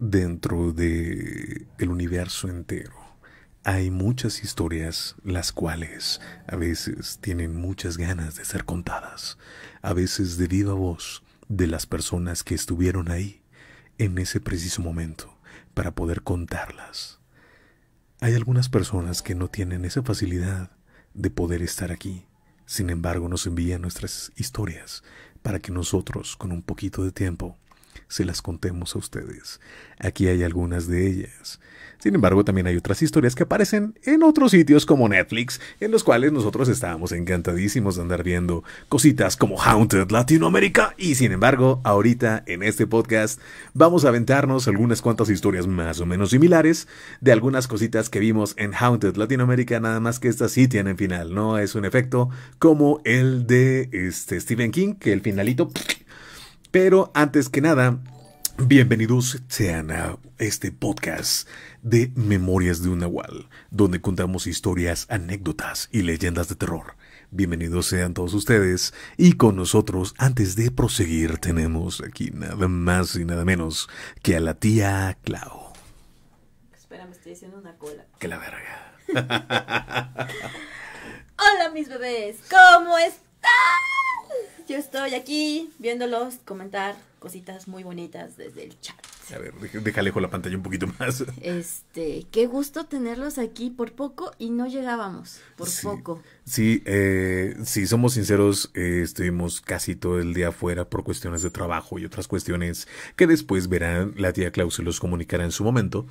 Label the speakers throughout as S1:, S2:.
S1: dentro de el universo entero hay muchas historias las cuales a veces tienen muchas ganas de ser contadas, a veces de viva voz de las personas que estuvieron ahí en ese preciso momento para poder contarlas. Hay algunas personas que no tienen esa facilidad de poder estar aquí, sin embargo nos envían nuestras historias para que nosotros, con un poquito de tiempo, se las contemos a ustedes. Aquí hay algunas de ellas. Sin embargo, también hay otras historias que aparecen en otros sitios como Netflix, en los cuales nosotros estábamos encantadísimos de andar viendo cositas como Haunted Latinoamérica. Y sin embargo, ahorita en este podcast vamos a aventarnos algunas cuantas historias más o menos similares de algunas cositas que vimos en Haunted Latinoamérica, nada más que estas sí tienen final, ¿no? Es un efecto como el de este Stephen King, que el finalito pero antes que nada, bienvenidos sean a este podcast de Memorias de un Nahual, donde contamos historias, anécdotas y leyendas de terror. Bienvenidos sean todos ustedes y con nosotros antes de proseguir tenemos aquí nada más y nada menos que a la tía Clau.
S2: Espera, me estoy haciendo una cola.
S1: Que la verga.
S2: Hola mis bebés, ¿cómo están? Yo estoy aquí viéndolos comentar cositas muy bonitas desde el chat.
S1: A ver, déjale con la pantalla un poquito más.
S2: Este, qué gusto tenerlos aquí. Por poco y no llegábamos. Por poco.
S1: Sí, eh, si somos sinceros, eh, estuvimos casi todo el día afuera por cuestiones de trabajo y otras cuestiones que después verán la tía Klaus se los comunicará en su momento.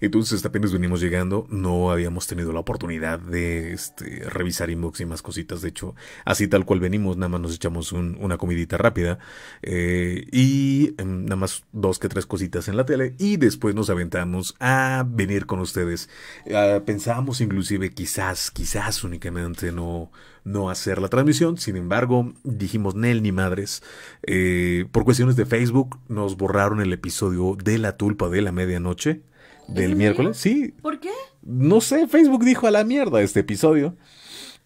S1: Entonces apenas venimos llegando, no habíamos tenido la oportunidad de este, revisar inbox y más cositas. De hecho, así tal cual venimos, nada más nos echamos una comidita rápida eh, y em, nada más dos que tres cositas en la tele y después nos aventamos a venir con ustedes. Ah, pensábamos inclusive quizás, quizás únicamente este, no, no hacer la transmisión. Sin embargo, dijimos Nel ni madres. Eh, por cuestiones de Facebook, nos borraron el episodio de la tulpa de la medianoche del miércoles. Sí. ¿Por qué? No sé, Facebook dijo a la mierda este episodio.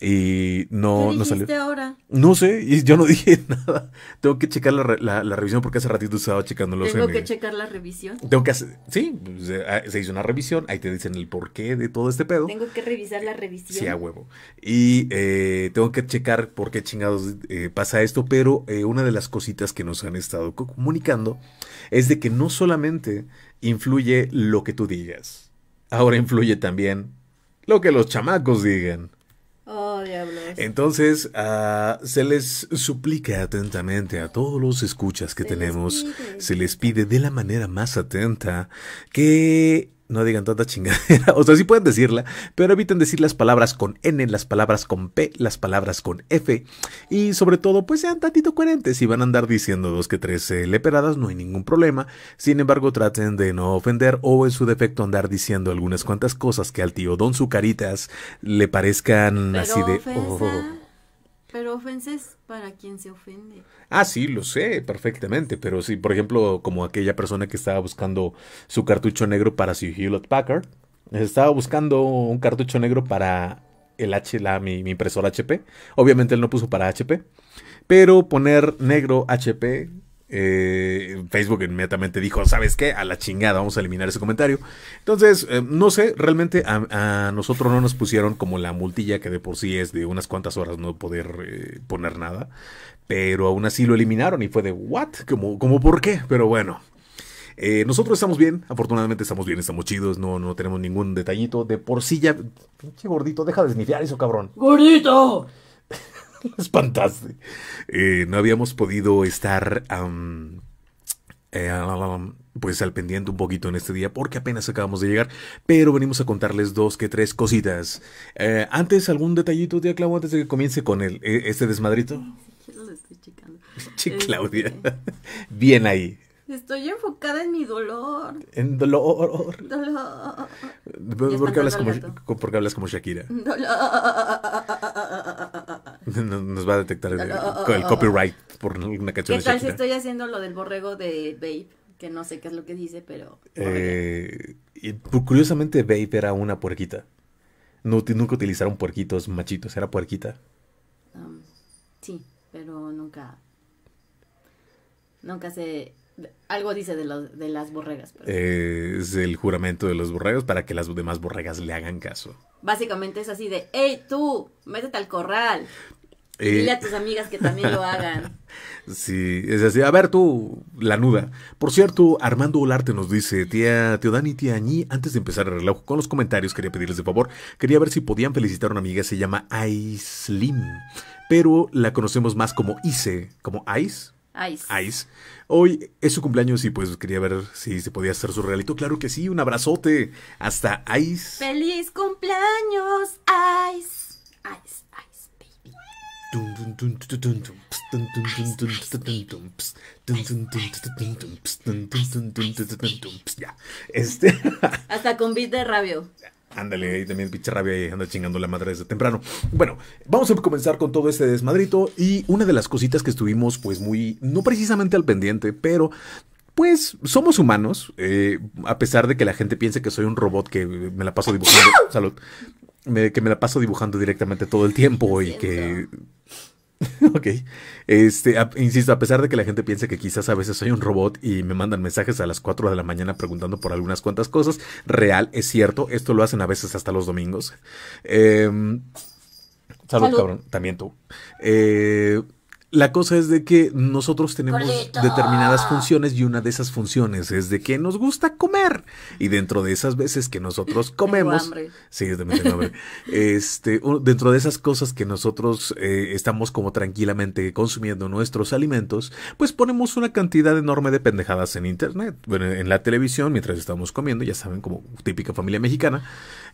S1: Y no, ¿Qué no salió. ahora? No sé, y yo no dije nada. Tengo que checar la, la, la revisión porque hace ratito estaba los Tengo que
S2: checar la revisión. Tengo
S1: que hacer. Sí, ah, se, hizo una revisión. Ahí te dicen el porqué de todo este pedo. Tengo
S2: que revisar la revisión. Sí, a huevo.
S1: Y eh, tengo que checar por qué chingados eh, pasa esto. Pero eh, una de las cositas que nos han estado comunicando es de que no solamente influye lo que tú digas, ahora influye también lo que los chamacos digan. Oh, Entonces, ah, se les suplica atentamente a todos los escuchas que tenemos, se les pide de la manera más atenta que no digan tanta chingadera. O sea, sí pueden decirla, pero eviten decir las palabras con N, las palabras con P, las palabras con F. Y sobre todo, pues sean tantito coherentes. y van a andar diciendo dos que tres eh, leperadas, no hay ningún problema. Sin embargo, traten de no ofender o en su defecto andar diciendo algunas cuantas cosas que al tío Don Sucaritas le parezcan así de...
S2: Pero ofenses para quien se ofende.
S1: Ah, sí, lo sé perfectamente. Pero sí, por ejemplo, como aquella persona que estaba buscando su cartucho negro para su Hewlett Packard. Estaba buscando un cartucho negro para el H, la, mi, mi impresora HP. Obviamente él no puso para HP. Pero poner negro HP eh, Facebook inmediatamente dijo, ¿sabes qué? A la chingada, vamos a eliminar ese comentario. Entonces, eh, no sé, realmente a, nosotros no nos pusieron como la multilla que de por sí es de unas cuantas horas no poder eh, poner nada, pero aún así lo eliminaron y fue de, ¿what? ¿Cómo por qué? Pero bueno. nosotros estamos bien, afortunadamente estamos bien, estamos chidos, no, no tenemos ningún detallito. De por sí ya. Pinche gordito, deja de esnifiar eso, cabrón.
S2: ¡Gordito!
S1: espantaste. Eh, no habíamos podido estar eh, pues al pendiente un poquito en este día porque apenas acabamos de llegar, pero venimos a contarles dos que tres cositas. Eh, antes, algún detallito, tía Clau, antes de que comience con el, eh, este desmadrito. Yo estoy Claudia. Este, Bien ahí.
S2: Estoy enfocada en mi dolor.
S1: En dolor.
S2: Dolor. ¿Por qué
S1: hablas, como, Shakira? Dolor. Nos va a detectar el, copyright por una canción ¿Qué tal estoy
S2: haciendo lo del borrego de Babe? Que no sé qué es lo que dice, pero...
S1: Eh, curiosamente, Babe era una puerquita. nunca utilizaron puerquitos machitos, era puerquita.
S2: sí, pero nunca... Nunca se algo dice de, los, de las borregas.
S1: Eh, es el juramento de los borregos para que las demás borregas le hagan caso.
S2: Básicamente es así de, hey tú, métete al corral. Eh, Dile a tus amigas que también lo hagan.
S1: sí, es así. A ver tú, la nuda. Por cierto, Armando Olarte nos dice, tía Teodani tía Añí, antes de empezar el reloj con los comentarios, quería pedirles de favor, quería ver si podían felicitar a una amiga, se llama Aislim, pero la conocemos más como Ice como Ice, Ice. Hoy es su cumpleaños y pues quería ver si se podía hacer su regalito. Claro que sí, un abrazote. Hasta Ice.
S2: ¡Feliz cumpleaños, Ice! Ice, Ice,
S1: baby. Ya. Este.
S2: Hasta con de rabio.
S1: Ándale, ahí también pinche rabia y anda chingando la madre desde temprano. Bueno, vamos a comenzar con todo este desmadrito y una de las cositas que estuvimos pues muy, no precisamente al pendiente, pero pues somos humanos, eh, a pesar de que la gente piense que soy un robot que me la paso dibujando, salud, que me la paso dibujando directamente todo el tiempo y que ok. Este, insisto, a pesar de que la gente piense que quizás a veces soy un robot y me mandan mensajes a las 4 de la mañana preguntando por algunas cuantas cosas, real, es cierto, esto lo hacen a veces hasta los domingos. Em, salud, salud, cabrón, también tú. Eh, la cosa es de que nosotros tenemos determinadas funciones y una de esas funciones es de que nos gusta comer. Y dentro de esas veces que nosotros comemos... Sí, también Este, dentro de esas cosas que nosotros eh, estamos como tranquilamente consumiendo nuestros alimentos, pues ponemos una cantidad enorme de pendejadas en internet, bueno, en la televisión mientras estamos comiendo, ya saben, como típica familia mexicana.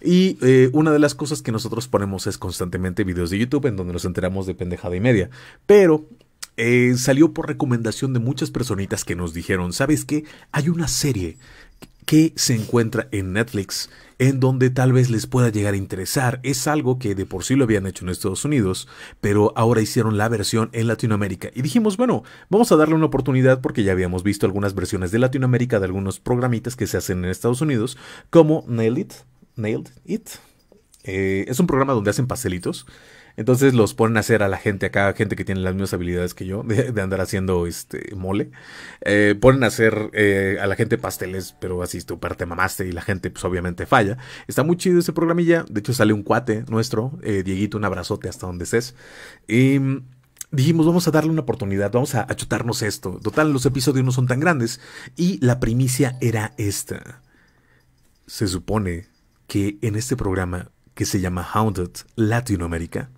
S1: Y eh, una de las cosas que nosotros ponemos es constantemente videos de YouTube en donde nos enteramos de pendejada y media. Pero eh, salió por recomendación de muchas personitas que nos dijeron, ¿sabes qué? Hay una serie que se encuentra en Netflix en donde tal vez les pueda llegar a interesar. Es algo que de por sí lo habían hecho en Estados Unidos, pero ahora hicieron la versión en Latinoamérica. Y dijimos, bueno, vamos a darle una oportunidad porque ya habíamos visto algunas versiones de Latinoamérica de algunos programitas que se hacen en Estados Unidos, como Nail It. Nailed It. Eh, es un programa donde hacen pastelitos. Entonces los ponen a hacer a la gente acá, gente que tiene las mismas habilidades que yo, de, andar haciendo este mole. Eh, ponen a hacer eh, a la gente pasteles, pero así tu parte mamaste y la gente pues obviamente falla. Está muy chido ese programilla. De hecho sale un cuate nuestro, eh, Dieguito, un abrazote hasta donde estés. Y mm, dijimos, vamos a darle una oportunidad, vamos a achotarnos esto. Total, los episodios no son tan grandes. Y la primicia era esta. Se supone que en este programa que se llama Haunted Latinoamérica,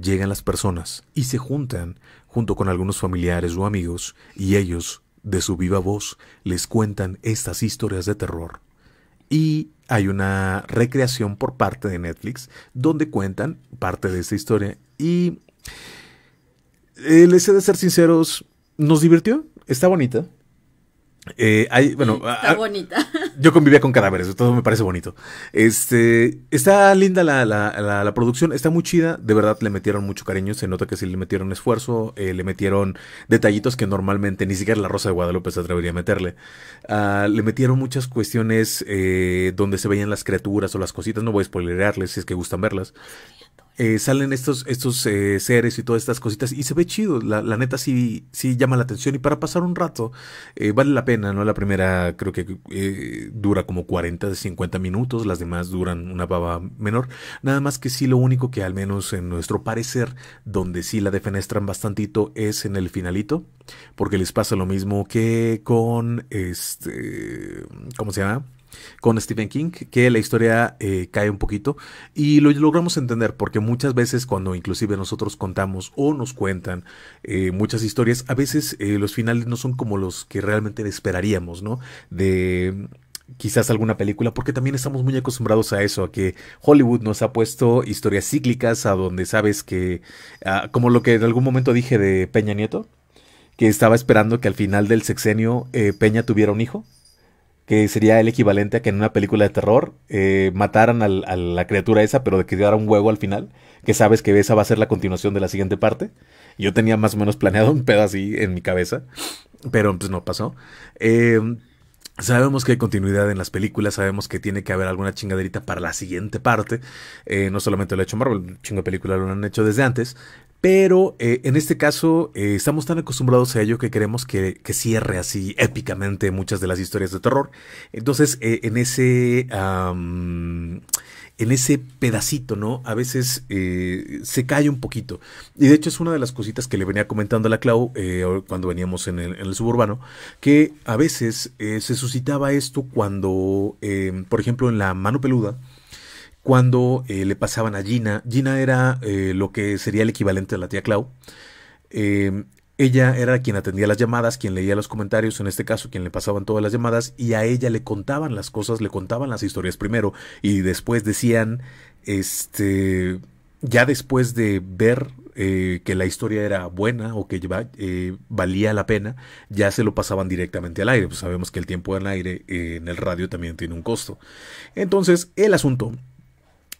S1: llegan las personas y se juntan junto con algunos familiares o amigos y ellos, de su viva voz, les cuentan estas historias de terror. Y hay una recreación por parte de Netflix donde cuentan parte de esta historia y... Eh, les he de ser sinceros, nos divirtió, está bonita, eh, bueno, está ah, ah, bonita. Yo convivía con cadáveres, todo me parece bonito. Este, está linda la, la, la, producción, está muy chida, de verdad le metieron mucho cariño, se nota que sí le metieron esfuerzo, eh, le metieron detallitos que normalmente ni siquiera la Rosa de Guadalupe se atrevería a meterle. Ah, le metieron muchas cuestiones eh, donde se veían las criaturas o las cositas, no voy a spoilerarles si es que gustan verlas eh, salen estos, estos eh, seres y todas estas cositas y se ve chido, la, la, neta sí, sí llama la atención y para pasar un rato eh, vale la pena, ¿no? La primera creo que eh, dura como 40, 50 minutos, las demás duran una baba menor, nada más que sí lo único que al menos en nuestro parecer, donde sí la defenestran bastantito es en el finalito, porque les pasa lo mismo que con este, ¿cómo se llama? con Stephen King, que la historia eh, cae un poquito y lo logramos entender porque muchas veces cuando inclusive nosotros contamos o nos cuentan eh, muchas historias, a veces eh, los finales no son como los que realmente esperaríamos, ¿no? De mm, quizás alguna película, porque también estamos muy acostumbrados a eso, a que Hollywood nos ha puesto historias cíclicas a donde sabes que, ah, como lo que en algún momento dije de Peña Nieto, que estaba esperando que al final del sexenio Peña tuviera un hijo que sería el equivalente a que en una película de terror eh, mataran a la criatura esa, pero de que diera un huevo al final, que sabes que esa va a ser la continuación de la siguiente parte. Yo tenía más o menos planeado un pedo así en mi cabeza, pero pues no pasó. Eh, sabemos que hay continuidad en las películas, sabemos que tiene que haber alguna chingaderita para la siguiente parte. Eh, no solamente lo ha hecho Marvel, chingo de películas lo han hecho desde antes. Pero eh, en este caso eh, estamos tan acostumbrados a ello que queremos que, cierre así épicamente muchas de las historias de terror. Entonces, eh, en ese... en ese pedacito, ¿no? A veces se cae un poquito. Y de hecho es una de las cositas que le venía comentando a la Clau cuando veníamos en el, en el, suburbano, que a veces se suscitaba esto cuando, por ejemplo, en la mano peluda, cuando eh, le pasaban a Gina. Gina era eh, lo que sería el equivalente de la tía Clau. Em, ella era quien atendía las llamadas, quien leía los comentarios, en este caso quien le pasaban todas las llamadas, y a ella le contaban las cosas, le contaban las historias primero, y después decían, este, ya después de ver eh, que la historia era buena o que valía la pena, ya se lo pasaban directamente al aire. Pues sabemos que el tiempo en el aire en el radio también tiene un costo. Entonces, el asunto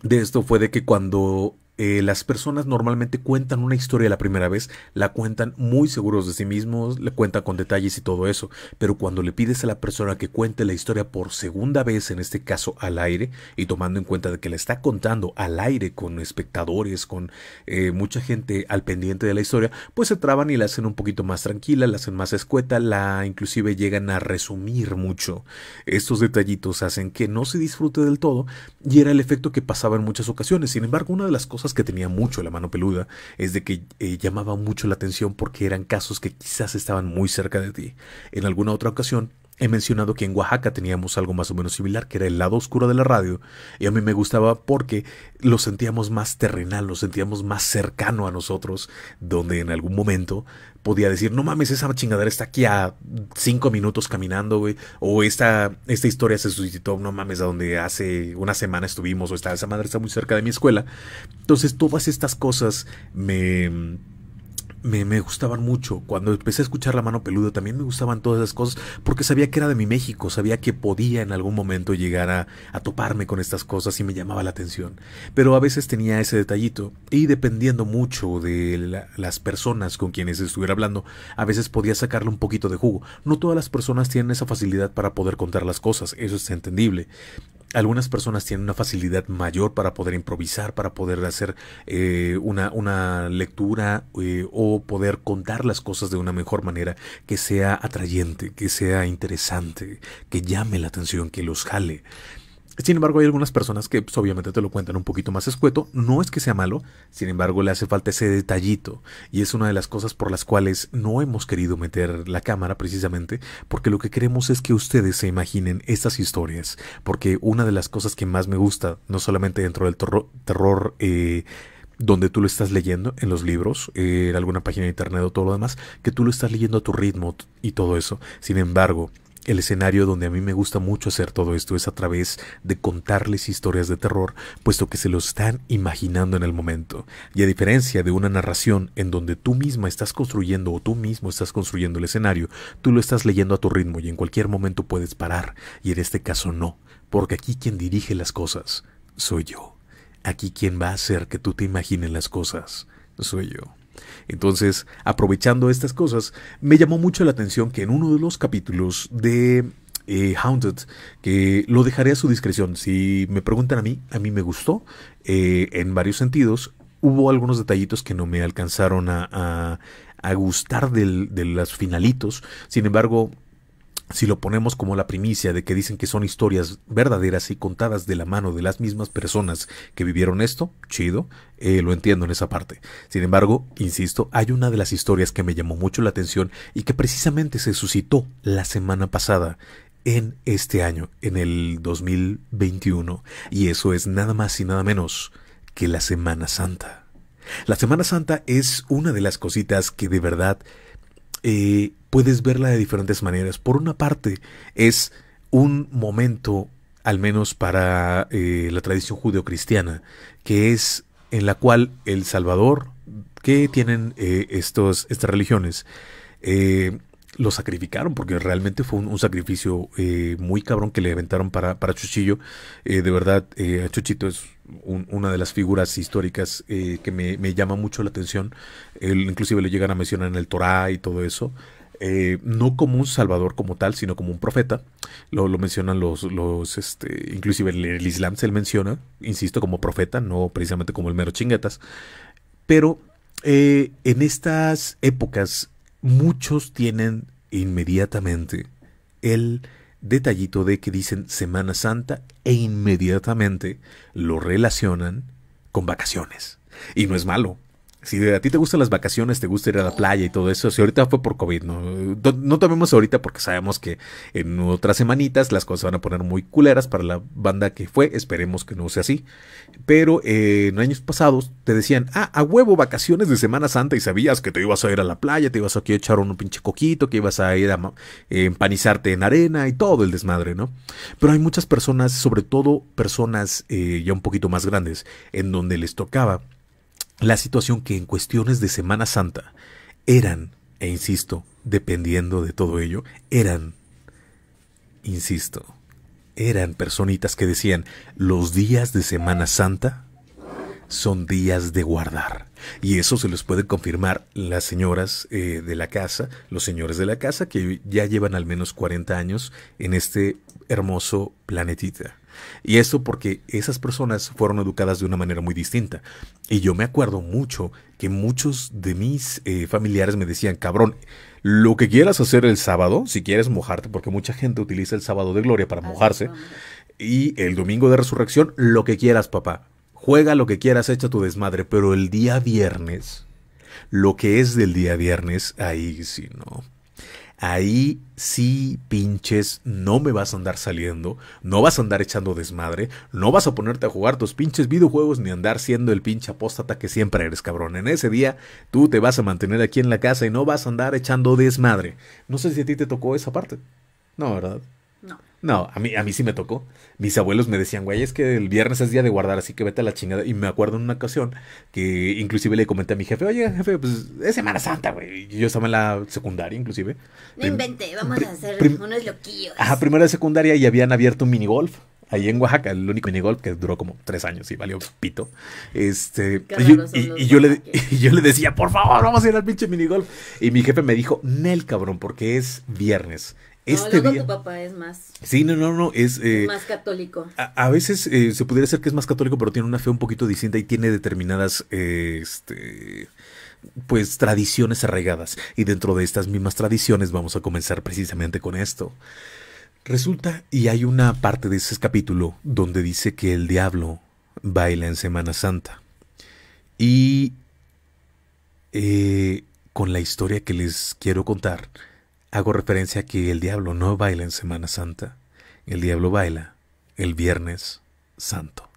S1: de esto fue de que cuando eh, las personas normalmente cuentan una historia la primera vez, la cuentan muy seguros de sí mismos, le cuentan con detalles y todo eso, pero cuando le pides a la persona que cuente la historia por segunda vez, en este caso al aire, y tomando en cuenta de que la está contando al aire con espectadores, con eh, mucha gente al pendiente de la historia, pues se traban y la hacen un poquito más tranquila, la hacen más escueta, la inclusive llegan a resumir mucho. Estos detallitos hacen que no se disfrute del todo y era el efecto que pasaba en muchas ocasiones. Sin embargo, una de las cosas que tenía mucho la mano peluda es de que eh, llamaba mucho la atención porque eran casos que quizás estaban muy cerca de ti. En alguna otra ocasión he mencionado que en Oaxaca teníamos algo más o menos similar, que era el lado oscuro de la radio, y a mí me gustaba porque lo sentíamos más terrenal, lo sentíamos más cercano a nosotros, donde en algún momento podía decir, no mames, esa chingadera está aquí a cinco minutos caminando, güey, o esta, esta historia se suscitó, no mames, a donde hace una semana estuvimos, o esa madre está muy cerca de mi escuela. Entonces todas estas cosas me me, gustaban mucho. Cuando empecé a escuchar La Mano Peluda también me gustaban todas esas cosas porque sabía que era de mi México, sabía que podía en algún momento llegar a, toparme con estas cosas y me llamaba la atención. Pero a veces tenía ese detallito y dependiendo mucho de las personas con quienes estuviera hablando, a veces podía sacarle un poquito de jugo. No todas las personas tienen esa facilidad para poder contar las cosas, eso es entendible. Algunas personas tienen una facilidad mayor para poder improvisar, para poder hacer eh, una, una, lectura eh, o poder contar las cosas de una mejor manera que sea atrayente, que sea interesante, que llame la atención, que los jale. Sin embargo, hay algunas personas que pues, obviamente te lo cuentan un poquito más escueto. No es que sea malo, sin embargo, le hace falta ese detallito. Y es una de las cosas por las cuales no hemos querido meter la cámara precisamente, porque lo que queremos es que ustedes se imaginen estas historias. Porque una de las cosas que más me gusta, no solamente dentro del terror, eh, donde tú lo estás leyendo en los libros, eh, en alguna página de internet o todo lo demás, que tú lo estás leyendo a tu ritmo y todo eso. Sin embargo, el escenario donde a mí me gusta mucho hacer todo esto es a través de contarles historias de terror, puesto que se lo están imaginando en el momento. Y a diferencia de una narración en donde tú misma estás construyendo o tú mismo estás construyendo el escenario, tú lo estás leyendo a tu ritmo y en cualquier momento puedes parar, y en este caso no, porque aquí quien dirige las cosas soy yo. Aquí quien va a hacer que tú te imagines las cosas soy yo. Entonces, aprovechando estas cosas, me llamó mucho la atención que en uno de los capítulos de eh, Haunted, que lo dejaré a su discreción. Si me preguntan a mí, a mí me gustó eh, en varios sentidos. Hubo algunos detallitos que no me alcanzaron a, gustar de las finalitos. Sin embargo, si lo ponemos como la primicia de que dicen que son historias verdaderas y contadas de la mano de las mismas personas que vivieron esto, chido, eh, lo entiendo en esa parte. Sin embargo, insisto, hay una de las historias que me llamó mucho la atención y que precisamente se suscitó la semana pasada en este año, en el 2021, y eso es nada más y nada menos que la Semana Santa. La Semana Santa es una de las cositas que de verdad... Eh, puedes verla de diferentes maneras. Por una parte, es un momento, al menos para eh, la tradición judeocristiana, que es en la cual el Salvador, que tienen eh, estos, estas religiones, eh, lo sacrificaron, porque realmente fue un, sacrificio muy cabrón que le aventaron para, para Chuchillo. de verdad, eh, Chuchito es una de las figuras históricas que me, llama mucho la atención. inclusive le llegan a mencionar en el Torah y todo eso. Eh, no como un salvador como tal, sino como un profeta. Lo, mencionan los, los este, inclusive el, Islam se le menciona, insisto, como profeta, no precisamente como el mero chinguetas. Pero eh, en estas épocas muchos tienen inmediatamente el detallito de que dicen Semana Santa e inmediatamente lo relacionan con vacaciones. Y no es malo, si a ti te gustan las vacaciones, te gusta ir a la playa y todo eso, si ahorita fue por COVID, no, no tomemos ahorita porque sabemos que en otras semanitas las cosas van a poner muy culeras para la banda que fue, esperemos que no sea así. Pero eh, en años pasados te decían, ah, a huevo, vacaciones de Semana Santa y sabías que te ibas a ir a la playa, te ibas a aquí echar un pinche coquito, que ibas a ir a eh, empanizarte en arena y todo el desmadre, ¿no? Pero hay muchas personas, sobre todo personas eh, ya un poquito más grandes, en donde les tocaba la situación que en cuestiones de Semana Santa eran, e insisto, dependiendo de todo ello, eran, insisto, eran personitas que decían, los días de Semana Santa son días de guardar. Y eso se los puede confirmar las señoras eh, de la casa, los señores de la casa que ya llevan al menos 40 años en este hermoso planetita. Y eso porque esas personas fueron educadas de una manera muy distinta. Y yo me acuerdo mucho que muchos de mis eh, familiares me decían, cabrón, lo que quieras hacer el sábado, si quieres mojarte, porque mucha gente utiliza el sábado de gloria para mojarse, y el domingo de resurrección, lo que quieras, papá. Juega lo que quieras, echa tu desmadre, pero el día viernes, lo que es del día viernes, ahí sí, no ahí sí pinches, no me vas a andar saliendo, no vas a andar echando desmadre, no vas a ponerte a jugar tus pinches videojuegos ni andar siendo el pinche apóstata que siempre eres, cabrón. En ese día tú te vas a mantener aquí en la casa y no vas a andar echando desmadre. No sé si a ti te tocó esa parte. No, ¿verdad? No, a mí, a mí sí me tocó. Mis abuelos me decían, güey, es que el viernes es día de guardar, así que vete a la chingada. Y me acuerdo en una ocasión que inclusive le comenté a mi jefe, oye, jefe, pues es Semana Santa, güey. Yo estaba en la secundaria, inclusive. No inventé,
S2: vamos a hacer unos loquillos. Ajá, primero
S1: de secundaria y habían abierto un minigolf. Ahí en Oaxaca, el único minigolf que duró como tres años y valió pito. Este, y, yo le, y yo le decía, por favor, vamos a ir al pinche minigolf. Y mi jefe me dijo, Nel, cabrón, porque es viernes este no, día, tu
S2: papá es más.
S1: Sí, no, no, no, es. Eh, más católico. A, veces eh, se pudiera decir que es más católico, pero tiene una fe un poquito distinta y tiene determinadas. Eh, este, pues tradiciones arraigadas. Y dentro de estas mismas tradiciones vamos a comenzar precisamente con esto. Resulta, y hay una parte de ese capítulo donde dice que el diablo baila en Semana Santa. Y. con la historia que les quiero contar Hago referencia a que el diablo no baila en Semana Santa. El diablo baila el Viernes Santo.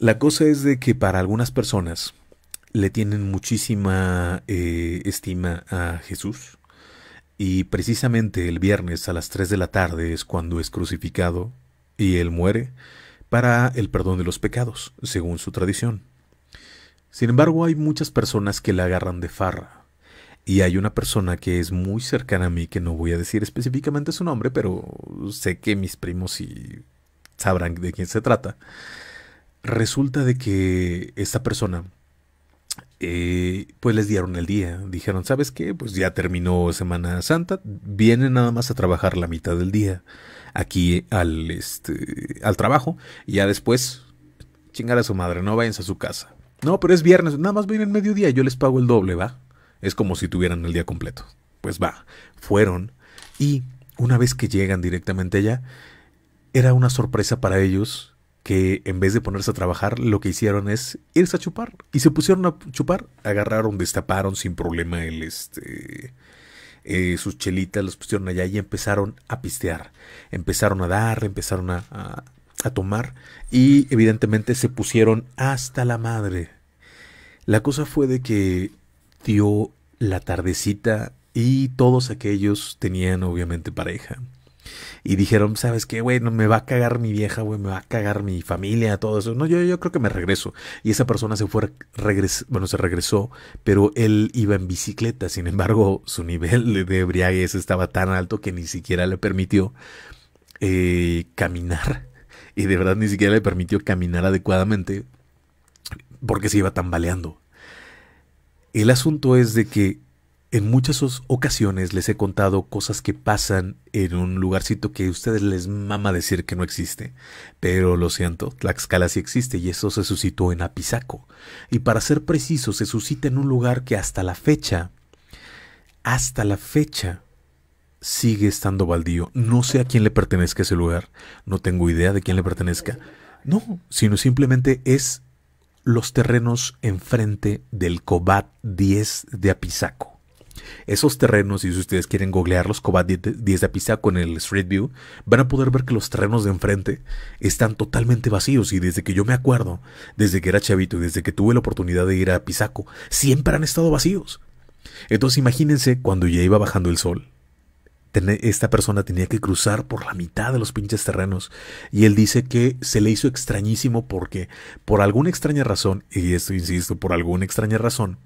S1: La cosa es de que para algunas personas le tienen muchísima eh, estima a Jesús. Y precisamente el viernes a las 3 de la tarde es cuando es crucificado y él muere para el perdón de los pecados, según su tradición. Sin embargo, hay muchas personas que le agarran de farra, y hay una persona que es muy cercana a mí, que no voy a decir específicamente su nombre, pero sé que mis primos sí sabrán de quién se trata. Resulta de que esta persona, eh, pues les dieron el día. Dijeron, ¿sabes qué? Pues ya terminó Semana Santa, vienen nada más a trabajar la mitad del día aquí al, este, al trabajo y ya después chingar a su madre, no vayan a su casa. No, pero es viernes, nada más vienen mediodía, yo les pago el doble, ¿va? Es como si tuvieran el día completo. Pues va, fueron y una vez que llegan directamente allá, era una sorpresa para ellos que en vez de ponerse a trabajar, lo que hicieron es irse a chupar. Y se pusieron a chupar, agarraron, destaparon sin problema el este eh, sus chelitas, los pusieron allá y empezaron a pistear. Empezaron a dar, empezaron a tomar y evidentemente se pusieron hasta la madre. La cosa fue de que dio la tardecita y todos aquellos tenían obviamente pareja. Y dijeron, ¿sabes qué, bueno No, me va a cagar mi vieja, güey, me va a cagar mi familia, todo eso. No, yo, yo creo que me regreso. Y esa persona se fue, bueno, se regresó, pero él iba en bicicleta. Sin embargo, su nivel de ebriaguez estaba tan alto que ni siquiera le permitió eh, caminar. Y de verdad ni siquiera le permitió caminar adecuadamente porque se iba tambaleando. El asunto es de que en muchas ocasiones les he contado cosas que pasan en un lugarcito que a ustedes les mama decir que no existe. Pero lo siento, Tlaxcala sí existe y eso se suscitó en Apizaco. Y para ser preciso, se suscita en un lugar que hasta la fecha, hasta la fecha, sigue estando baldío. No sé a quién le pertenezca ese lugar, no tengo idea de quién le pertenezca. No, sino simplemente es los terrenos enfrente del Cobat 10 de Apizaco. Esos terrenos, y si ustedes quieren los Cobat 10 de Apizaco en el Street View, van a poder ver que los terrenos de enfrente están totalmente vacíos. Y desde que yo me acuerdo, desde que era chavito y desde que tuve la oportunidad de ir a Apizaco, siempre han estado vacíos. Entonces imagínense cuando ya iba bajando el sol esta persona tenía que cruzar por la mitad de los pinches terrenos. Y él dice que se le hizo extrañísimo porque, por alguna extraña razón, y esto insisto, por alguna extraña razón,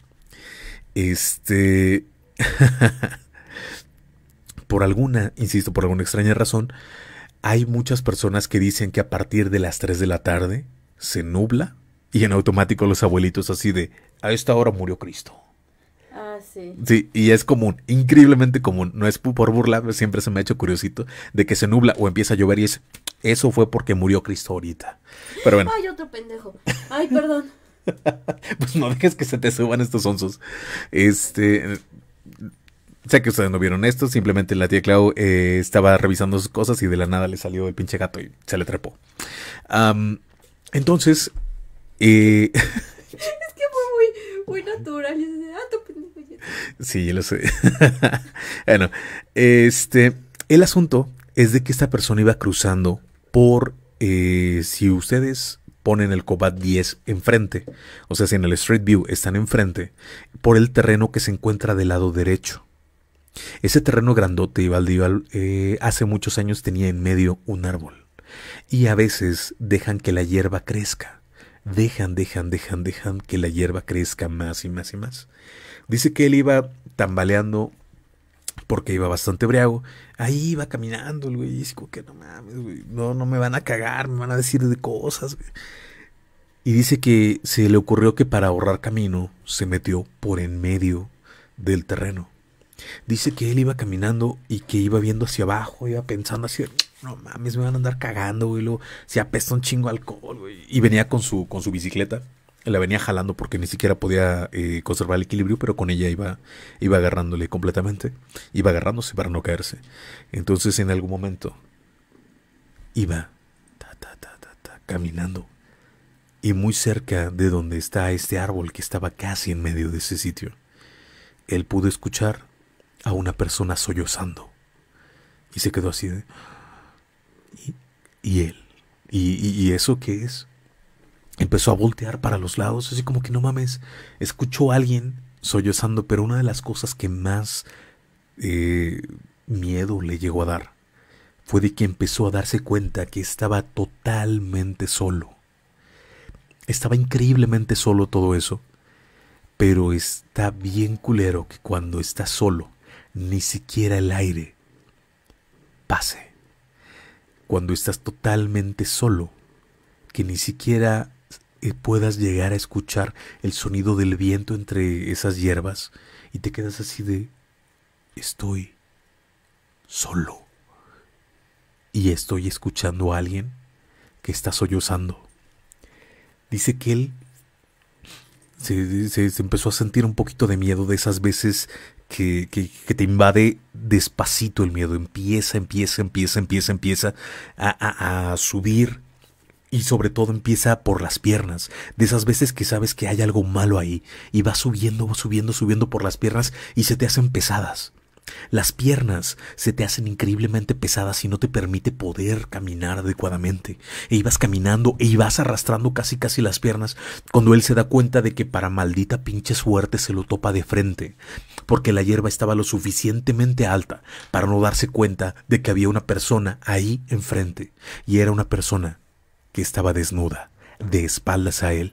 S1: este. por alguna, insisto, por alguna extraña razón, hay muchas personas que dicen que a partir de las 3 de la tarde se nubla y en automático los abuelitos así de a esta hora murió Cristo.
S2: Ah, sí.
S1: y es común, increíblemente común. No es por burla, siempre se me ha hecho curiosito de que se nubla o empieza a llover y es, eso fue porque murió Cristo ahorita. Pero bueno.
S2: Ay, otro pendejo. Ay, perdón. pues no dejes
S1: que se te suban estos onzos. Este, sé que ustedes no vieron esto, simplemente la tía Clau eh, estaba revisando sus cosas y de la nada le salió el pinche gato y se le trepó. entonces, eh, es que fue muy, muy natural. Y ah, Sí, yo lo sé. bueno, este, el asunto es de que esta persona iba cruzando por, eh, si ustedes ponen el Cobat 10 enfrente, o sea, si en el Street View están enfrente, por el terreno que se encuentra del lado derecho. Ese terreno grandote, y eh, hace muchos años tenía en medio un árbol. Y a veces dejan que la hierba crezca. Dejan, dejan, dejan, dejan que la hierba crezca más y más y más. Dice que él iba tambaleando porque iba bastante briago. Ahí iba caminando el güey. Y dice que no mames, güey. No, no me van a cagar, me van a decir de cosas. Y dice que se le ocurrió que para ahorrar camino se metió por en medio del terreno. Dice que él iba caminando y que iba viendo hacia abajo, iba pensando así, no mames, me van a andar cagando, güey, luego se apesta un chingo alcohol, güey. Y venía con su, con su bicicleta la venía jalando porque ni siquiera podía eh, conservar el equilibrio, pero con ella iba, iba agarrándole completamente, iba agarrándose para no caerse. Entonces en algún momento iba ta, caminando y muy cerca de donde está este árbol que estaba casi en medio de ese sitio, él pudo escuchar a una persona sollozando y se quedó así ¿Y, él? y eso qué es? Empezó a voltear para los lados, así como que no mames, escuchó a alguien sollozando, pero una de las cosas que más eh, miedo le llegó a dar fue de que empezó a darse cuenta que estaba totalmente solo. Estaba increíblemente solo todo eso, pero está bien culero que cuando estás solo, ni siquiera el aire pase. Cuando estás totalmente solo, que ni siquiera puedas llegar a escuchar el sonido del viento entre esas hierbas y te quedas así de estoy solo y estoy escuchando a alguien que está sollozando. Dice que él se, empezó a sentir un poquito de miedo de esas veces que, que, te invade despacito el miedo. Empieza, empieza, empieza, empieza, empieza a, a subir y sobre todo empieza por las piernas, de esas veces que sabes que hay algo malo ahí, y vas subiendo, subiendo, subiendo por las piernas y se te hacen pesadas. Las piernas se te hacen increíblemente pesadas y no te permite poder caminar adecuadamente. E ibas caminando e ibas arrastrando casi casi las piernas cuando él se da cuenta de que para maldita pinche suerte se lo topa de frente, porque la hierba estaba lo suficientemente alta para no darse cuenta de que había una persona ahí enfrente, y era una persona que estaba desnuda, de espaldas a él.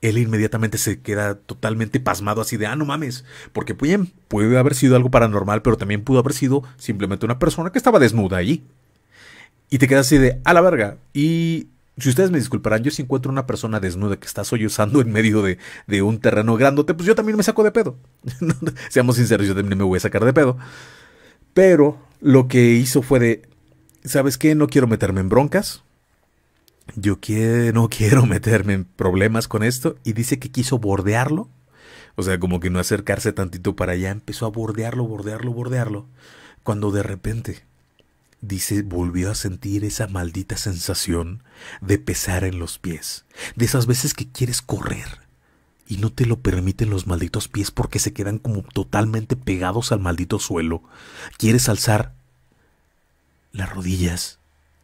S1: Él inmediatamente se queda totalmente pasmado así de, ah, no mames, porque pues, bien, puede haber sido algo paranormal, pero también pudo haber sido simplemente una persona que estaba desnuda allí. Y te quedas así de, a la verga. Y si ustedes me disculparán, yo si encuentro una persona desnuda que está sollozando en medio de, un terreno grandote, pues yo también me saco de pedo. Seamos sinceros, yo también me voy a sacar de pedo. Pero lo que hizo fue de, ¿sabes qué? No quiero meterme en broncas yo que no quiero meterme en problemas con esto y dice que quiso bordearlo. O sea, como que no acercarse tantito para allá, empezó a bordearlo, bordearlo, bordearlo. Cuando de repente, dice, volvió a sentir esa maldita sensación de pesar en los pies. De esas veces que quieres correr y no te lo permiten los malditos pies porque se quedan como totalmente pegados al maldito suelo. Quieres alzar las rodillas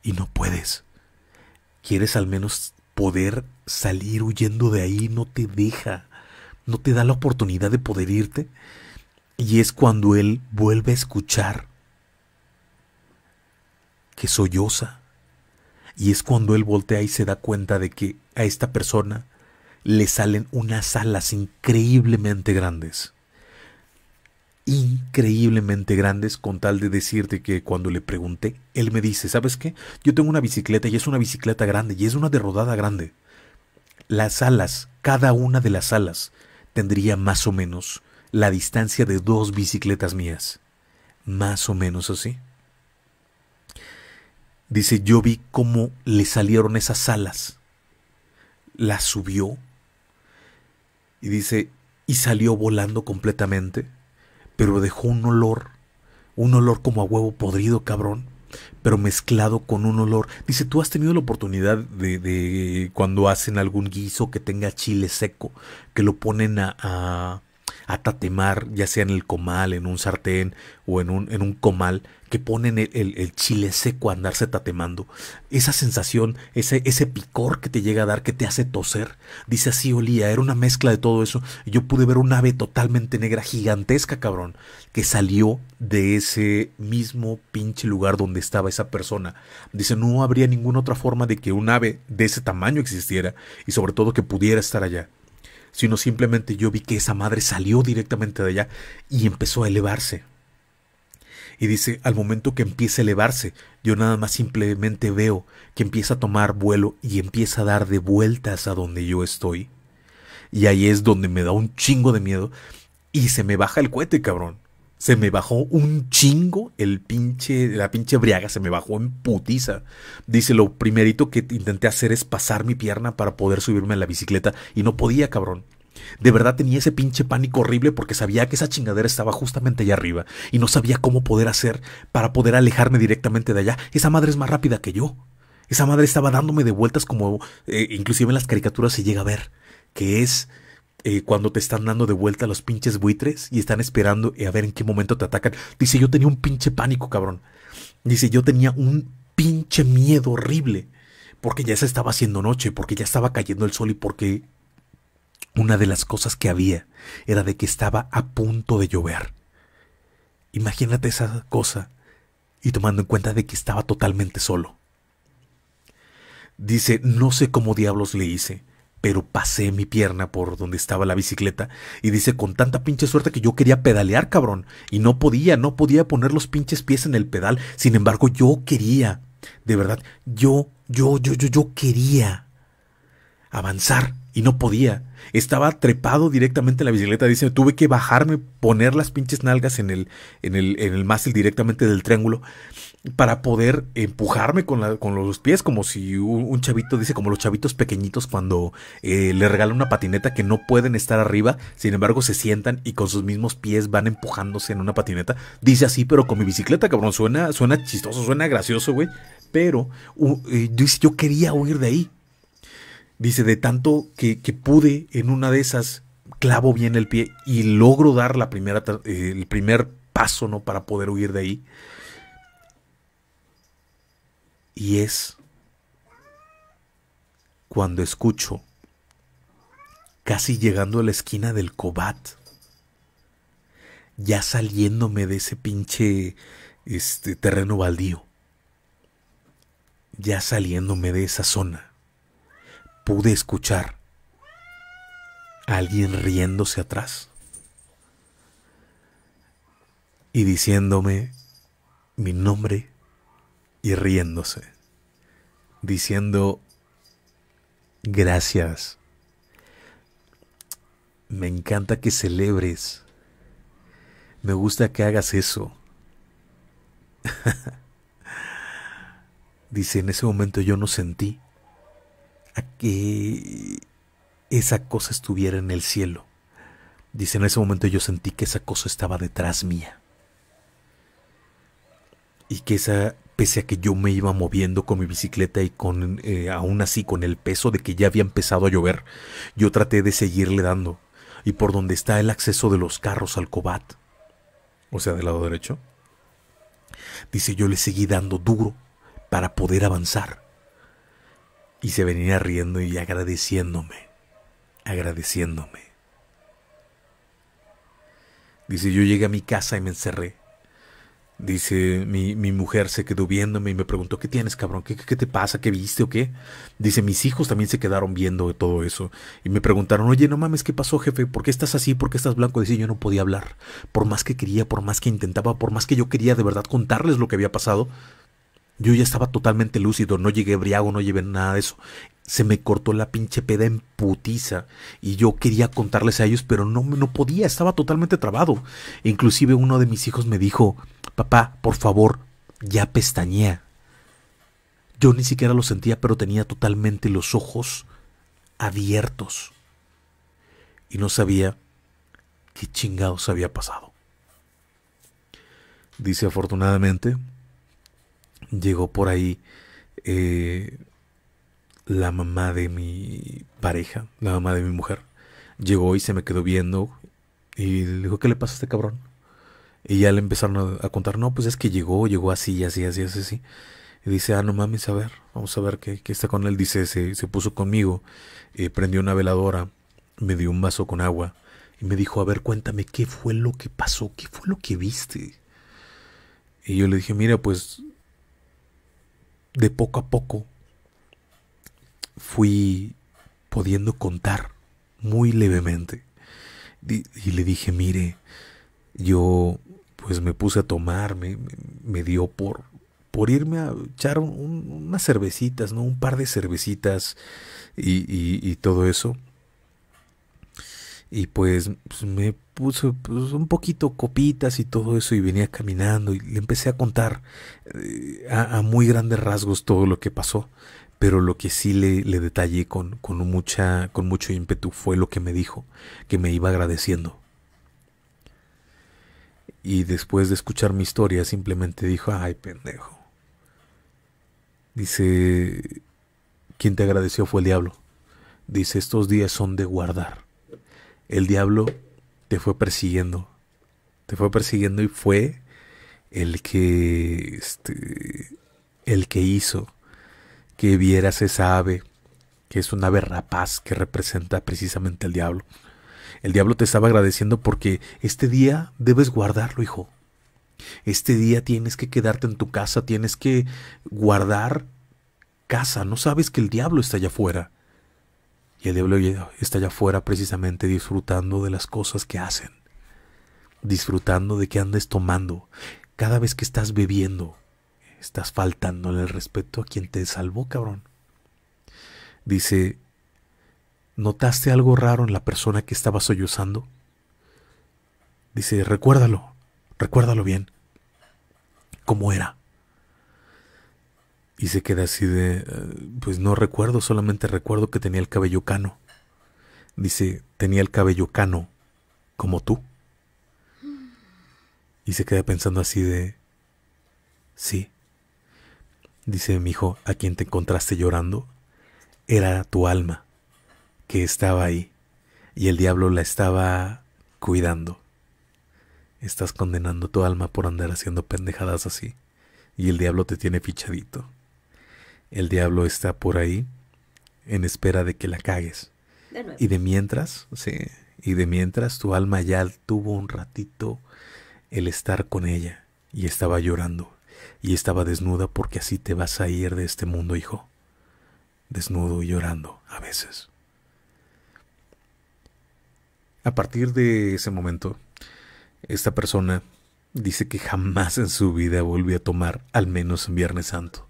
S1: y no puedes quieres al menos poder salir huyendo de ahí, no te deja, no te da la oportunidad de poder irte. Y es cuando él vuelve a escuchar que solloza. Y es cuando él voltea y se da cuenta de que a esta persona le salen unas alas increíblemente grandes increíblemente grandes con tal de decirte que cuando le pregunté, él me dice, ¿sabes qué? Yo tengo una bicicleta y es una bicicleta grande y es una de rodada grande. Las alas, cada una de las alas, tendría más o menos la distancia de dos bicicletas mías. Más o menos así. Dice, yo vi cómo le salieron esas alas. Las subió. Y dice, y salió volando completamente pero dejó un olor, un olor como a huevo podrido, cabrón, pero mezclado con un olor. Dice, tú has tenido la oportunidad de, de cuando hacen algún guiso que tenga chile seco, que lo ponen a, a, a, tatemar, ya sea en el comal, en un sartén o en un, en un comal, que ponen el, chile seco a andarse tatemando. Esa sensación, ese, ese picor que te llega a dar, que te hace toser. Dice así olía, era una mezcla de todo eso. Yo pude ver un ave totalmente negra, gigantesca, cabrón, que salió de ese mismo pinche lugar donde estaba esa persona. Dice, no habría ninguna otra forma de que un ave de ese tamaño existiera y sobre todo que pudiera estar allá sino simplemente yo vi que esa madre salió directamente de allá y empezó a elevarse. Y dice, al momento que empieza a elevarse, yo nada más simplemente veo que empieza a tomar vuelo y empieza a dar de vueltas a donde yo estoy. Y ahí es donde me da un chingo de miedo y se me baja el cohete, cabrón. Se me bajó un chingo el pinche, la pinche briaga, se me bajó en putiza. Dice, lo primerito que intenté hacer es pasar mi pierna para poder subirme a la bicicleta y no podía, cabrón. De verdad tenía ese pinche pánico horrible porque sabía que esa chingadera estaba justamente allá arriba y no sabía cómo poder hacer para poder alejarme directamente de allá. Esa madre es más rápida que yo. Esa madre estaba dándome de vueltas como eh, inclusive en las caricaturas se llega a ver, que es eh, cuando te están dando de vuelta los pinches buitres y están esperando a ver en qué momento te atacan. Dice, yo tenía un pinche pánico, cabrón. Dice, yo tenía un pinche miedo horrible porque ya se estaba haciendo noche, porque ya estaba cayendo el sol y porque una de las cosas que había era de que estaba a punto de llover. Imagínate esa cosa y tomando en cuenta de que estaba totalmente solo. Dice, no sé cómo diablos le hice, pero pasé mi pierna por donde estaba la bicicleta y dice, con tanta pinche suerte que yo quería pedalear, cabrón, y no podía, no podía poner los pinches pies en el pedal, sin embargo yo quería, de verdad, yo, yo, yo, yo, yo quería avanzar y no podía. Estaba trepado directamente en la bicicleta. Dice, tuve que bajarme, poner las pinches nalgas en el, en el, en mástil directamente del triángulo para poder empujarme con, con los pies, como si un, chavito, dice, como los chavitos pequeñitos cuando eh, le regalan una patineta que no pueden estar arriba, sin embargo se sientan y con sus mismos pies van empujándose en una patineta. Dice así, pero con mi bicicleta, cabrón, suena, suena chistoso, suena gracioso, güey. Pero eh, yo quería huir de ahí. Dice, de tanto que, pude en una de esas, clavo bien el pie y logro dar la primera, eh, el primer paso ¿no? para poder huir de ahí. Y es cuando escucho, casi llegando a la esquina del cobat, ya saliéndome de ese pinche este, terreno baldío, ya saliéndome de esa zona pude escuchar a alguien riéndose atrás y diciéndome mi nombre y riéndose, diciendo gracias. Me encanta que celebres. Me gusta que hagas eso. Dice, en ese momento yo no sentí a que esa cosa estuviera en el cielo. Dice, en ese momento yo sentí que esa cosa estaba detrás mía. Y que esa, pese a que yo me iba moviendo con mi bicicleta y con, eh, aún así con el peso de que ya había empezado a llover, yo traté de seguirle dando. Y por donde está el acceso de los carros al cobat, o sea, del lado derecho, dice, yo le seguí dando duro para poder avanzar. Y se venía riendo y agradeciéndome, agradeciéndome. Dice, yo llegué a mi casa y me encerré. Dice, mi, mujer se quedó viéndome y me preguntó, ¿qué tienes, cabrón? ¿Qué, ¿Qué, te pasa? ¿Qué viste o qué? Dice, mis hijos también se quedaron viendo todo eso. Y me preguntaron, oye, no mames, ¿qué pasó, jefe? ¿Por qué estás así? ¿Por qué estás blanco? Dice, yo no podía hablar. Por más que quería, por más que intentaba, por más que yo quería de verdad contarles lo que había pasado, yo ya estaba totalmente lúcido, no llegué briago, no llevé nada de eso. Se me cortó la pinche peda en putiza y yo quería contarles a ellos, pero no, no podía, estaba totalmente trabado. inclusive uno de mis hijos me dijo, papá, por favor, ya pestañea. Yo ni siquiera lo sentía, pero tenía totalmente los ojos abiertos. Y no sabía qué chingados había pasado. Dice afortunadamente, llegó por ahí eh, la mamá de mi pareja, la mamá de mi mujer. Llegó y se me quedó viendo y le dijo, ¿qué le pasa a este cabrón? Y ya le empezaron a, contar, no, pues es que llegó, llegó así, así, así, así, así. Y dice, ah, no mames, a ver, vamos a ver qué, está con él. Dice, se, puso conmigo, eh, prendió una veladora, me dio un vaso con agua y me dijo, a ver, cuéntame qué fue lo que pasó, qué fue lo que viste. Y yo le dije, mira, pues de poco a poco fui pudiendo contar muy levemente. Y le dije, mire, yo pues me puse a tomar, me, dio por, por irme a echar unas cervecitas, ¿no? Un par de cervecitas y, y todo eso. Y pues, pues, me puso pues, un poquito copitas y todo eso y venía caminando y le empecé a contar eh, a, muy grandes rasgos todo lo que pasó. Pero lo que sí le, le detallé con, con, mucha, con mucho ímpetu fue lo que me dijo, que me iba agradeciendo. Y después de escuchar mi historia simplemente dijo, ay pendejo. Dice, quien te agradeció fue el diablo. Dice, estos días son de guardar el diablo te fue persiguiendo. Te fue persiguiendo y fue el que. Este, el que hizo que vieras esa ave, que es una ave rapaz que representa precisamente al diablo. El diablo te estaba agradeciendo porque este día debes guardarlo, hijo. Este día tienes que quedarte en tu casa, tienes que guardar casa. No sabes que el diablo está allá afuera. Y el diablo está allá afuera precisamente disfrutando de las cosas que hacen. Disfrutando de que andes tomando. Cada vez que estás bebiendo, estás faltándole el respeto a quien te salvó, cabrón. Dice, ¿notaste algo raro en la persona que estaba sollozando? Dice, recuérdalo, recuérdalo bien. ¿Cómo era? Y se queda así de, eh, pues no recuerdo, solamente recuerdo que tenía el cabello cano. Dice, tenía el cabello cano, como tú. Y se queda pensando así de, sí. Dice mi hijo, a quien te encontraste llorando, era tu alma, que estaba ahí, y el diablo la estaba cuidando. Estás condenando tu alma por andar haciendo pendejadas así, y el diablo te tiene fichadito. El diablo está por ahí en espera de que la cagues. y de mientras, sí, y de mientras tu alma ya tuvo un ratito el estar con ella y estaba llorando y estaba desnuda porque así te vas a ir de este mundo, hijo. Desnudo y llorando a veces. A partir de ese momento, esta persona dice que jamás en su vida volvió a tomar, al menos un Viernes Santo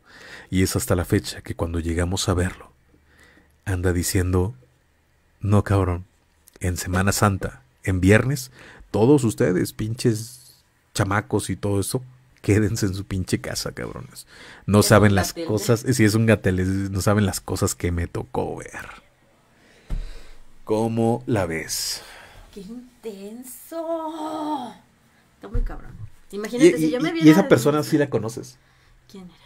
S1: y es hasta la fecha que cuando llegamos a verlo, anda diciendo, no cabrón, en Semana Santa, en viernes, todos ustedes, pinches chamacos y todo eso, quédense en su pinche casa, cabrones. No saben las cosas, si es un gatel, no saben las cosas que me tocó ver. ¿Cómo la ves?
S2: ¡Qué intenso! Está muy cabrón. Imagínate si yo me viera. ¿Y esa persona
S1: sí la conoces?
S2: ¿Quién era?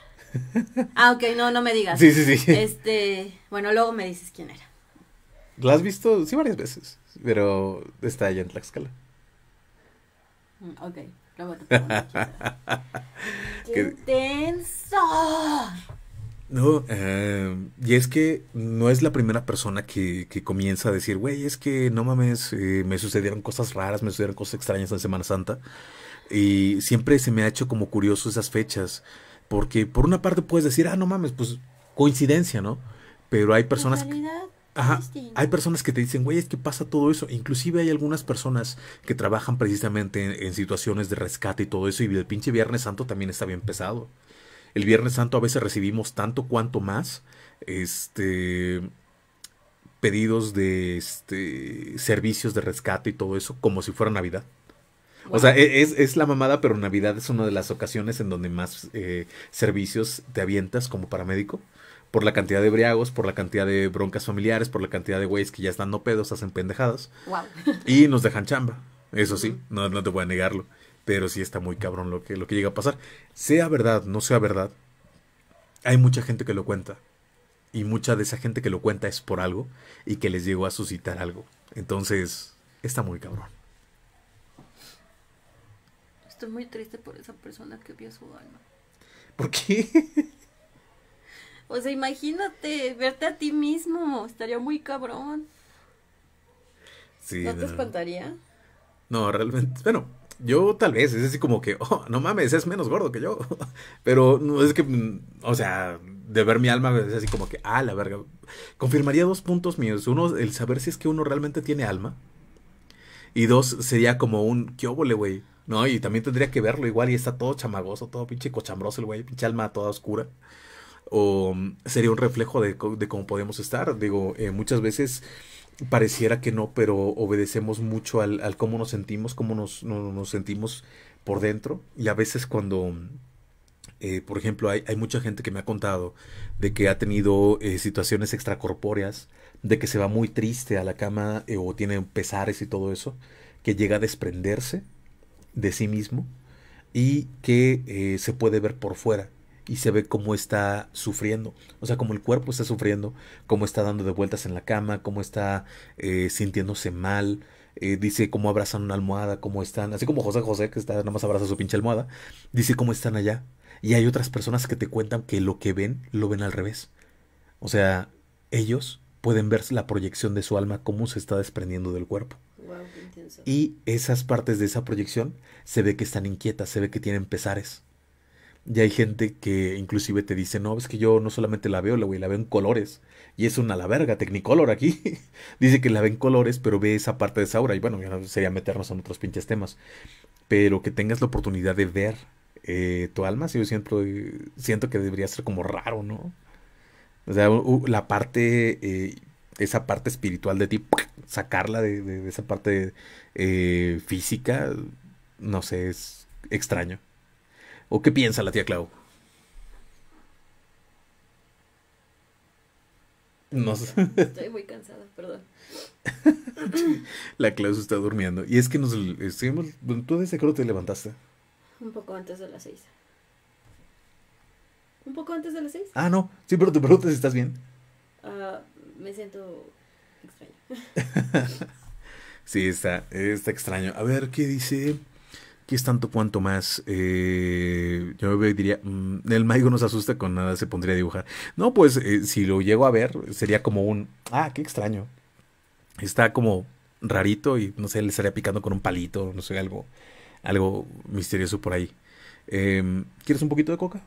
S2: Ah, ok, no, no me digas. Sí, sí, sí. Este, bueno, luego me dices quién era.
S1: ¿La has visto? Sí, varias veces, pero está allá en Tlaxcala.
S2: Mm, ok, luego te ¡Qué, intenso!
S1: No, em, y es que no es la primera persona que, que comienza a decir, güey, es que no mames, eh, me sucedieron cosas raras, me sucedieron cosas extrañas en Semana Santa. Y siempre se me ha hecho como curioso esas fechas. Porque por una parte puedes decir, ah, no mames, pues coincidencia, ¿no? Pero hay personas... Que, hay personas que te dicen, güey, es que pasa todo eso. Inclusive hay algunas personas que trabajan precisamente en, situaciones de rescate y todo eso. Y el pinche Viernes Santo también está bien pesado. El Viernes Santo a veces recibimos tanto cuanto más. Este pedidos de este, servicios de rescate y todo eso como si fuera Navidad. O sea, e, es, es, la mamada, pero Navidad es una de las ocasiones en donde más eh, servicios te avientas como paramédico. Por la cantidad de briagos, por la cantidad de broncas familiares, por la cantidad de güeyes que ya están no pedos, hacen pendejadas. Y nos dejan chamba. Eso sí, no, no te voy a negarlo. Pero sí está muy cabrón lo que, lo que llega a pasar. Sea verdad, no sea verdad, hay mucha gente que lo cuenta. Y mucha de esa gente que lo cuenta es por algo y que les llegó a suscitar algo. Entonces, está muy cabrón.
S2: Estoy muy triste por esa persona que vio su alma. ¿Por qué? o sea, imagínate, verte a ti mismo, estaría muy cabrón. ¿No, te espantaría?
S1: No, realmente, bueno, yo tal vez, es así como que, oh, no mames, es menos gordo que yo. Pero no es que, o sea, de ver mi alma es así como que, ah, la verga. Confirmaría dos puntos míos. Uno, el saber si es que uno realmente tiene alma. Y dos, sería como un, ¿qué óvole, güey? No, y también tendría que verlo igual y está todo chamagoso, todo pinche cochambroso el güey, pinche alma toda oscura. O mm, sería un reflejo de, cómo podemos estar. Digo, eh, muchas veces pareciera que no, pero obedecemos mucho al, al cómo nos sentimos, cómo nos, nos sentimos por dentro. Y a veces cuando... Mm, eh, por ejemplo, hay, hay, mucha gente que me ha contado de que ha tenido eh, situaciones extracorpóreas, de que se va muy triste a la cama o tiene pesares y todo eso, que llega a desprenderse de sí mismo y que eh, se puede ver por fuera y se ve cómo está sufriendo, o sea, cómo el cuerpo está sufriendo, cómo está dando de vueltas en la cama, cómo está eh, sintiéndose mal, eh, dice cómo abrazan una almohada, cómo están, así como José José, que está nada más abraza su pinche almohada, dice cómo están allá. Y hay otras personas que te cuentan que lo que ven, lo ven al revés. O sea, ellos pueden ver la proyección de su alma, cómo se está desprendiendo del cuerpo. Y esas partes de esa proyección se ve que están inquietas, se ve que tienen pesares. Y hay gente que inclusive te dice, no, es que yo no solamente la veo, la, la veo en colores. Y es una la verga, Tecnicolor, aquí. dice que la ve en colores, pero ve esa parte de esa Y bueno, sería meternos en otros pinches temas. Pero que tengas la oportunidad de ver eh, tu alma, si yo siento, siento que debería ser como raro, ¿no? O sea, la parte eh, esa parte espiritual de ti, sacarla de, de, esa parte eh, física, no sé, es extraño. ¿O qué piensa la tía Clau? No sé.
S2: Estoy muy cansada, perdón.
S1: la Clau se está durmiendo. Y es que nos estuvimos. ¿Tú desde qué hora te levantaste?
S2: Un poco antes de las seis. ¿Un poco antes de las seis? Ah, no. Sí, pero te preguntas si estás bien. Ah me siento extraño.
S1: sí, está, está extraño. A ver, ¿qué dice? ¿Qué es tanto cuanto más? Eh, yo diría, mm, el Maigo se asusta con nada, se pondría a dibujar. No, pues eh, si lo llego a ver, sería como un, ah, qué extraño. Está como rarito y no sé, le estaría picando con un palito, no sé, algo, algo misterioso por ahí. Em, ¿Quieres un poquito de coca?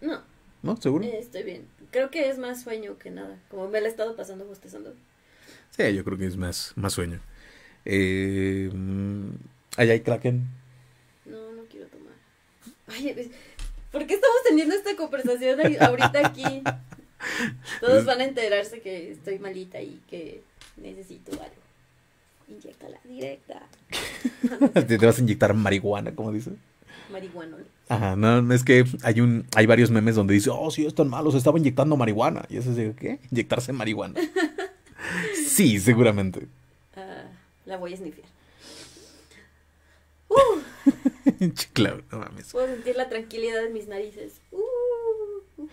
S1: no. ¿No? ¿Seguro? Eh,
S2: estoy bien creo que es más sueño que nada. Como me la he estado pasando bostezando.
S1: Sí, yo creo que es más, más sueño. Eh, mm, allá hay Kraken.
S2: No, no quiero tomar. Ay, ¿por qué estamos teniendo esta conversación ahorita aquí? Todos van a enterarse que estoy malita y que necesito algo. Inyectala directa.
S1: ¿Te, te vas a inyectar marihuana, como dice? Marihuana. Ajá, no, es que hay un, hay varios memes donde dice, oh, sí, malo, se estaba inyectando marihuana. Y eso es de, ¿qué? Inyectarse marihuana. sí, seguramente.
S2: Ah, la voy a snifiar.
S1: Uh. claro, no mames.
S2: Puedo sentir la tranquilidad en mis narices. Uh.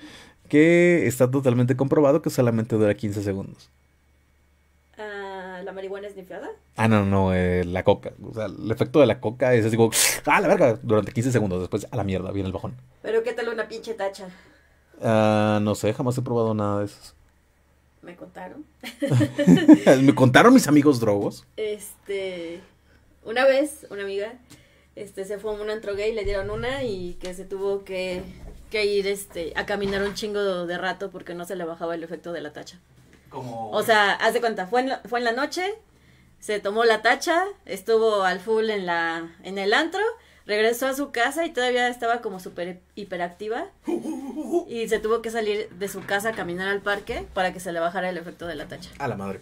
S1: Que está totalmente comprobado que solamente dura 15 segundos
S2: la marihuana es nifiada?
S1: Ah, no, no, eh, la coca. O sea, el efecto de la coca es así como, ¡ah, la verga! Durante 15 segundos, después a la mierda, viene el bajón.
S2: Pero ¿qué tal una pinche tacha?
S1: Ah, no sé, jamás he probado nada de eso.
S2: Me contaron. Me
S1: contaron mis amigos drogos.
S2: Este, una vez, una amiga, este, se fue a un antro gay, le dieron una y que se tuvo que, que ir, este, a caminar un chingo de rato porque no se le bajaba el efecto de la tacha. O sea, haz de cuenta, fue en, la, fue en la noche, se tomó la tacha, estuvo al full en, la, en el antro, regresó a su casa y todavía estaba como súper hiperactiva y se tuvo que salir de su casa a caminar al parque para que se le bajara el efecto de la tacha. A
S1: la madre.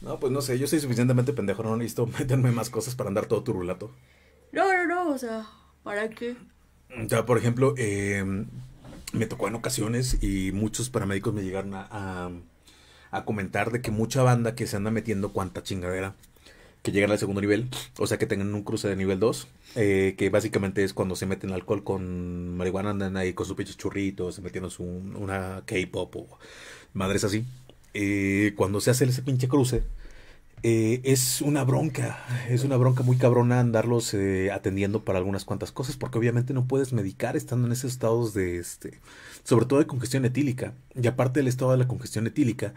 S1: No, pues no sé, yo soy suficientemente pendejo, no necesito meterme más cosas para andar todo turulato.
S2: No, no, no, o sea, ¿para qué?
S1: Ya, por ejemplo, em, me tocó en ocasiones y muchos paramédicos me llegaron a a comentar de que mucha banda que se anda metiendo cuanta chingadera que llegan al segundo nivel, o sea que tengan un cruce de nivel 2, eh, que básicamente es cuando se meten alcohol con marihuana, andan ahí con su pinche churrito, se metiendo su, una K-pop o madres así. Eh, cuando se hace ese pinche cruce, eh, es una bronca, es una bronca muy cabrona andarlos atendiendo para algunas cuantas cosas, porque obviamente no puedes medicar estando en esos estados de este sobre todo de congestión etílica. Y aparte del estado de la congestión etílica,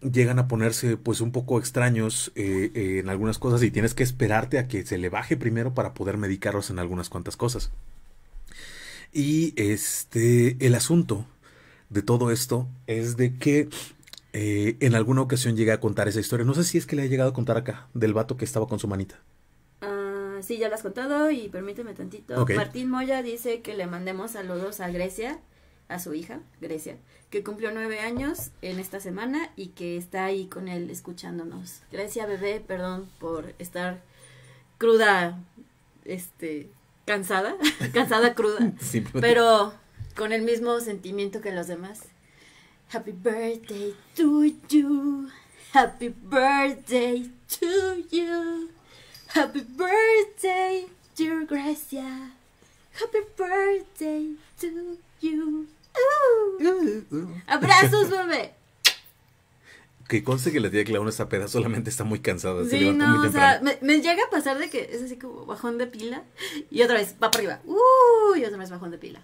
S1: llegan a ponerse pues un poco extraños eh, eh, en algunas cosas y tienes que esperarte a que se le baje primero para poder medicarlos en algunas cuantas cosas. Y este, el asunto de todo esto es de que eh, en alguna ocasión llega a contar esa historia. No sé si es que le ha llegado a contar acá, del vato que estaba con su manita.
S2: Ah, sí, ya lo has contado y permíteme tantito. Martín Moya dice que le mandemos saludos a Grecia a su hija, Grecia, que cumplió nueve años en esta semana y que está ahí con él escuchándonos. Grecia, bebé, perdón por estar cruda, este, cansada, cansada cruda, pero con el mismo sentimiento que los demás. Happy birthday to you. Happy birthday to you. Happy birthday, dear Grecia, Happy birthday to you. Uh. ¡Abrazos, bebé!
S1: Que conste que la tía no está peda solamente está muy cansada. Sí, no, o sea,
S2: me, llega a pasar de que es así como bajón de pila y otra vez va para arriba. Uy, y otra vez bajón de pila.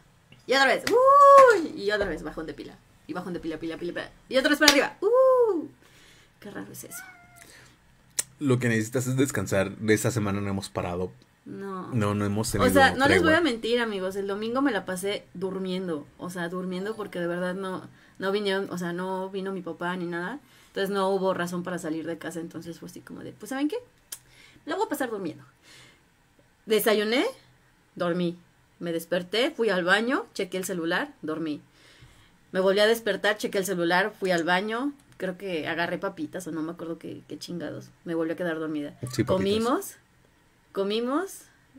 S2: Y otra vez. Uy, y otra vez bajón de pila. Y bajón de pila, pila, pila. pila y otra vez para arriba. Uy, qué raro es eso.
S1: Lo que necesitas es descansar. De esta semana no hemos parado no. No, no hemos tenido. O sea, no les voy a
S2: mentir, amigos. El domingo me la pasé durmiendo. O sea, durmiendo porque de verdad no, no vinieron, o sea, no vino mi papá ni nada. Entonces no hubo razón para salir de casa. Entonces fue así como de, pues, ¿saben qué? La voy a pasar durmiendo. Desayuné, dormí. Me desperté, fui al baño, chequé el celular, dormí. Me volví a despertar, chequé el celular, fui al baño, creo que agarré papitas o no me acuerdo qué, chingados. Me volví a quedar dormida. Comimos, comimos,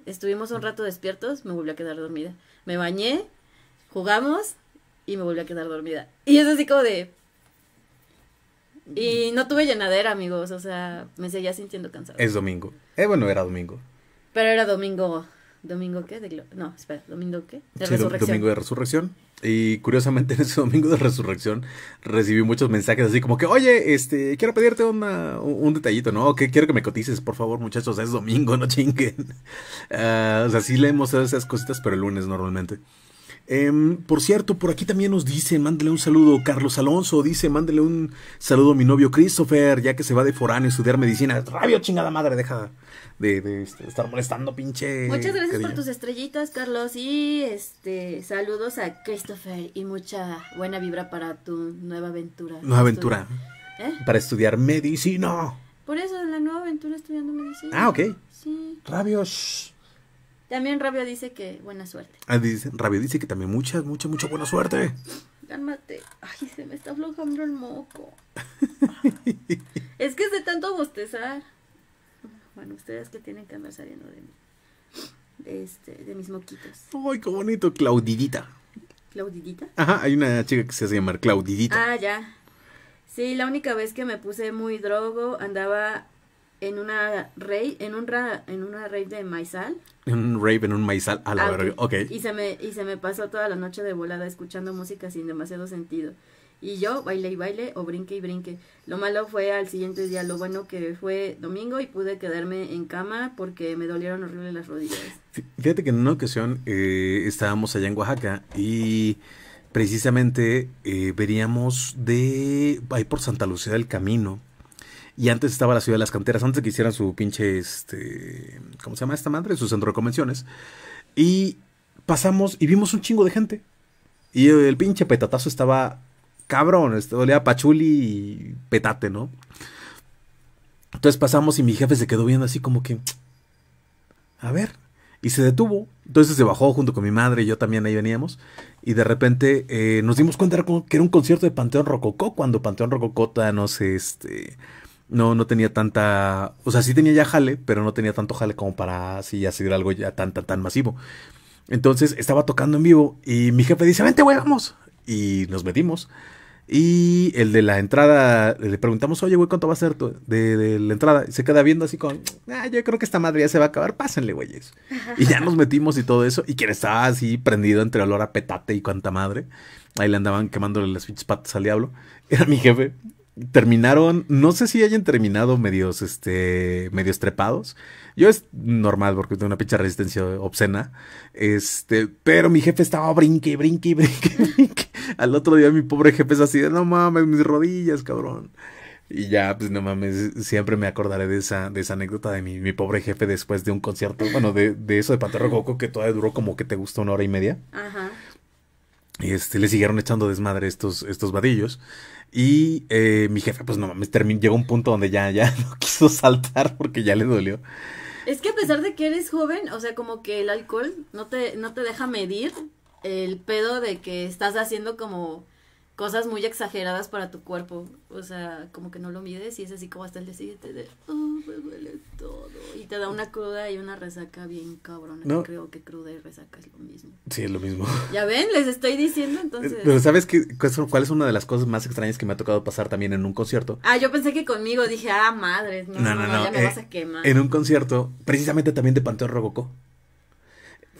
S2: estuvimos un mm. rato despiertos, me volví a quedar dormida. Me bañé, jugamos y me volví a quedar dormida. Y es así como de... Y mm. no tuve llenadera, amigos, o sea, me seguía sintiendo cansada. Es
S1: domingo. Eh, bueno, era domingo.
S2: Pero era domingo. ¿Domingo qué? no, espera, ¿domingo qué? De Domingo
S1: de resurrección. Y curiosamente en ese domingo de resurrección recibí muchos mensajes así como que, oye, este, quiero pedirte un detallito, ¿no? Que quiero que me cotices, por favor, muchachos, es domingo, no chinguen. Ah, o sea, sí leemos esas cositas, pero el lunes normalmente. Em, por cierto, por aquí también nos dice, mándale un saludo, Carlos Alonso, dice, mándele un saludo a mi novio Christopher, ya que se va de foráneo a estudiar medicina. Rabio, chingada madre, deja de, estar molestando, pinche. Muchas gracias por tus
S2: estrellitas, Carlos. Y este saludos a Christopher y mucha buena vibra para tu nueva aventura. Nueva aventura. ¿Eh?
S1: Para estudiar medicina.
S2: Por eso, la nueva aventura estudiando medicina. Ah, ok. Sí.
S1: Rabios.
S2: También Rabio dice que buena suerte.
S1: Ah, dice, Rabio dice que también mucha, mucha, mucha buena suerte.
S2: Cálmate. Ay, se me está aflojando el moco. es que es de tanto bostezar. Bueno, ustedes que tienen que andar saliendo de mí.
S1: este, de mis moquitos. ¡Ay, qué bonito! Claudidita.
S2: ¿Claudidita? Ajá,
S1: hay una chica que se hace llamar Claudidita.
S2: Ah, ya. Sí, la única vez que me puse muy drogo andaba en una rey, en un ra, en una rave de maizal.
S1: En un rave, en un maizal, a la ah, verga, okay. ok.
S2: Y se me, y se me pasó toda la noche de volada escuchando música sin demasiado sentido. Y yo bailé y bailé o brinque y brinque. Lo malo fue al siguiente día, lo bueno que fue domingo y pude quedarme en cama porque me dolieron horrible las rodillas.
S1: Fíjate que en una ocasión eh, estábamos allá en Oaxaca y precisamente eh, veríamos de ahí por Santa Lucía del Camino. Y antes estaba la ciudad de las canteras, antes que hicieran su pinche, este, ¿cómo se llama esta madre? Su centro de convenciones. Y pasamos y vimos un chingo de gente. Y el pinche petatazo estaba cabrón, este, olía pachuli y petate, ¿no? Entonces pasamos y mi jefe se quedó viendo así como que, a ver, y se detuvo. Entonces se bajó junto con mi madre y yo también ahí veníamos. Y de repente eh, nos dimos cuenta que era un concierto de Panteón Rococó, cuando Panteón Rococó no este, no, no tenía tanta, o sea, sí tenía ya jale, pero no tenía tanto jale como para así hacer algo ya tan, tan, tan masivo. Entonces estaba tocando en vivo y mi jefe dice, vente, güey, vamos. Y nos metimos. Y el de la entrada, le preguntamos, oye, güey, ¿cuánto va a ser de, la entrada? Y se queda viendo así con, ah, yo creo que esta madre ya se va a acabar, pásenle, güeyes. Y ya nos metimos y todo eso. Y quien estaba así prendido entre olor a petate y cuánta madre, ahí le andaban quemándole las fichas patas al diablo, era mi jefe terminaron, no sé si hayan terminado medios, este, medios trepados. Yo es normal porque tengo una pinche resistencia obscena. Este, pero mi jefe estaba brinque, brinque, brinque, brinque. Al otro día mi pobre jefe es así de, no mames, mis rodillas, cabrón. Y ya, pues no mames, siempre me acordaré de esa, de esa anécdota de mi, mi pobre jefe después de un concierto, bueno, de, de eso de Pantera Coco que todavía duró como que te gusta una hora y media. Ajá. Este, le siguieron echando desmadre estos, estos vadillos. Y eh, mi jefe, pues no mames, llegó un punto donde ya, ya no quiso saltar porque ya le dolió.
S2: Es que a pesar de que eres joven, o sea, como que el alcohol no te, no te deja medir el pedo de que estás haciendo como cosas muy exageradas para tu cuerpo. O sea, como que no lo mides y es así como hasta el día de, oh, me duele todo. Y te da una cruda y una resaca bien cabrona. creo que cruda y resaca es lo mismo.
S1: Sí, es lo mismo.
S2: Ya ven, les estoy diciendo entonces. Pero
S1: ¿sabes qué, cuál es una de las cosas más extrañas que me ha tocado pasar también en un concierto?
S2: Ah, yo pensé que conmigo dije, ah, madres, no, no, ya me eh, vas a quemar. En un
S1: concierto, precisamente también de Panteón Robocó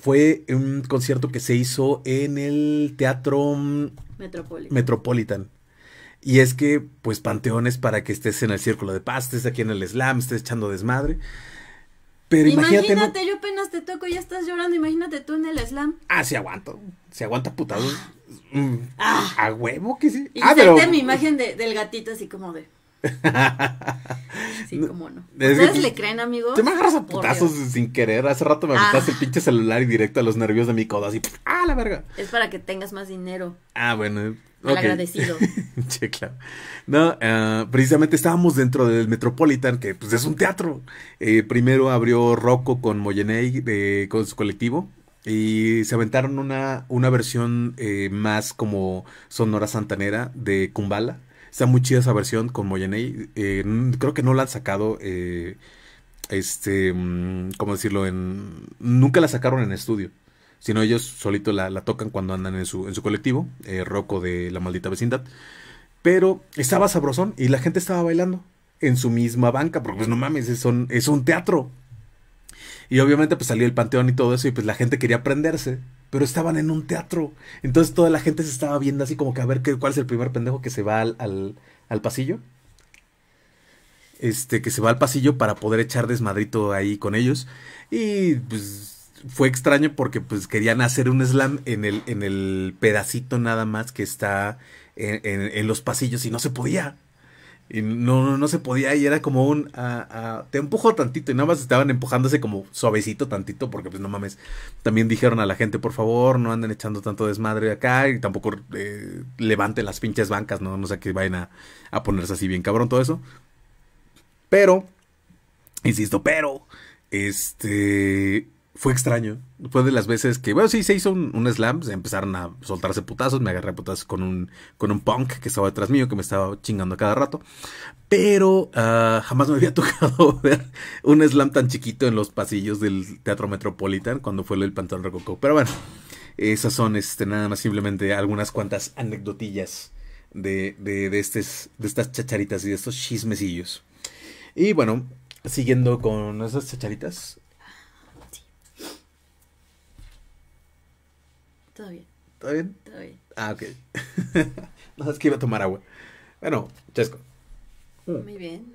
S1: fue un concierto que se hizo en el Teatro Metropolitan. Y es que, pues, panteones para que estés en el círculo de paz, estés aquí en el slam, estés echando desmadre.
S2: Pero imagínate. yo apenas te toco, y ya estás llorando. Imagínate tú en el slam.
S1: Ah, se aguanto. Se aguanta putado. Ah. Mm, a huevo que sí. Y ah, mi
S2: imagen del gatito así como de.
S1: sí, cómo
S2: no. ¿Ustedes le creen, amigo? Te me agarras a putazos
S1: sin querer. Hace rato me ah. aventaste el pinche celular y directo a los nervios de mi codo, así,
S2: ¡ah, la verga! Es para que tengas más dinero.
S1: Ah, bueno. Eh, agradecido. Che claro. No, eh, precisamente estábamos dentro del Metropolitan, que pues es un teatro. Eh, primero abrió Rocco con Moyeney, con su colectivo, y se aventaron una, una versión más como sonora santanera de Kumbala. Está muy chida esa versión con Moyenei. Eh, creo que no la han sacado. Eh, este. Mm, ¿Cómo decirlo? En, nunca la sacaron en estudio. Sino ellos solito la, tocan cuando andan en su, colectivo. Eh, roco de La Maldita Vecindad. Pero estaba sabrosón y la gente estaba bailando en su misma banca. Porque pues no mames, es un, es un teatro. Y obviamente pues salió el panteón y todo eso y pues la gente quería prenderse pero estaban en un teatro. Entonces toda la gente se estaba viendo así como que a ver qué, cuál es el primer pendejo que se va al, al, pasillo. Este, que se va al pasillo para poder echar desmadrito ahí con ellos. Y pues fue extraño porque pues querían hacer un slam en el, en el pedacito nada más que está en los pasillos y no se podía. Y no, no, no se podía y era como un... Ah, ah, te empujo tantito y nada más estaban empujándose como suavecito tantito porque pues no mames. También dijeron a la gente, por favor, no anden echando tanto desmadre acá y tampoco eh, levanten las pinches bancas, no, no sé que vayan a ponerse así bien cabrón todo eso. Pero, insisto, pero, este fue extraño. Fue de las veces que, bueno, sí, se hizo un, slam, se empezaron a soltarse putazos, me agarré a putazos con un, con un punk que estaba detrás mío, que me estaba chingando cada rato. Pero ah, jamás me había tocado ver un slam tan chiquito en los pasillos del Teatro Metropolitan cuando fue el Pantón Rococó. Pero bueno, esas son este, nada más simplemente algunas cuantas anecdotillas de, de, de, de estas chacharitas y de estos chismecillos. Y bueno, siguiendo con esas chacharitas,
S2: Todo bien. ¿Todo bien? Todo bien.
S1: Ah, ok. no, es que iba a tomar agua. Bueno, Chesco.
S2: Mm. Muy bien.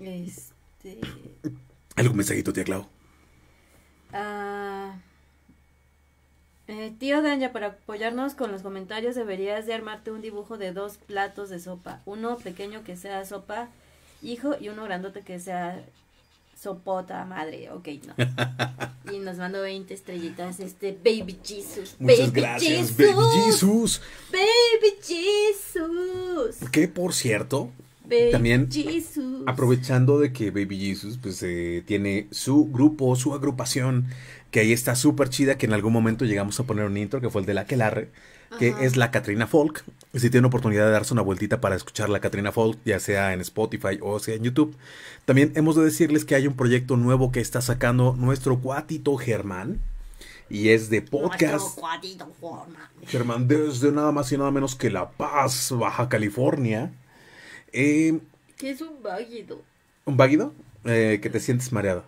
S2: Este.
S1: ¿Algún mensajito, tía Clau?
S2: Ah. Eh, tío Danja, para apoyarnos con los comentarios deberías de armarte un dibujo de dos platos de sopa. Uno pequeño que sea sopa, hijo, y uno grandote que sea sopota madre, ok, no. y nos mandó 20 estrellitas este Baby Jesus. baby Jesus, Baby Jesus. Baby Jesus. Que por cierto, baby también Jesus.
S1: aprovechando de que Baby Jesus pues eh, tiene su grupo, su agrupación, que ahí está súper chida, que en algún momento llegamos a poner un intro que fue el de la Quelarre que es la Katrina Folk. Si tienen oportunidad de darse una vueltita para escuchar la Katrina Folk, ya sea en Spotify o sea en YouTube. También hemos de decirles que hay un proyecto nuevo que está sacando nuestro cuatito Germán. Y es de podcast. Cuatito, Germán, desde nada más y nada menos que La Paz, Baja California. Eh,
S2: ¿Qué es un váguido?
S1: ¿Un váguido? Eh, que te sientes mareado.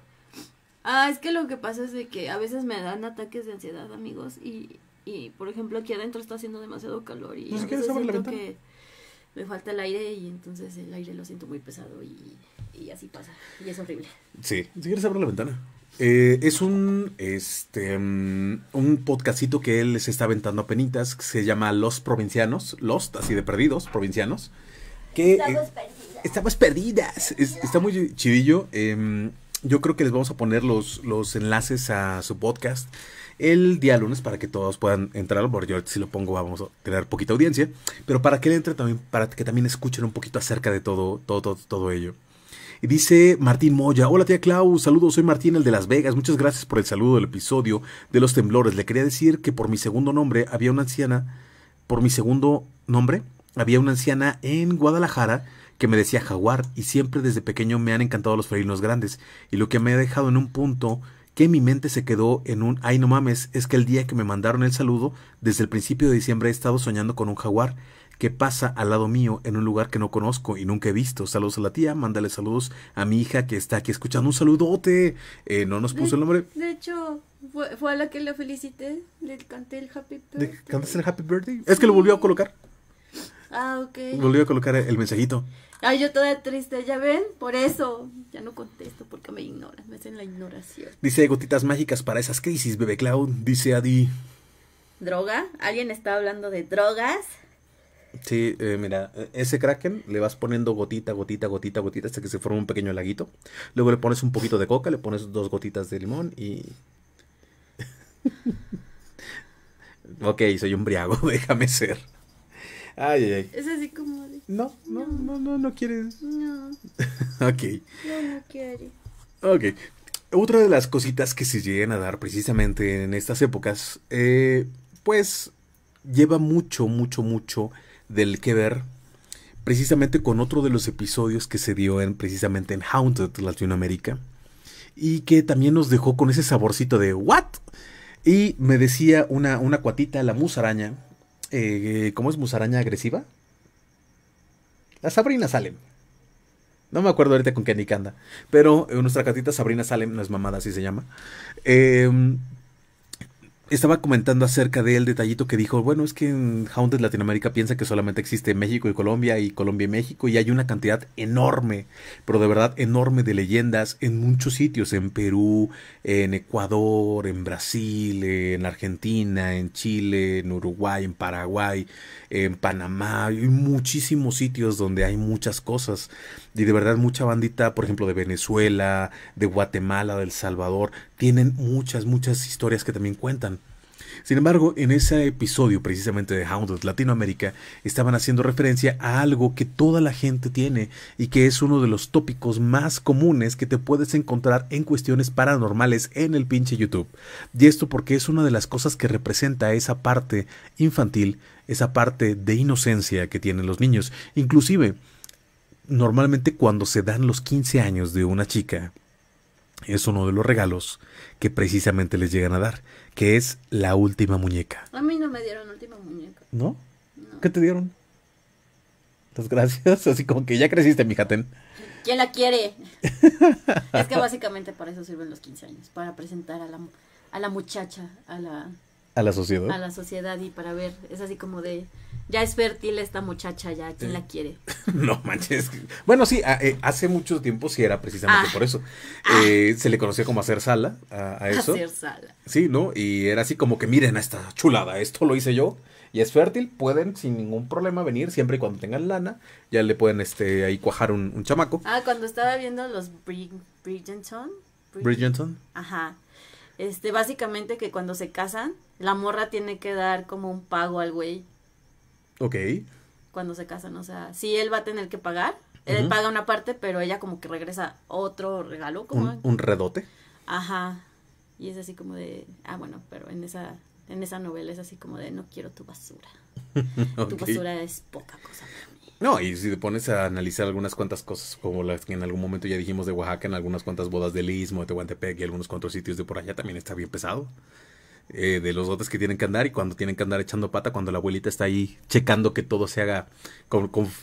S2: Ah, es que lo que pasa es de que a veces me dan ataques de ansiedad, amigos, y y por ejemplo, aquí adentro está haciendo demasiado calor y que me falta el aire y entonces el aire lo siento muy pesado y, así pasa. Y es horrible.
S1: Sí, si quieres abrir la ventana. Eh, es un este mm, un podcastito que él se está aventando a penitas que se llama Los Provincianos, Los, así de perdidos, provincianos. Que, eh, estamos perdidas. Estamos perdidas. está muy chidillo. Em, yo creo que les vamos a poner los, los enlaces a su podcast el día lunes para que todos puedan entrar, porque yo si lo pongo vamos a tener poquita audiencia, pero para que le entre también, para que también escuchen un poquito acerca de todo, todo, todo, todo ello. Y dice Martín Moya, hola tía Clau, saludos, soy Martín el de Las Vegas, muchas gracias por el saludo del episodio de los temblores. Le quería decir que por mi segundo nombre había una anciana, por mi segundo nombre había una anciana en Guadalajara que me decía jaguar y siempre desde pequeño me han encantado los felinos grandes y lo que me ha dejado en un punto que mi mente se quedó en un ay no mames, es que el día que me mandaron el saludo, desde el principio de diciembre he estado soñando con un jaguar que pasa al lado mío en un lugar que no conozco y nunca he visto. Saludos a la tía, mándale saludos a mi hija que está aquí escuchando un saludote. Eh, no nos puso el nombre.
S2: De hecho, fue, a la que le felicité, le canté el happy
S1: birthday. ¿Cantaste el happy birthday? Es que lo volvió a colocar.
S2: Ah, ok. Volvió a colocar el mensajito. Ay, yo toda triste, ¿ya ven? Por eso. Ya no contesto porque me ignoran, me hacen la ignoración.
S1: Dice gotitas mágicas para esas crisis, bebé Cloud. Dice Adi.
S2: ¿Droga? ¿Alguien está hablando de drogas?
S1: Sí, eh, mira, eh, ese kraken le vas poniendo gotita, gotita, gotita, gotita hasta que se forma un pequeño laguito. Luego le pones un poquito de coca, le pones dos gotitas de limón y... ok, soy un briago, déjame ser. Ay, Es así como No, no, no, no, no quieres. No. ok.
S2: No, quiere.
S1: Ok. Otra de las cositas que se llegan a dar precisamente en estas épocas, eh, pues lleva mucho, mucho, mucho del que ver precisamente con otro de los episodios que se dio en, precisamente en Haunted Latinoamérica y que también nos dejó con ese saborcito de ¿what? Y me decía una, una cuatita, la musaraña, eh, ¿cómo es musaraña agresiva? La Sabrina Salem. No me acuerdo ahorita con qué Nick anda. Pero eh, nuestra catita Sabrina Salem, no es mamada, así se llama. Eh, estaba comentando acerca del detallito que dijo, bueno, es que en Haunted Latinoamérica piensa que solamente existe México y Colombia y Colombia y México y hay una cantidad enorme, pero de verdad enorme de leyendas en muchos sitios, en Perú, en Ecuador, en Brasil, en Argentina, en Chile, en Uruguay, en Paraguay, en Panamá, hay muchísimos sitios donde hay muchas cosas. Y de verdad mucha bandita, por ejemplo, de Venezuela, de Guatemala, del El Salvador, tienen muchas, muchas historias que también cuentan. Sin embargo, en ese episodio precisamente de Latin Latinoamérica, estaban haciendo referencia a algo que toda la gente tiene y que es uno de los tópicos más comunes que te puedes encontrar en cuestiones paranormales en el pinche YouTube. Y esto porque es una de las cosas que representa esa parte infantil, esa parte de inocencia que tienen los niños. Inclusive, normalmente cuando se dan los 15 años de una chica, es uno de los regalos que precisamente les llegan a dar que es La Última Muñeca.
S2: A mí no me dieron Última Muñeca.
S1: ¿No? no. qué te dieron? Las gracias, así como que ya creciste, mi ¿Quién
S2: la quiere? es que básicamente para eso sirven los 15 años, para presentar a la, a la muchacha, a la a la sociedad. A la sociedad y para ver, es así como de, ya es fértil esta muchacha, ya, ¿quién la quiere? no
S1: manches. Bueno, sí, eh, hace mucho tiempo sí era precisamente ah. por eso. Ah. Eh, se le conocía como hacer sala a, eso. Hacer sala. Sí, ¿no? Y era así como que miren a esta chulada, esto lo hice yo. Y es fértil, pueden sin ningún problema venir siempre y cuando tengan lana. Ya le pueden este ahí cuajar un, un chamaco.
S2: Ah, cuando estaba viendo los Bridgerton. Bridgerton. Ajá este, básicamente que cuando se casan, la morra tiene que dar como un pago al güey. Ok. Cuando se casan, o sea, sí él va a tener que pagar. Él paga una parte, pero ella como que regresa otro regalo. Como un, redote. Ajá. Y es así como de, ah, bueno, pero en esa en esa novela es así como de no quiero tu basura.
S1: Tu basura es poca cosa. No, y si te pones a analizar algunas cuantas cosas, como las que en algún momento ya dijimos de Oaxaca, en algunas cuantas bodas del Istmo, de Tehuantepec y algunos cuantos sitios de por allá, también está bien pesado. Eh, de los dotes que tienen que andar y cuando tienen que andar echando pata, cuando la abuelita está ahí checando que todo se haga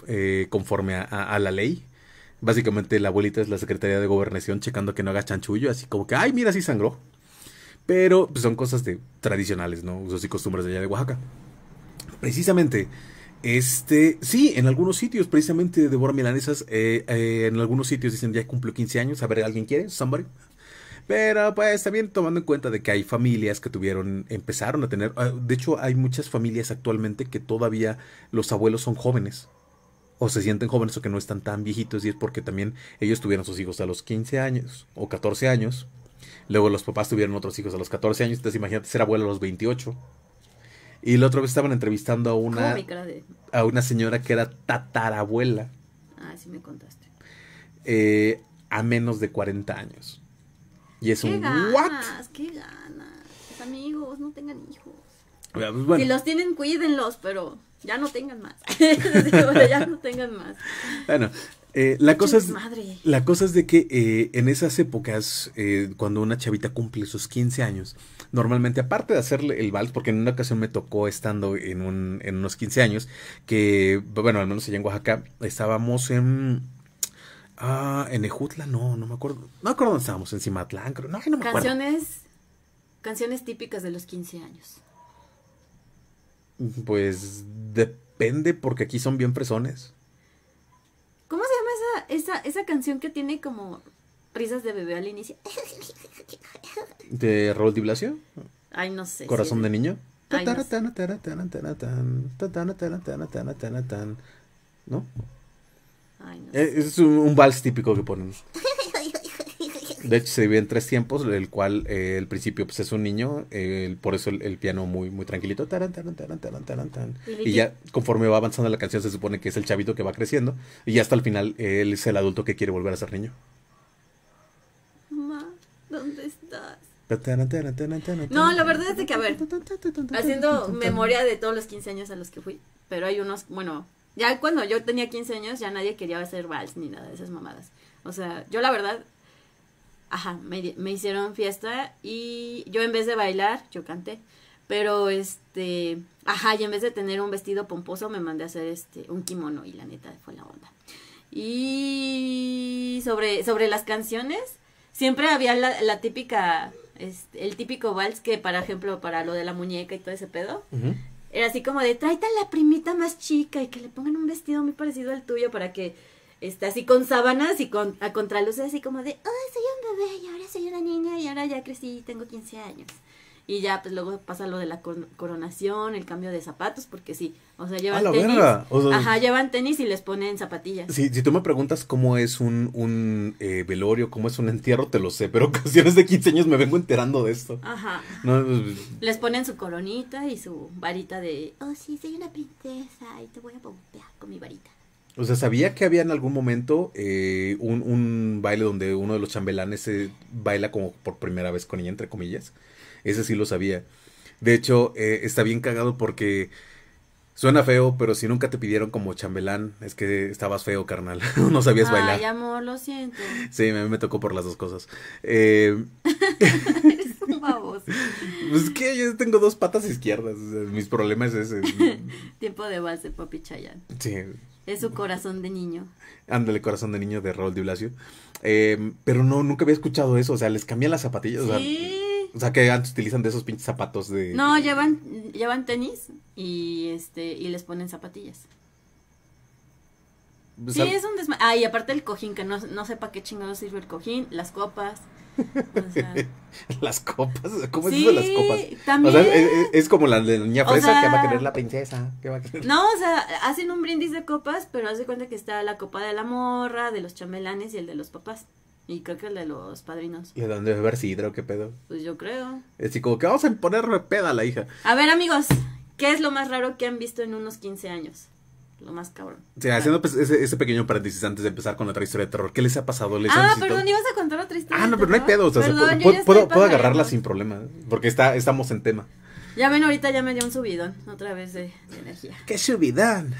S1: eh, conforme a, la ley. Básicamente la abuelita es la secretaría de gobernación checando que no haga chanchullo, así como que, ay, mira, si sangró. Pero pues, son cosas de, tradicionales, ¿no? Usos y costumbres de allá de Oaxaca. Precisamente este, sí, en algunos sitios, precisamente de Bora Milanesas, eh, eh, en algunos sitios dicen ya cumplió 15 años, a ver, ¿alguien quiere? ¿Somebody? Pero pues también tomando en cuenta de que hay familias que tuvieron, empezaron a tener, ah, de hecho hay muchas familias actualmente que todavía los abuelos son jóvenes, o se sienten jóvenes o que no están tan viejitos y es porque también ellos tuvieron sus hijos a los 15 años o 14 años. Luego los papás tuvieron otros hijos a los 14 años, entonces imagínate ser abuelo a los 28. Y la otra vez estaban entrevistando a una, a una señora que era tatarabuela.
S2: Ah, sí me contaste.
S1: Eh, a menos de 40 años. Y es ¿Qué un ganas,
S2: ¿Qué ganas? los amigos, no tengan hijos.
S1: Pues si los
S2: tienen, cuídenlos, pero ya no tengan más. ya no tengan más. Bueno,
S1: eh, la, cosa es, la cosa es de que eh, en esas épocas, eh, cuando una chavita cumple sus 15 años, normalmente aparte de hacerle el vals, porque en una ocasión me tocó estando en, unos 15 años, que, bueno, al menos allá en Oaxaca, estábamos en... Ah, en Ejutla, no, no me acuerdo. No me acuerdo dónde estábamos, en Cimatlán, No,
S2: Canciones, canciones típicas de los 15 años.
S1: Pues depende, porque aquí son bien presones
S2: esa, esa canción que tiene como risas de bebé al inicio.
S1: ¿De Rol de Blasio? Ay, no sé. ¿Corazón de niño? no, Es un, vals típico que ponemos De hecho, se divide en tres tiempos, el cual eh, el principio pues, es un niño, eh, por eso el, piano muy, muy tranquilito. y ya conforme va avanzando la canción, se supone que es el chavito que va creciendo. Y ya hasta el final, él es el adulto que quiere volver a ser niño.
S2: Mamá, ¿dónde estás? No, la verdad es de que, a ver, haciendo memoria de todos los 15 años a los que fui, pero hay unos, bueno, ya cuando yo tenía 15 años ya nadie quería hacer vals ni nada de esas mamadas. O sea, yo la verdad Ajá, me, hicieron fiesta y yo en vez de bailar, yo canté. Pero este, ajá, y en vez de tener un vestido pomposo, me mandé a hacer este un kimono y la neta fue la onda. Y sobre, sobre las canciones, siempre había la, típica, este, el típico vals que, para ejemplo, para lo de la muñeca y todo ese pedo, era así como de, tráete la primita más chica y que le pongan un vestido muy parecido al tuyo para que así con sábanas y con, a contraluces, así como de, oh, soy un bebé y ahora soy una niña y ahora ya crecí y tengo 15 años. Y ya, pues luego pasa lo de la coronación, el cambio de zapatos, porque sí, o sea, llevan tenis. ajá, llevan tenis y les ponen zapatillas. Si,
S1: si tú me preguntas cómo es un, un eh, velorio, cómo es un entierro, te lo sé, pero ocasiones de 15 años me vengo enterando de esto. Ajá.
S2: les ponen su coronita y su varita de, oh sí, soy una princesa y te voy a pompear con mi varita. O sea, sabía
S1: que había en algún momento eh, un, baile donde uno de los chambelanes se baila como por primera vez con ella, entre comillas. Ese sí lo sabía. De hecho, eh, está bien cagado porque suena feo, pero si nunca te pidieron como chambelán, es que estabas feo, carnal. no sabías bailar. Ay,
S2: amor, lo siento.
S1: Sí, a mí me tocó por las dos cosas. Eh... Vamos. Pues que yo tengo dos patas izquierdas. mis problemas es ese.
S2: Tiempo de base, Papi Chayan. Sí. Es su corazón de niño.
S1: Ándale, corazón de niño de Raúl Di Blasio. Em, pero no, nunca había escuchado eso. O sea, les cambian las zapatillas. Sí. O sea, que antes utilizan de esos pinches zapatos de... No,
S2: llevan, llevan tenis y, este, y les ponen zapatillas. sí, es un desmayo, Ah, y aparte el cojín, que no, no sepa qué chingado sirve el cojín, las copas.
S1: las copas, ¿cómo es eso de las copas? es, como la de niña Fresa que va a querer la princesa. No,
S2: o sea, hacen un brindis de copas, pero hace cuenta que está la copa de la morra, de los chamelanes y el de los papás. Y creo que el de los padrinos. ¿Y
S1: de dónde ver sidro? ¿Qué pedo?
S2: Pues yo creo.
S1: Así como que vamos a ponerle peda a la hija.
S2: A ver, amigos, ¿qué es lo más raro que han visto en unos 15 años? lo más cabrón.
S1: Sí, haciendo pues, ese, pequeño paréntesis antes de empezar con otra historia de terror. ¿Qué les ha pasado? ¿Les ah, perdón, ibas
S2: a contar otra historia. Ah, no, pero no hay pedo. puedo, agarrarla
S1: sin problema, porque está, estamos en tema.
S2: Ya ven, ahorita ya me dio un subidón, otra vez de, energía. ¡Qué
S1: subidón!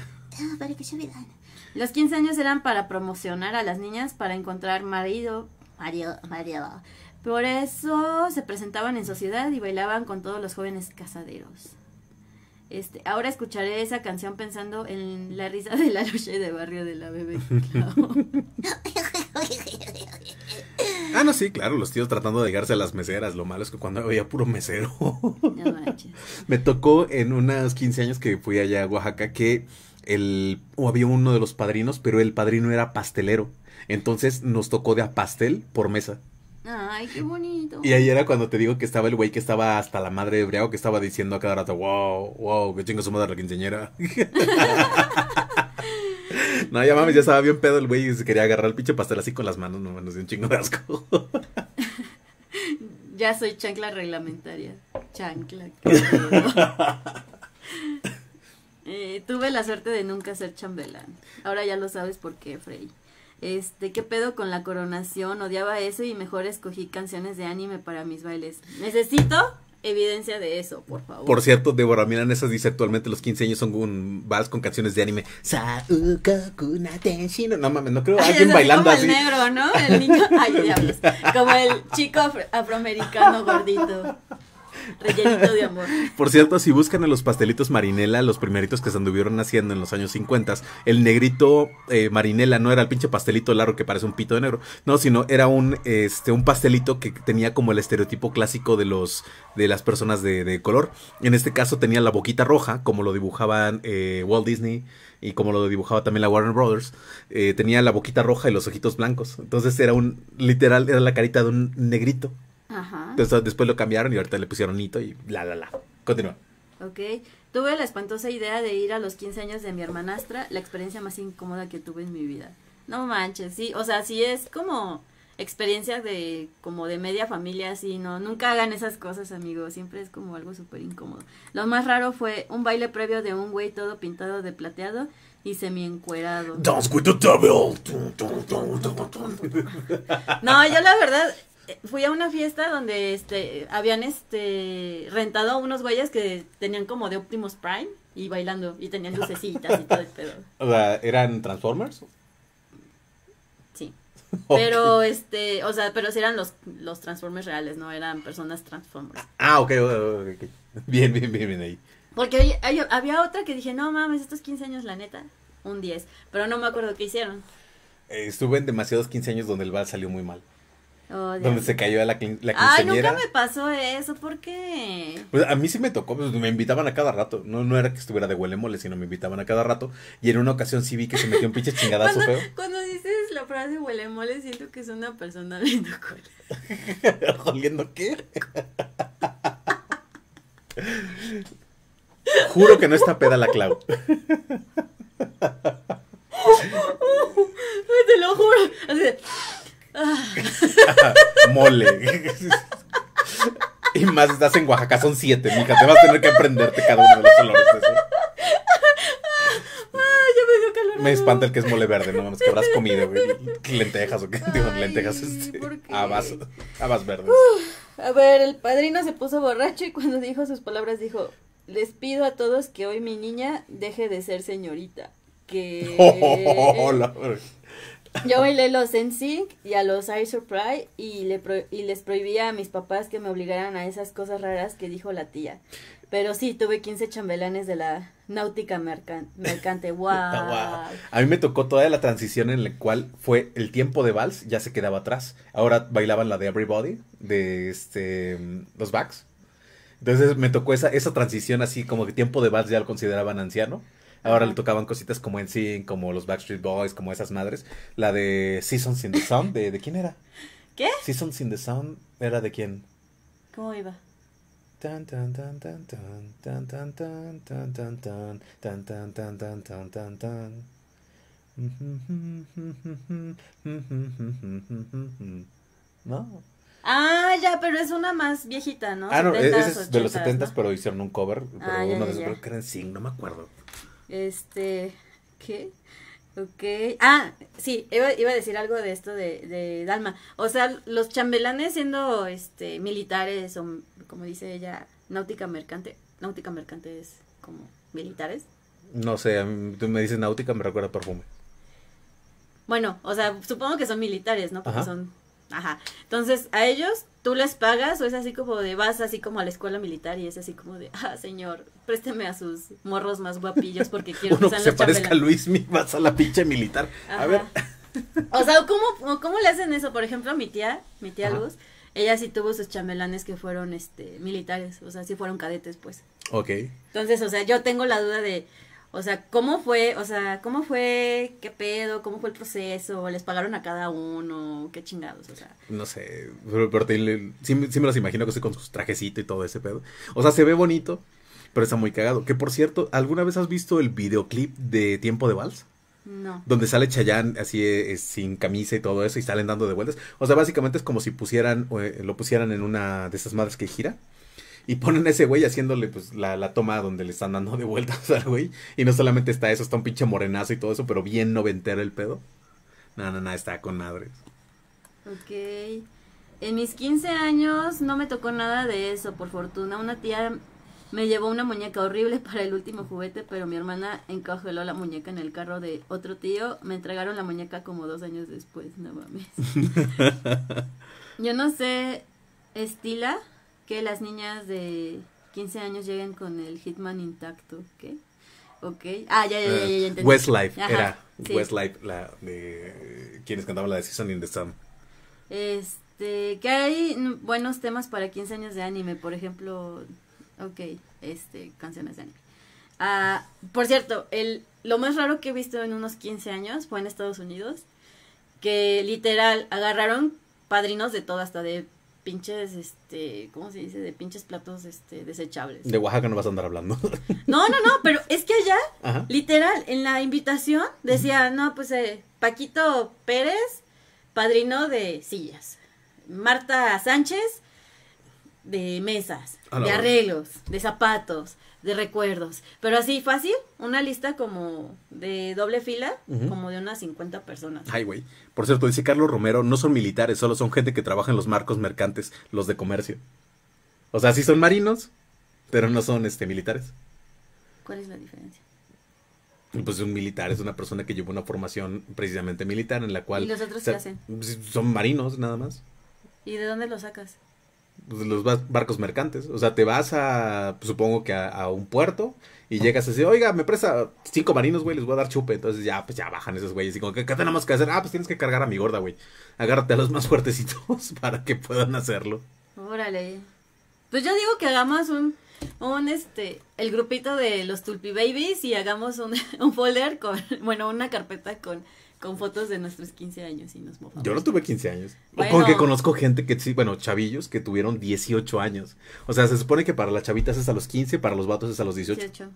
S2: qué subidón. Los 15 años eran para promocionar a las niñas para encontrar marido, marido, marido. Por eso se presentaban en sociedad y bailaban con todos los jóvenes casaderos. Este, ahora escucharé esa canción pensando en la risa de la noche de barrio de la bebé.
S1: ah, no, sí, claro, los tíos tratando de llegarse a las meseras. Lo malo es que cuando había puro mesero. Me tocó en unos 15 años que fui allá a Oaxaca que el, había uno de los padrinos, pero el padrino era pastelero. Entonces nos tocó de a pastel por mesa.
S2: Ay, qué bonito. Y ahí
S1: era cuando te digo que estaba el güey que estaba hasta la madre de que estaba diciendo a cada rato, wow, wow, qué chingo su madre la no, ya mames, ya estaba bien pedo el güey y se quería agarrar el pinche pastel así con las manos, no dio
S2: un chingo de asco. ya soy chancla reglamentaria. Chancla. Eh, tuve la suerte de nunca ser chambelán. Ahora ya lo sabes por qué, Frey este, qué pedo con la coronación, odiaba eso y mejor escogí canciones de anime para mis bailes. Necesito evidencia de eso, por favor. Por
S1: cierto, Débora mira, dice actualmente los 15 años son un vals con canciones de anime. No mames, no creo alguien bailando así. el negro,
S2: ¿no? El niño, Ay, diablos. Como el chico afroamericano gordito
S1: de amor. Por cierto, si buscan en los pastelitos marinela, los primeritos que se anduvieron haciendo en los años 50, el negrito eh, marinela no era el pinche pastelito largo que parece un pito de negro, no, sino era un, este, un pastelito que tenía como el estereotipo clásico de, los, de las personas de, color. En este caso tenía la boquita roja, como lo dibujaban eh, Walt Disney y como lo dibujaba también la Warner Brothers, eh, tenía la boquita roja y los ojitos blancos. Entonces era un, literal, era la carita de un negrito
S2: Ajá. Entonces,
S1: después lo cambiaron y ahorita le pusieron hito y bla, la, la. Continúa.
S2: Ok. Tuve la espantosa idea de ir a los 15 años de mi hermanastra, la experiencia más incómoda que tuve en mi vida. No manches, sí, o sea, sí es como experiencias de como de media familia así, no, nunca hagan esas cosas, amigos, siempre es como algo súper incómodo. Lo más raro fue un baile previo de un güey todo pintado de plateado y semi encuerado. No, yo la verdad fui a una fiesta donde este habían este rentado unos güeyes que tenían como de Optimus Prime y bailando y tenían lucecitas y todo el pedo.
S1: O sea, eran Transformers.
S2: Sí. Pero este, o sea, pero si eran los los Transformers reales, no eran personas Transformers.
S1: Ah, ok, okay, Bien, bien, bien, bien ahí.
S2: Porque había otra que dije, "No mames, estos 15 años la neta, un 10", pero no me acuerdo qué hicieron.
S1: estuve en demasiados 15 años donde el bar salió muy mal.
S2: Oh, donde se
S1: cayó la, la quinceañera. Ay, nunca me
S2: pasó eso, ¿por qué?
S1: Pues a mí sí me tocó, pues, me invitaban a cada rato. No, no era que estuviera de huele mole, sino me invitaban a cada rato. Y en una ocasión sí vi que se metió un pinche chingadazo feo.
S2: Cuando dices la frase huele mole, siento que es una persona linda
S1: cola. qué?
S2: Juro que no está
S1: peda la Clau.
S2: Te lo juro. Así
S1: Mole. y más estás en Oaxaca, son siete, mija. Te vas a tener que aprenderte cada uno de los olores.
S2: Ah, me
S1: espanta el que es mole verde, no mames, que habrás comido, güey. Lentejas o qué, digo, lentejas, este, habas, verdes.
S2: a ver, el padrino se puso borracho y cuando dijo sus palabras dijo, les pido a todos que hoy mi niña deje de ser señorita. Que... Oh, yo bailé los sync y a los I Surprise y, le y les prohibía a mis papás que me obligaran a esas cosas raras que dijo la tía. Pero sí, tuve 15 chambelanes de la náutica mercante. Wow. Ah,
S1: a mí me tocó toda la transición en la cual fue el tiempo de vals, ya se quedaba atrás. Ahora bailaban la de Everybody, de este, los Backs. Entonces me tocó esa, esa transición así como que tiempo de vals ya lo consideraban anciano. Ahora le tocaban cositas como en NSYNC, como los Backstreet Boys, como esas madres. La de Seasons in the Sound, de, quién era? ¿Qué? Seasons in the Sound, ¿era de quién?
S2: ¿Cómo iba? tan
S1: tan tan tan tan tan tan tan tan tan tan tan tan tan tan tan tan no
S2: Ah, ya, pero es una más viejita, ¿no? Ah, no, es de los 70,
S1: pero hicieron un cover, pero uno de esos, creo que era en no me acuerdo.
S2: Este, ¿qué? Ok. Ah, sí, iba, a decir algo de esto de, Dalma. O sea, los chambelanes siendo este militares o como dice ella, náutica mercante. Náutica mercante es como militares.
S1: No sé, tú me dices náutica, me recuerda perfume.
S2: Bueno, o sea, supongo que son militares, ¿no? Porque son Ajá. Entonces, a ellos tú les pagas o es así como de vas así como a la escuela militar y es así como de, ah, señor, présteme a sus morros más guapillos porque quiero Uno que se parezca a
S1: Luis, mi, vas a la pinche militar. A ver.
S2: o sea, ¿cómo, ¿cómo le hacen eso? Por ejemplo, mi tía, mi tía Luz, ella sí tuvo sus chamelanes que fueron este militares, o sea, sí fueron cadetes, pues. Ok. Entonces, o sea, yo tengo la duda de o sea, ¿cómo fue? O sea, ¿cómo fue? ¿Qué pedo? ¿Cómo fue el proceso? ¿Les pagaron a cada uno? ¿Qué chingados? O sea.
S1: No sé, pero, sí, me los imagino que estoy con sus trajecitos y todo ese pedo. O sea, se ve bonito, pero está muy cagado. Que por cierto, ¿alguna vez has visto el videoclip de Tiempo de Vals? No. Donde sale Chayanne así eh, eh, sin camisa y todo eso y salen dando de vueltas. O sea, básicamente es como si pusieran, eh, lo pusieran en una de esas madres que gira y ponen a ese güey haciéndole pues la, toma donde le están dando de vuelta al güey. Y no solamente está eso, está un pinche morenazo y todo eso, pero bien noventera el pedo. No, no, no, está con madres.
S2: Ok. En mis 15 años no me tocó nada de eso, por fortuna. Una tía me llevó una muñeca horrible para el último juguete, pero mi hermana encajeló la muñeca en el carro de otro tío. Me entregaron la muñeca como dos años después, no mames. Yo no sé, Estila, que las niñas de 15 años lleguen con el Hitman intacto, ¿qué? Ok. Ah, ya, ya, ya, ya, eh, entendí. Westlife era. Westlife,
S1: la de. Eh, quienes cantaban la de Season in the Sun.
S2: Este. Que hay buenos temas para 15 años de anime, por ejemplo. Ok, este, canciones de anime. Ah, por cierto, el, lo más raro que he visto en unos 15 años fue en Estados Unidos. Que literal agarraron padrinos de todo, hasta de pinches, este, ¿cómo se dice? De pinches platos, este, desechables.
S1: De Oaxaca no vas a andar hablando.
S2: No, no, no, pero es que allá, literal, en la invitación decía, no, pues eh, Paquito Pérez, padrino de sillas. Marta Sánchez, de mesas, de arreglos, de zapatos de recuerdos. Pero así fácil, una lista como de doble fila, como de unas 50 personas.
S1: Ay, güey. Por cierto, dice Carlos Romero, no son militares, solo son gente que trabaja en los marcos mercantes, los de comercio. O sea, sí son marinos, pero no son este militares.
S2: ¿Cuál es la diferencia?
S1: Pues un militar es una persona que lleva una formación precisamente militar en la cual... ¿Y los otros qué hacen? Son marinos nada más.
S2: ¿Y de dónde los sacas?
S1: Pues, los barcos mercantes. O sea, te vas a, supongo que a, un puerto y llegas así, oiga, me presta cinco marinos, güey, les voy a dar chupe. Entonces ya, pues ya bajan esos güeyes. Y como, ¿qué, ¿qué, tenemos que hacer? Ah, pues tienes que cargar a mi gorda, güey. Agárrate a los más fuertecitos para que puedan hacerlo.
S2: Órale. Pues yo digo que hagamos un, un este, el grupito de los Tulpi Babies y hagamos un, un folder con, bueno, una carpeta con con fotos de nuestros 15 años y nos mofamos. Yo no
S1: tuve 15 años. Bueno. Porque conozco gente que sí, bueno, chavillos que tuvieron 18 años. O sea, se supone que para las chavitas es a los 15, para los vatos es a los 18.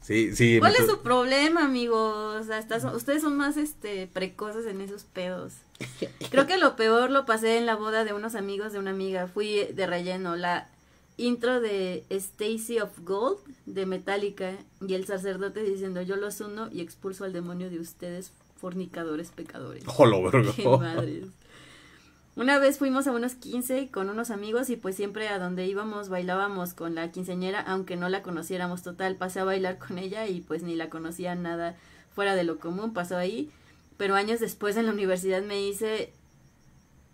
S1: sí. Sí, ¿Cuál es su
S2: problema, amigos? O sea, ustedes son más este precoces en esos pedos. Creo que lo peor lo pasé en la boda de unos amigos de una amiga. Fui de relleno. La intro de Stacy of Gold de Metallica y el sacerdote diciendo yo los uno y expulso al demonio de ustedes fornicadores pecadores. ¡Jolo, Qué madres. Una vez fuimos a unos 15 con unos amigos y pues siempre a donde íbamos bailábamos con la quinceañera, aunque no la conociéramos total. Pasé a bailar con ella y pues ni la conocía nada fuera de lo común, pasó ahí. Pero años después en la universidad me hice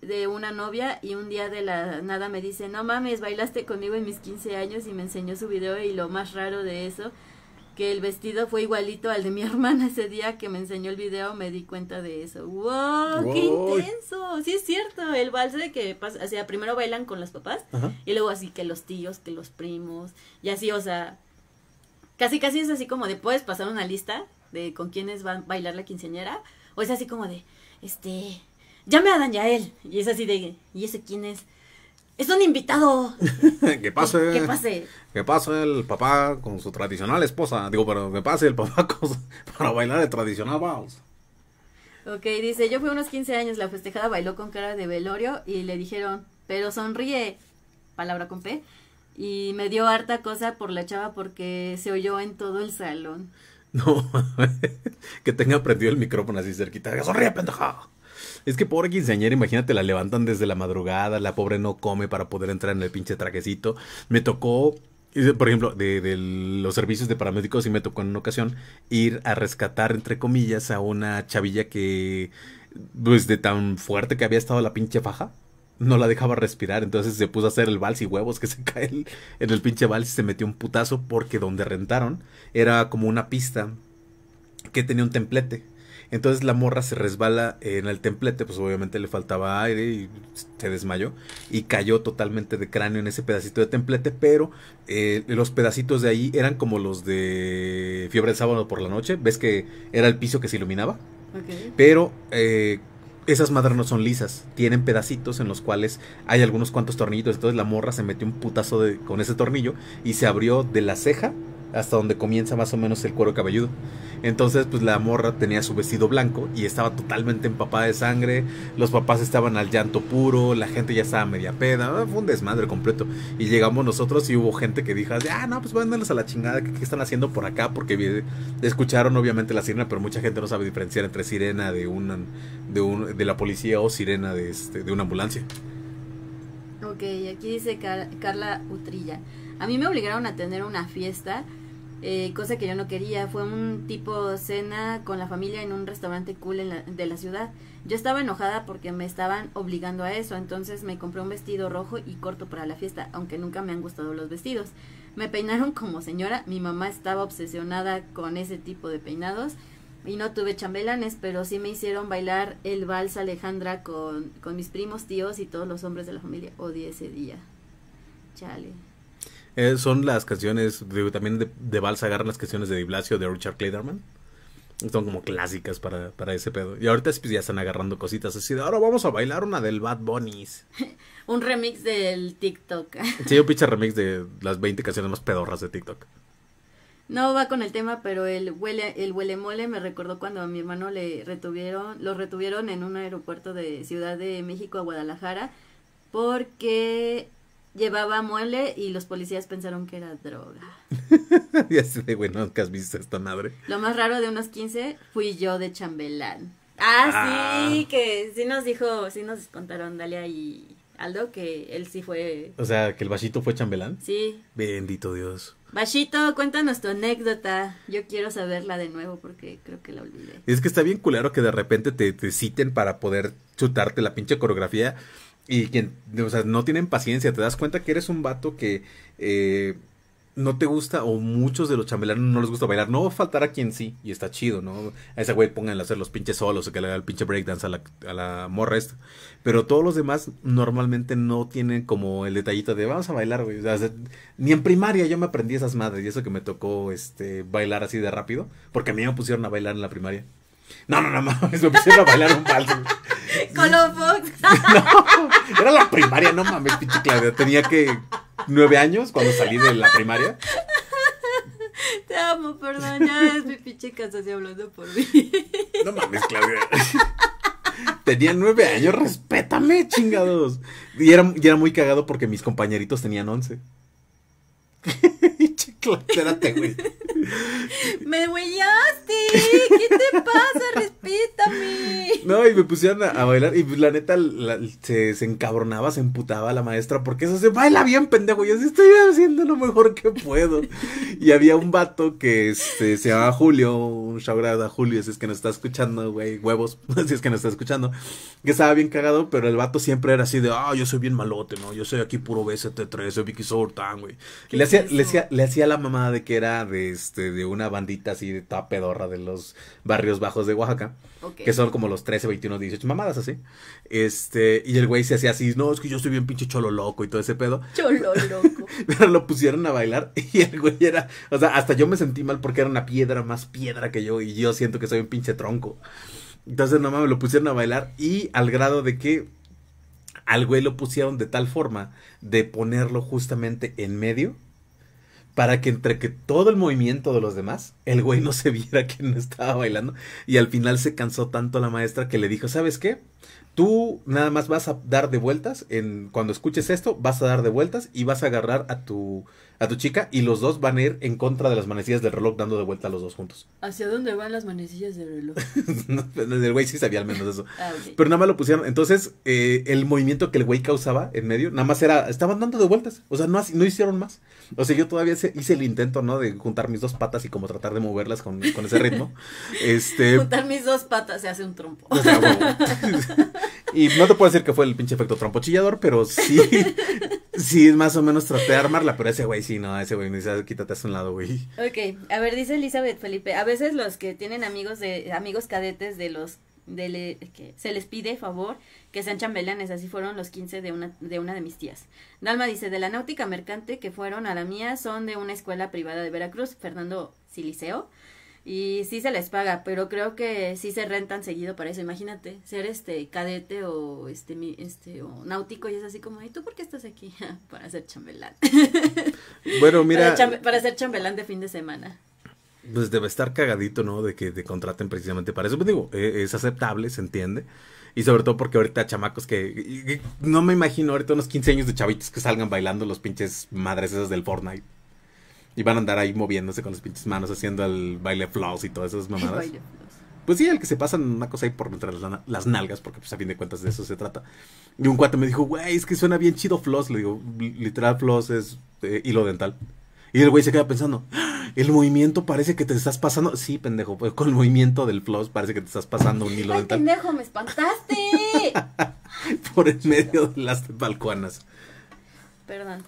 S2: de una novia y un día de la nada me dice, no mames, bailaste conmigo en mis 15 años y me enseñó su video y lo más raro de eso que el vestido fue igualito al de mi hermana ese día que me enseñó el video, me di cuenta de eso. ¡Wow! wow. qué intenso! Sí, es cierto, el vals de que pasa, o sea, primero bailan con las papás y luego así que los tíos, que los primos, y así, o sea, casi casi es así como de puedes pasar una lista de con quiénes va a bailar la quinceañera, o es así como de, este, llame a Dan él, y es así de, ¿y ese quién es? Es un invitado.
S1: que pase. Que pase. Que pase el papá con su tradicional esposa. Digo, pero que pase el papá para bailar el tradicional vals.
S2: Ok, dice, yo fui unos 15 años, la festejada bailó con cara de velorio y le dijeron, pero sonríe, palabra con P, y me dio harta cosa por la chava porque se oyó en todo el salón.
S1: No, que tenga prendido el micrófono así cerquita, sonríe, pendeja. Es que pobre quinceañera, imagínate, la levantan desde la madrugada, la pobre no come para poder entrar en el pinche trajecito. Me tocó por ejemplo, de, los servicios de paramédicos, y me tocó en una ocasión ir a rescatar, entre comillas, a una chavilla que, pues, de tan fuerte que había estado la pinche faja, no la dejaba respirar. Entonces se puso a hacer el vals y huevos que se cae en el pinche vals y se metió un putazo porque donde rentaron era como una pista que tenía un templete entonces la morra se resbala en el templete, pues obviamente le faltaba aire y se desmayó y cayó totalmente de cráneo en ese pedacito de templete, pero eh, los pedacitos de ahí eran como los de fiebre del sábado por la noche, ves que era el piso que se iluminaba, pero eh, esas madres no son lisas, tienen pedacitos en los cuales hay algunos cuantos tornillos, entonces la morra se metió un putazo de, con ese tornillo y se abrió de la ceja hasta donde comienza más o menos el cuero cabelludo. Entonces, pues la morra tenía su vestido blanco y estaba totalmente empapada de sangre. Los papás estaban al llanto puro, la gente ya estaba media peda. Ah, fue un desmadre completo. Y llegamos nosotros y hubo gente que dijo, ah, no, pues váyanlos a la chingada, ¿qué, están haciendo por acá? Porque escucharon obviamente la sirena, pero mucha gente no sabe diferenciar entre sirena de, una, de, un, de la policía o sirena de, este, una
S2: ambulancia. Ok, aquí dice Carla Utrilla. A mí me obligaron a tener una fiesta eh, cosa que yo no quería. Fue un tipo cena con la familia en un restaurante cool en de la ciudad. Yo estaba enojada porque me estaban obligando a eso, entonces me compré un vestido rojo y corto para la fiesta, aunque nunca me han gustado los vestidos. Me peinaron como señora, mi mamá estaba obsesionada con ese tipo de peinados y no tuve chambelanes, pero sí me hicieron bailar el vals Alejandra con, con mis primos, tíos y todos los hombres de la familia. Odie ese día. Chale.
S1: Eh, son las canciones, también de, de agarran las canciones de Di de Richard Clayderman. Son como clásicas para, para ese pedo. Y ahorita pues, ya están agarrando cositas así de ahora vamos a bailar una del Bad Bunnies.
S2: un remix del TikTok. sí,
S1: un pinche remix de las 20 canciones más pedorras de TikTok.
S2: No va con el tema, pero el huele, el huele mole me recordó cuando a mi hermano le retuvieron, lo retuvieron en un aeropuerto de Ciudad de México a Guadalajara porque llevaba mueble y los policías pensaron que era droga.
S1: ya de, bueno has visto esta madre.
S2: Lo más raro de unos 15 fui yo de chambelán. Ah, sí, ah. que sí nos dijo, sí nos contaron Dalia y Aldo que él sí fue.
S1: O sea, que el Bachito fue chambelán. Sí. Bendito Dios.
S2: Bachito, cuéntanos tu anécdota. Yo quiero saberla de nuevo porque creo que la olvidé.
S1: Es que está bien culero que de repente te citen para poder chutarte la pinche coreografía y quien o sea, no tienen paciencia. Te das cuenta que eres un vato que eh, no te gusta o muchos de los chambelanos no les gusta bailar. No va a faltar a quien sí y está chido, ¿no? A ese güey pónganle a hacer los pinches solos, o que le haga el pinche breakdance a la, a la morra Pero todos los demás normalmente no tienen como el detallito de vamos a bailar, güey. O sea, ni en primaria yo me aprendí esas madres y eso que me tocó este bailar así de rápido, porque a mí me pusieron a bailar en la primaria. No, no, no mames, me pusieron a bailar un vals.
S2: Con los Fox.
S1: No, era la primaria, no mames, pinche Claudia. Tenía que nueve años cuando salí de la primaria.
S2: Te amo, perdona, es mi pinche así hablando por mí. No
S1: mames, Claudia. Tenía nueve años, respétame, chingados. Y era, y era muy cagado porque mis compañeritos tenían once. Espérate, güey.
S2: Me huellaste. ¿Qué te pasa?
S1: Respítame. No, y me pusieron a, bailar. Y pues, la neta se, se, encabronaba, se emputaba la maestra. Porque eso se baila bien, pendejo. Yo así estoy haciendo lo mejor que puedo. Y había un vato que este, se llamaba Julio. Un shout a Julio. Si es que nos está escuchando, güey. Huevos. Si es que nos está escuchando. Que estaba bien cagado. Pero el vato siempre era así de: Ah, yo soy bien malote, ¿no? Yo soy aquí puro BST3. Soy Vicky Sortan, güey. Y le hacía, le hacía, le hacía la Mamá mamada de que era de, este, de una bandita así de toda pedorra de los barrios bajos de Oaxaca. Que son como los 13, 21, 18 mamadas así. Este, y el güey se hacía así, no, es que yo soy bien pinche cholo loco y todo ese pedo.
S2: Cholo loco.
S1: Pero lo pusieron a bailar y el güey era, o sea, hasta yo me sentí mal porque era una piedra más piedra que yo y yo siento que soy un pinche tronco. Entonces, no me lo pusieron a bailar y al grado de que al güey lo pusieron de tal forma de ponerlo justamente en medio para que entre que todo el movimiento de los demás, el güey no se viera que no estaba bailando y al final se cansó tanto la maestra que le dijo, ¿sabes qué? Tú nada más vas a dar de vueltas, en, cuando escuches esto vas a dar de vueltas y vas a agarrar a tu, a tu chica y los dos van a ir en contra de las manecillas del reloj dando de vuelta a los dos juntos.
S2: ¿Hacia dónde van las manecillas del reloj?
S1: Pues, el güey sí sabía al menos eso. Ah, Pero nada más lo pusieron, entonces eh, el movimiento que el güey causaba en medio, nada más era, estaban dando de vueltas, o sea, no, no hicieron más. O sea, yo todavía hice el intento, ¿no? De juntar mis dos patas y como tratar de moverlas con, ese ritmo.
S2: Este, juntar mis dos patas se hace un trompo.
S1: y no te puedo decir que fue el pinche efecto trompochillador, pero sí, sí, más o menos traté de armarla, pero ese güey sí, no, ese güey me dice, ah, quítate a un lado, güey.
S2: Ok, a ver, dice Elizabeth Felipe, a veces los que tienen amigos de, amigos cadetes de los que se les pide favor que sean chambelanes, así fueron los 15 de una, de una de mis tías. Dalma dice, de la náutica mercante que fueron a la mía son de una escuela privada de Veracruz, Fernando Siliceo, y sí se les paga, pero creo que sí se rentan seguido para eso, imagínate, ser este cadete o este, este náutico y es así como, ¿y tú por qué estás aquí? para ser chambelán. Bueno, mira. para, para ser chambelán de fin de semana.
S1: Pues debe estar cagadito, ¿no? De que te contraten precisamente para eso. Pues digo, e, es, aceptable, se entiende. Y sobre todo porque ahorita chamacos que, No me imagino ahorita unos 15 años de chavitos que salgan bailando los pinches madres esas del Fortnite. Y van a andar ahí moviéndose con las pinches manos haciendo el baile floss y todas esas mamadas. Pues sí, el que se pasan una cosa ahí por entre las, nalgas, porque pues a fin de cuentas de eso se trata. Y un cuate me dijo, güey, es que suena bien chido floss. Le digo, literal floss es eh, hilo dental. Y el güey se queda pensando, ah, el movimiento parece que te estás pasando. Sí, pendejo, pues, con el movimiento del floss parece que te estás pasando un hilo de pendejo,
S2: me espantaste!
S1: Por el medio de las balcuanas.
S2: Perdón.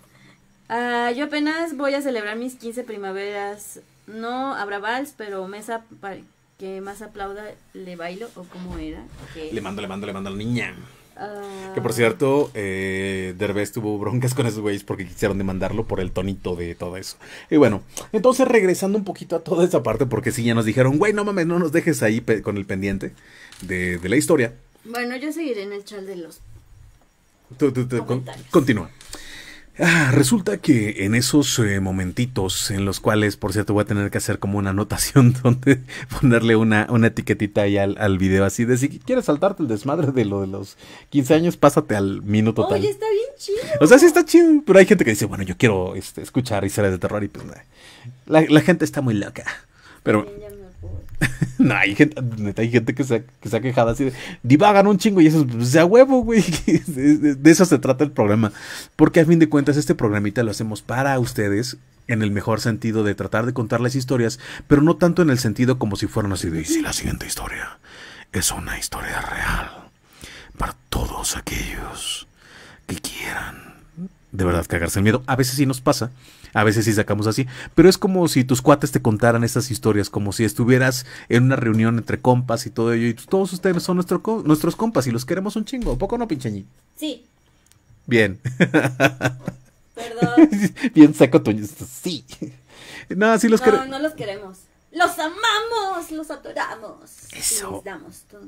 S2: Ah, yo apenas voy a celebrar mis 15 primaveras. No habrá vals, pero mesa que más aplauda, le bailo, o como era. Le mando, le
S1: mando, le mando a la niña. Que por cierto, eh, Derbez tuvo broncas con esos güeyes porque quisieron demandarlo por el tonito de todo eso. Y bueno, entonces regresando un poquito a toda esa parte, porque sí, ya nos dijeron, güey, no mames, no nos dejes ahí con el pendiente de, la historia.
S2: Bueno, yo seguiré en el chat de los.
S1: continúa. Ah, resulta que en esos eh, momentitos en los cuales, por cierto, voy a tener que hacer como una anotación donde ponerle una, etiquetita ahí al, video así de si quieres saltarte el desmadre de lo de los 15 años, pásate al minuto tal. Oye, está bien
S2: chido. O sea, sí está
S1: chido, pero hay gente que dice, bueno, yo quiero este, escuchar historias de terror y pues la gente está muy loca. Pero no, hay gente, hay gente que, se, que se ha quejado así de divagan un chingo y eso sea pues, huevo, güey. De eso se trata el programa. Porque a fin de cuentas, este programita lo hacemos para ustedes en el mejor sentido de tratar de contarles historias, pero no tanto en el sentido como si fueran así de. Y si la siguiente historia es una historia real para todos aquellos que quieran de verdad cagarse el miedo. A veces sí nos pasa. A veces sí sacamos así. Pero es como si tus cuates te contaran estas historias, como si estuvieras en una reunión entre compas y todo ello. Y todos ustedes son nuestros compas y los queremos un chingo. poco no, pincheñi? Sí. Bien. Perdón. Bien saco tu... Sí. No, sí los queremos.
S2: No, no los queremos. Los amamos, los adoramos. Eso. les damos todo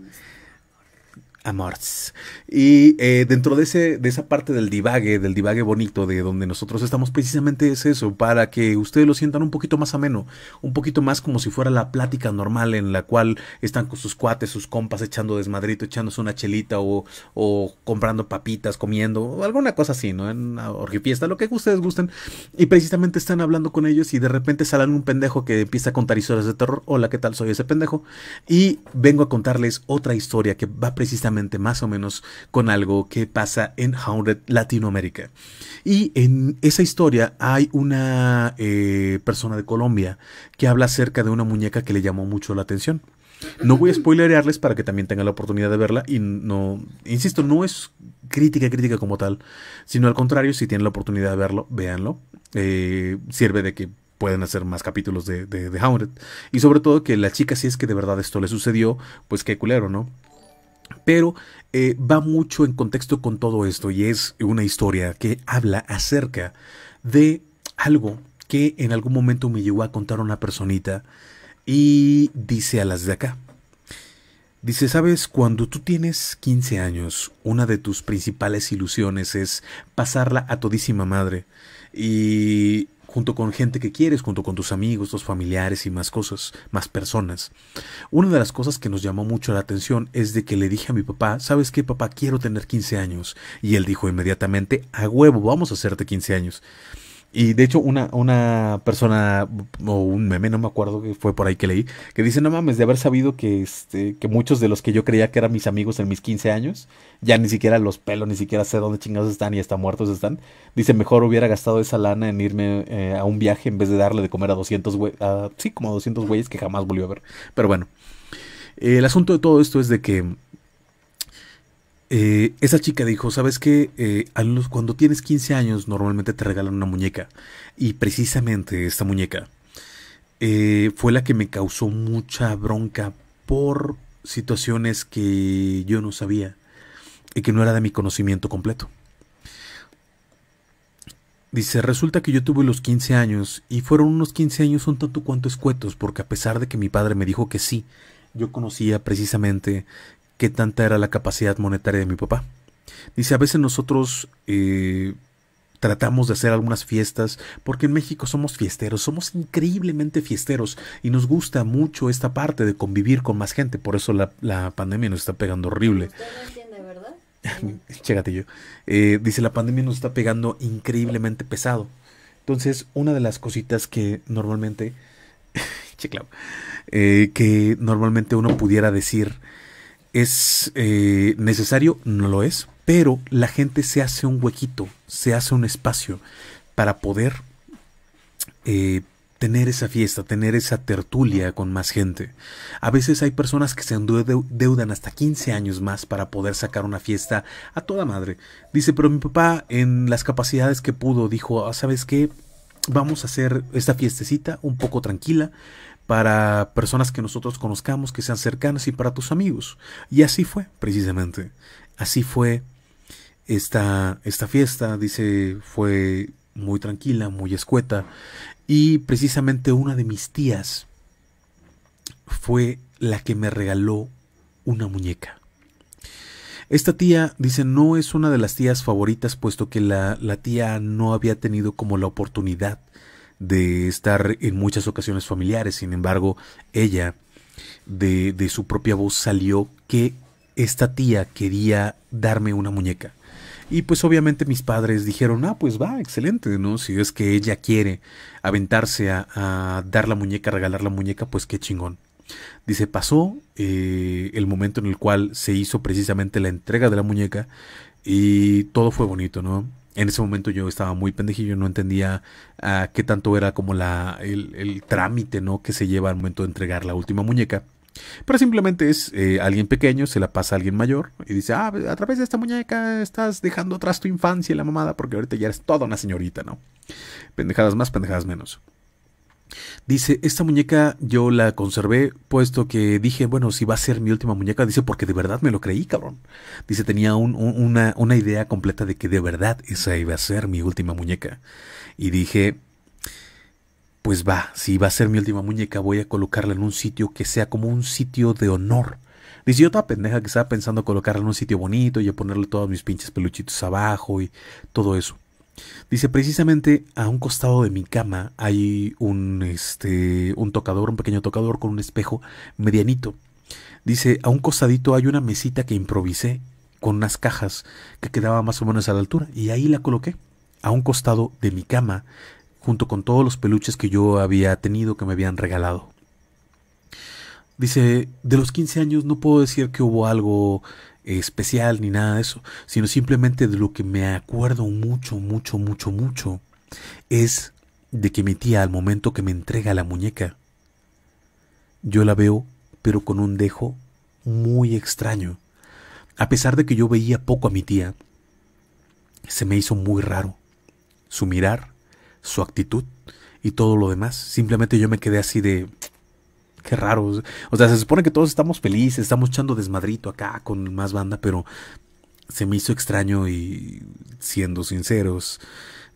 S1: amores Y eh, dentro de, ese, de esa parte del divague, del divague bonito de donde nosotros estamos, precisamente es eso, para que ustedes lo sientan un poquito más ameno, un poquito más como si fuera la plática normal en la cual están con sus cuates, sus compas echando desmadrito, echándose una chelita o, comprando papitas, comiendo, alguna cosa así, ¿no? En una orgifiesta, lo que ustedes gusten. Y precisamente están hablando con ellos y de repente salen un pendejo que empieza a contar historias de terror. Hola, ¿qué tal? Soy ese pendejo. Y vengo a contarles otra historia que va precisamente más o menos con algo que pasa en Haunted Latinoamérica. Y en esa historia hay una eh, persona de Colombia que habla acerca de una muñeca que le llamó mucho la atención. No voy a spoilerearles para que también tengan la oportunidad de verla y no, insisto, no es crítica, crítica como tal, sino al contrario, si tienen la oportunidad de verlo, véanlo. Eh, sirve de que pueden hacer más capítulos de, de, de Haunted. Y sobre todo que la chica, si es que de verdad esto le sucedió, pues qué culero, ¿no? Pero eh, va mucho en contexto con todo esto y es una historia que habla acerca de algo que en algún momento me llegó a contar una personita y dice a las de acá. Dice, sabes, cuando tú tienes 15 años, una de tus principales ilusiones es pasarla a todísima madre y junto con gente que quieres, junto con tus amigos, tus familiares y más cosas, más personas. Una de las cosas que nos llamó mucho la atención es de que le dije a mi papá, ¿sabes qué papá? Quiero tener 15 años. Y él dijo inmediatamente, a huevo, vamos a hacerte 15 años. Y de hecho, una, una persona o un meme, no me acuerdo que fue por ahí que leí, que dice, no mames, de haber sabido que, este, que muchos de los que yo creía que eran mis amigos en mis 15 años, ya ni siquiera los pelo, ni siquiera sé dónde chingados están y están muertos están. Dice, mejor hubiera gastado esa lana en irme eh, a un viaje en vez de darle de comer a 200 güeyes, sí, como a 200 güeyes que jamás volvió a ver. Pero bueno, el asunto de todo esto es de que eh, esa chica dijo, ¿sabes qué? Eh, cuando tienes 15 años normalmente te regalan una muñeca. Y precisamente esta muñeca eh, fue la que me causó mucha bronca por situaciones que yo no sabía y que no era de mi conocimiento completo. Dice, resulta que yo tuve los 15 años y fueron unos 15 años un tanto cuanto escuetos porque a pesar de que mi padre me dijo que sí, yo conocía precisamente qué tanta era la capacidad monetaria de mi papá. Dice, a veces nosotros eh, tratamos de hacer algunas fiestas, porque en México somos fiesteros, somos increíblemente fiesteros y nos gusta mucho esta parte de convivir con más gente, por eso la, la pandemia nos está pegando horrible. Usted no ¿verdad? yo. Eh, dice, la pandemia nos está pegando increíblemente pesado. Entonces, una de las cositas que normalmente, che, eh, que normalmente uno pudiera decir, ¿Es eh, necesario? No lo es, pero la gente se hace un huequito, se hace un espacio para poder eh, tener esa fiesta, tener esa tertulia con más gente. A veces hay personas que se endeudan hasta 15 años más para poder sacar una fiesta a toda madre. Dice, pero mi papá en las capacidades que pudo dijo, ah, ¿sabes qué? Vamos a hacer esta fiestecita un poco tranquila para personas que nosotros conozcamos, que sean cercanas y para tus amigos. Y así fue, precisamente. Así fue esta, esta fiesta, dice, fue muy tranquila, muy escueta. Y precisamente una de mis tías fue la que me regaló una muñeca. Esta tía, dice, no es una de las tías favoritas, puesto que la, la tía no había tenido como la oportunidad de estar en muchas ocasiones familiares. Sin embargo, ella, de, su propia voz, salió que esta tía quería darme una muñeca. Y pues obviamente mis padres dijeron, ah, pues va, excelente, ¿no? Si es que ella quiere aventarse a, dar la muñeca, regalar la muñeca, pues qué chingón. Dice, pasó eh, el momento en el cual se hizo precisamente la entrega de la muñeca y todo fue bonito, ¿no? en ese momento yo estaba muy pendejillo, no entendía ah, qué tanto era como la, el, trámite ¿no? que se lleva al momento de entregar la última muñeca. Pero simplemente es eh, alguien pequeño, se la pasa a alguien mayor y dice, ah, a través de esta muñeca estás dejando atrás tu infancia y la mamada porque ahorita ya eres toda una señorita, ¿no? Pendejadas más, pendejadas menos. Dice, esta muñeca yo la conservé, puesto que dije, bueno, si va a ser mi última muñeca, dice, porque de verdad me lo creí, cabrón. Dice, tenía una, una idea completa de que de verdad esa iba a ser mi última muñeca. Y dije, pues va, si va a ser mi última muñeca, voy a colocarla en un sitio que sea como un sitio de honor. Dice, yo estaba pendeja que estaba pensando colocarla en un sitio bonito y a ponerle todos mis pinches peluchitos abajo y todo eso. Dice, precisamente a un costado de mi cama hay un, este, un tocador, un pequeño tocador con un espejo medianito. Dice, a un costadito hay una mesita que improvisé con unas cajas que quedaba más o menos a la altura y ahí la coloqué a un costado de mi cama junto con todos los peluches que yo había tenido que me habían regalado. Dice, de los 15 años no puedo decir que hubo algo especial ni nada de eso, sino simplemente de lo que me acuerdo mucho, mucho, mucho, mucho, es de que mi tía al momento que me entrega la muñeca, yo la veo pero con un dejo muy extraño. A pesar de que yo veía poco a mi tía, se me hizo muy raro. Su mirar, su actitud y todo lo demás. Simplemente yo me quedé así de qué raro. O sea, se supone que todos estamos felices, estamos echando desmadrito acá con más banda, pero se me hizo extraño y siendo sinceros,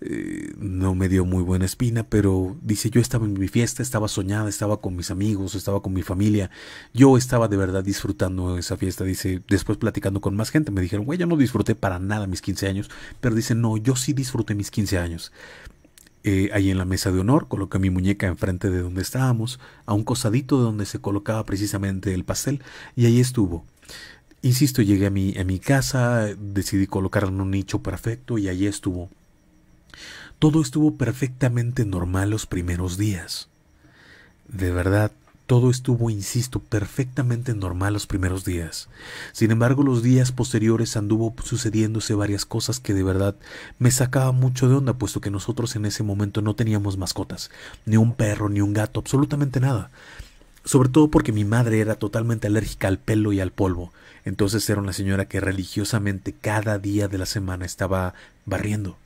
S1: eh, no me dio muy buena espina, pero dice yo estaba en mi fiesta, estaba soñada, estaba con mis amigos, estaba con mi familia, yo estaba de verdad disfrutando esa fiesta, dice, después platicando con más gente, me dijeron, güey, yo no disfruté para nada mis 15 años, pero dice, no, yo sí disfruté mis 15 años. Eh, ahí en la mesa de honor, coloqué mi muñeca enfrente de donde estábamos, a un cosadito de donde se colocaba precisamente el pastel, y ahí estuvo. Insisto, llegué a mi, a mi casa, decidí colocarla en un nicho perfecto y ahí estuvo. Todo estuvo perfectamente normal los primeros días. De verdad, todo estuvo, insisto, perfectamente normal los primeros días. Sin embargo, los días posteriores anduvo sucediéndose varias cosas que de verdad me sacaban mucho de onda, puesto que nosotros en ese momento no teníamos mascotas, ni un perro, ni un gato, absolutamente nada. Sobre todo porque mi madre era totalmente alérgica al pelo y al polvo. Entonces era una señora que religiosamente cada día de la semana estaba barriendo.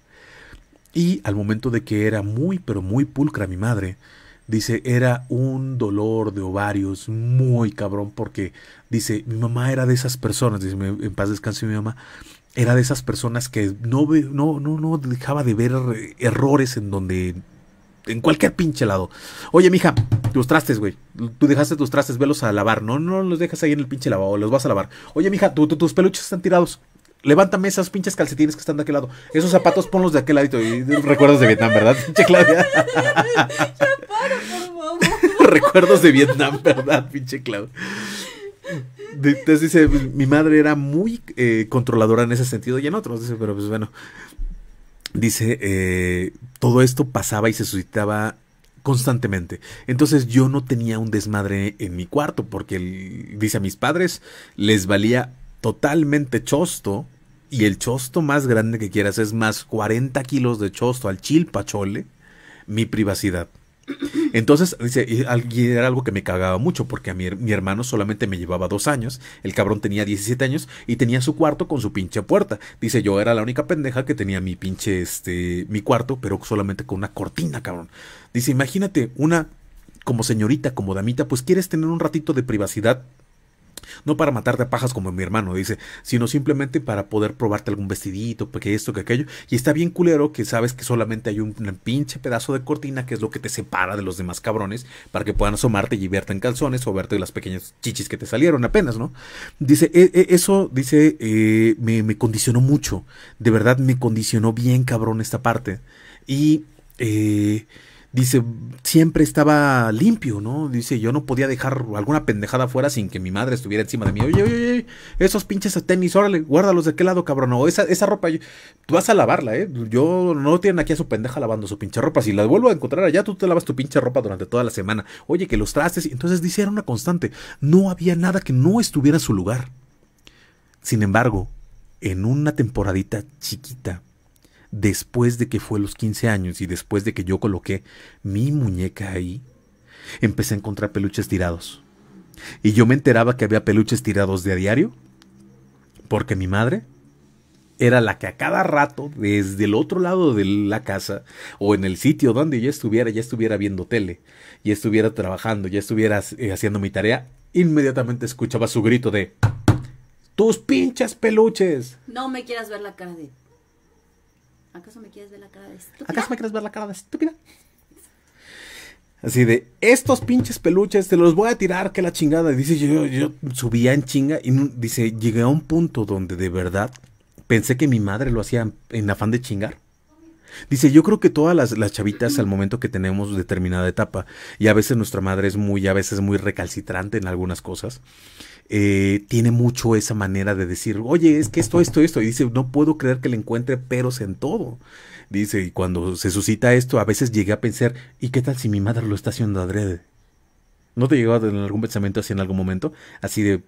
S1: Y al momento de que era muy pero muy pulcra mi madre, Dice, era un dolor de ovarios muy cabrón porque, dice, mi mamá era de esas personas, dice, en paz descanse mi mamá, era de esas personas que no, no, no, no dejaba de ver errores en donde en cualquier pinche lado. Oye, mija, tus trastes, güey. Tú dejaste tus trastes, velos a lavar. No, no los dejas ahí en el pinche lavado, los vas a lavar. Oye, mija, tus peluches están tirados levántame esas pinches calcetines que están de aquel lado. Esos zapatos ponlos de aquel ladito. Y recuerdos de Vietnam, ¿verdad? Pinche Claudia. recuerdos de Vietnam, ¿verdad? Pinche Claudia. Entonces dice, pues, mi madre era muy eh, controladora en ese sentido y en otros. Dice, pero pues bueno. Dice, eh, todo esto pasaba y se suscitaba constantemente. Entonces yo no tenía un desmadre en mi cuarto porque, dice a mis padres, les valía totalmente chosto y el chosto más grande que quieras es más 40 kilos de chosto al chilpachole, mi privacidad. Entonces, dice, y era algo que me cagaba mucho porque a mi, mi, hermano solamente me llevaba dos años, el cabrón tenía 17 años y tenía su cuarto con su pinche puerta. Dice, yo era la única pendeja que tenía mi pinche, este, mi cuarto, pero solamente con una cortina, cabrón. Dice, imagínate, una como señorita, como damita, pues quieres tener un ratito de privacidad no para matarte a pajas como mi hermano, dice, sino simplemente para poder probarte algún vestidito, que esto, que aquello. Y está bien culero que sabes que solamente hay un pinche pedazo de cortina que es lo que te separa de los demás cabrones para que puedan asomarte y verte en calzones o verte las pequeñas chichis que te salieron apenas, ¿no? Dice, e, e, eso, dice, eh, me, me condicionó mucho. De verdad me condicionó bien cabrón esta parte. Y... Eh, dice, siempre estaba limpio, ¿no? Dice, yo no podía dejar alguna pendejada afuera sin que mi madre estuviera encima de mí. Oye, oye, oye, esos pinches tenis, órale, guárdalos de qué lado, cabrón. O esa, esa ropa, tú vas a lavarla, ¿eh? Yo no tienen aquí a su pendeja lavando su pinche ropa. Si la vuelvo a encontrar allá, tú te lavas tu pinche ropa durante toda la semana. Oye, que los trastes. Entonces dice, era una constante. No había nada que no estuviera en su lugar. Sin embargo, en una temporadita chiquita, después de que fue los 15 años y después de que yo coloqué mi muñeca ahí, empecé a encontrar peluches tirados. Y yo me enteraba que había peluches tirados de a diario, porque mi madre era la que a cada rato, desde el otro lado de la casa o en el sitio donde yo estuviera, ya estuviera viendo tele, ya estuviera trabajando, ya estuviera eh, haciendo mi tarea, inmediatamente escuchaba su grito de ¡Tus pinches peluches!
S2: No me quieras ver la cara de ¿Acaso me quieres ver la cara de estúpida? ¿Acaso
S1: me quieres ver la cara de estúpida? Así de, estos pinches peluches te los voy a tirar, que la chingada. Dice, yo, yo subía en chinga y dice, llegué a un punto donde de verdad pensé que mi madre lo hacía en afán de chingar. Dice, yo creo que todas las, las, chavitas al momento que tenemos determinada etapa, y a veces nuestra madre es muy, a veces muy recalcitrante en algunas cosas, eh, tiene mucho esa manera de decir, oye, es que esto, esto, esto. Y dice, no puedo creer que le encuentre peros en todo. Dice, y cuando se suscita esto, a veces llegué a pensar, ¿y qué tal si mi madre lo está haciendo adrede? ¿No te llegó algún pensamiento así en algún momento? Así de,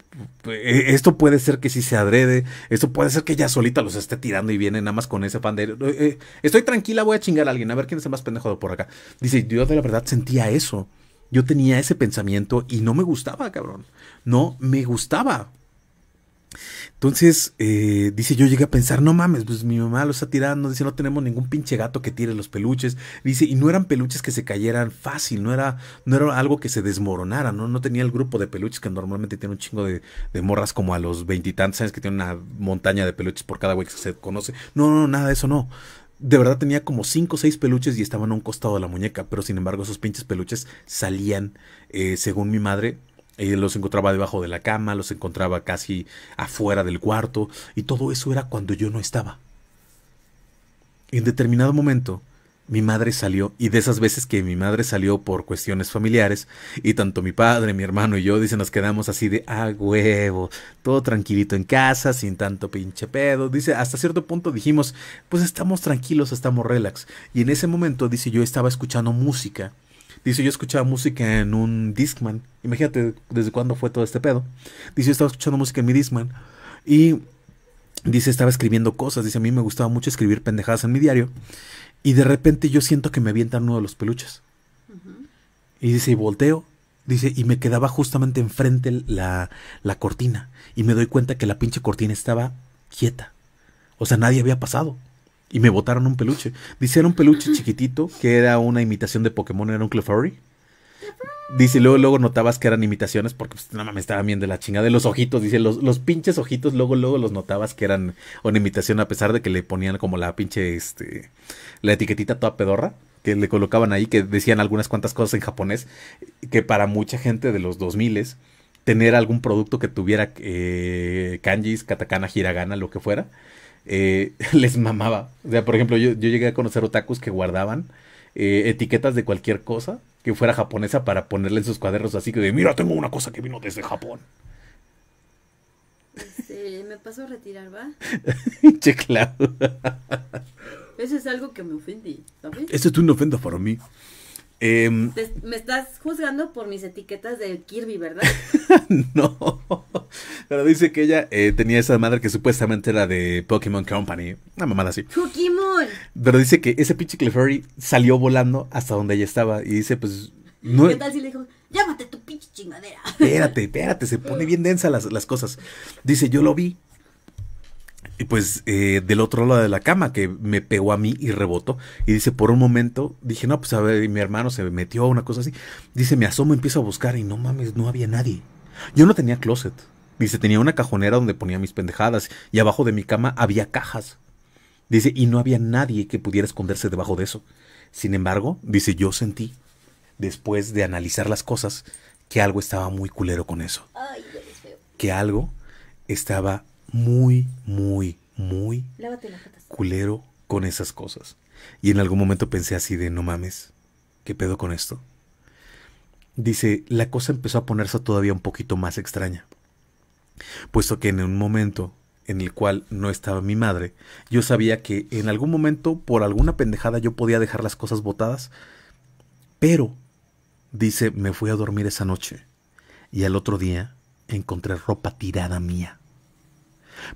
S1: e-, esto puede ser que sí se adrede, esto puede ser que ella solita los esté tirando y viene nada más con ese pandero. Eh, eh, estoy tranquila, voy a chingar a alguien, a ver quién es el más pendejo por acá. Dice, yo de la verdad sentía eso yo tenía ese pensamiento y no me gustaba, cabrón. No me gustaba. Entonces, eh, dice, yo llegué a pensar, no mames, pues mi mamá lo está tirando, dice, no tenemos ningún pinche gato que tire los peluches, dice, y no eran peluches que se cayeran fácil, no era, no era algo que se desmoronara, ¿no? No tenía el grupo de peluches que normalmente tiene un chingo de, morras como a los veintitantos años que tiene una montaña de peluches por cada güey que se conoce. No, no, nada de eso no de verdad tenía como 5 o 6 peluches y estaban a un costado de la muñeca, pero sin embargo esos pinches peluches salían, eh, según mi madre, Ella los encontraba debajo de la cama, los encontraba casi afuera del cuarto, y todo eso era cuando yo no estaba. En determinado momento, mi madre salió, y de esas veces que mi madre salió por cuestiones familiares, y tanto mi padre, mi hermano y yo, dice, nos quedamos así de, a ah, huevo, todo tranquilito en casa, sin tanto pinche pedo, dice, hasta cierto punto dijimos, pues estamos tranquilos, estamos relax, y en ese momento, dice, yo estaba escuchando música, Dice, yo escuchaba música en un Discman. Imagínate desde cuándo fue todo este pedo. Dice, yo estaba escuchando música en mi Discman. Y dice, estaba escribiendo cosas. Dice, a mí me gustaba mucho escribir pendejadas en mi diario. Y de repente yo siento que me avientan uno de los peluches. Y dice, y volteo. Dice, y me quedaba justamente enfrente la, la cortina. Y me doy cuenta que la pinche cortina estaba quieta. O sea, nadie había pasado. Y me botaron un peluche. Dice, un peluche chiquitito, que era una imitación de Pokémon, era un Clefairy. Dice, luego, luego notabas que eran imitaciones porque pues, nada más me estaba bien de la chingada. De los ojitos, dice, los, pinches ojitos, luego, luego los notabas que eran una imitación a pesar de que le ponían como la pinche, este, la etiquetita toda pedorra que le colocaban ahí, que decían algunas cuantas cosas en japonés, que para mucha gente de los 2000 tener algún producto que tuviera eh, kanjis, katakana, hiragana, lo que fuera, eh, les mamaba. O sea, por ejemplo, yo, llegué a conocer otakus que guardaban eh, etiquetas de cualquier cosa que fuera japonesa para ponerle en sus cuadernos así que de, mira, tengo una cosa que vino desde Japón. Este, me paso a retirar,
S2: ¿va? che, claro. Eso es algo que me ofendí, ¿sabes? Eso es una
S1: ofenda para mí. Em,
S2: me estás juzgando por mis etiquetas de Kirby, ¿verdad? no.
S1: Pero dice que ella eh, tenía esa madre que supuestamente era de Pokémon Company. Una mamada así.
S2: ¡Pokémon!
S1: Pero dice que ese pinche Clefairy salió volando hasta donde ella estaba. Y dice, pues. No... ¿Qué tal
S2: si le dijo, llámate tu pinche chingadera? espérate, espérate, se pone
S1: bien densa las, las cosas. Dice, yo lo vi y pues eh, del otro lado de la cama que me pegó a mí y rebotó. Y dice, por un momento dije, no, pues a ver, mi hermano se metió a una cosa así. Dice, me asomo, empiezo a buscar y no mames, no había nadie. Yo no tenía closet. Dice, tenía una cajonera donde ponía mis pendejadas y abajo de mi cama había cajas. Dice, y no había nadie que pudiera esconderse debajo de eso. Sin embargo, dice, yo sentí, después de analizar las cosas, que algo estaba muy culero con eso. Ay, que algo estaba muy, muy, muy culero con esas cosas. Y en algún momento pensé así de, no mames, ¿qué pedo con esto? Dice, la cosa empezó a ponerse todavía un poquito más extraña, puesto que en un momento en el cual no estaba mi madre, yo sabía que en algún momento, por alguna pendejada, yo podía dejar las cosas botadas, pero, dice, me fui a dormir esa noche y al otro día encontré ropa tirada mía.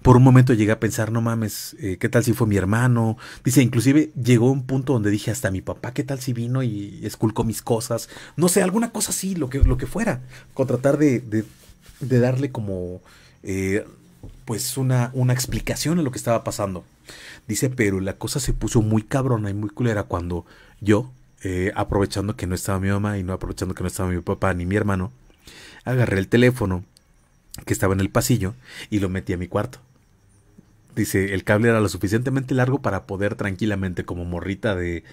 S1: Por un momento llegué a pensar, no mames, eh, ¿qué tal si fue mi hermano? Dice, inclusive llegó un punto donde dije, hasta mi papá, ¿qué tal si vino y esculcó mis cosas? No sé, alguna cosa así, lo que, lo que fuera. Con tratar de, darle como, eh, pues, una, explicación a lo que estaba pasando. Dice, pero la cosa se puso muy cabrona y muy culera cuando yo, eh, aprovechando que no estaba mi mamá y no aprovechando que no estaba mi papá ni mi hermano, agarré el teléfono que estaba en el pasillo y lo metí a mi cuarto. Dice, el cable era lo suficientemente largo para poder tranquilamente, como morrita de,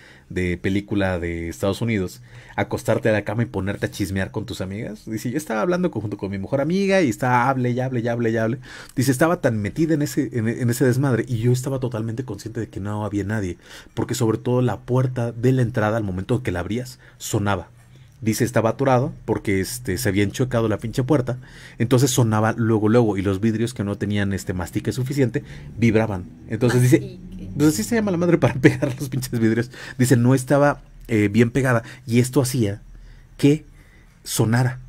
S1: película de Estados Unidos, acostarte a la cama y ponerte a chismear con tus amigas. Dice, yo estaba hablando junto con mi mejor amiga y estaba, hable ya hable y hable y hable. Dice, estaba tan metida en ese, en ese desmadre y yo estaba totalmente consciente de que no había nadie, porque sobre todo la puerta de la entrada al momento que la abrías sonaba Dice, estaba aturado porque este, se había enchocado la pinche puerta. Entonces sonaba luego, luego. Y los vidrios que no tenían este mastique suficiente vibraban. Entonces dice, pues así se llama la madre para pegar los pinches vidrios. Dice, no estaba eh, bien pegada. Y esto hacía que sonara.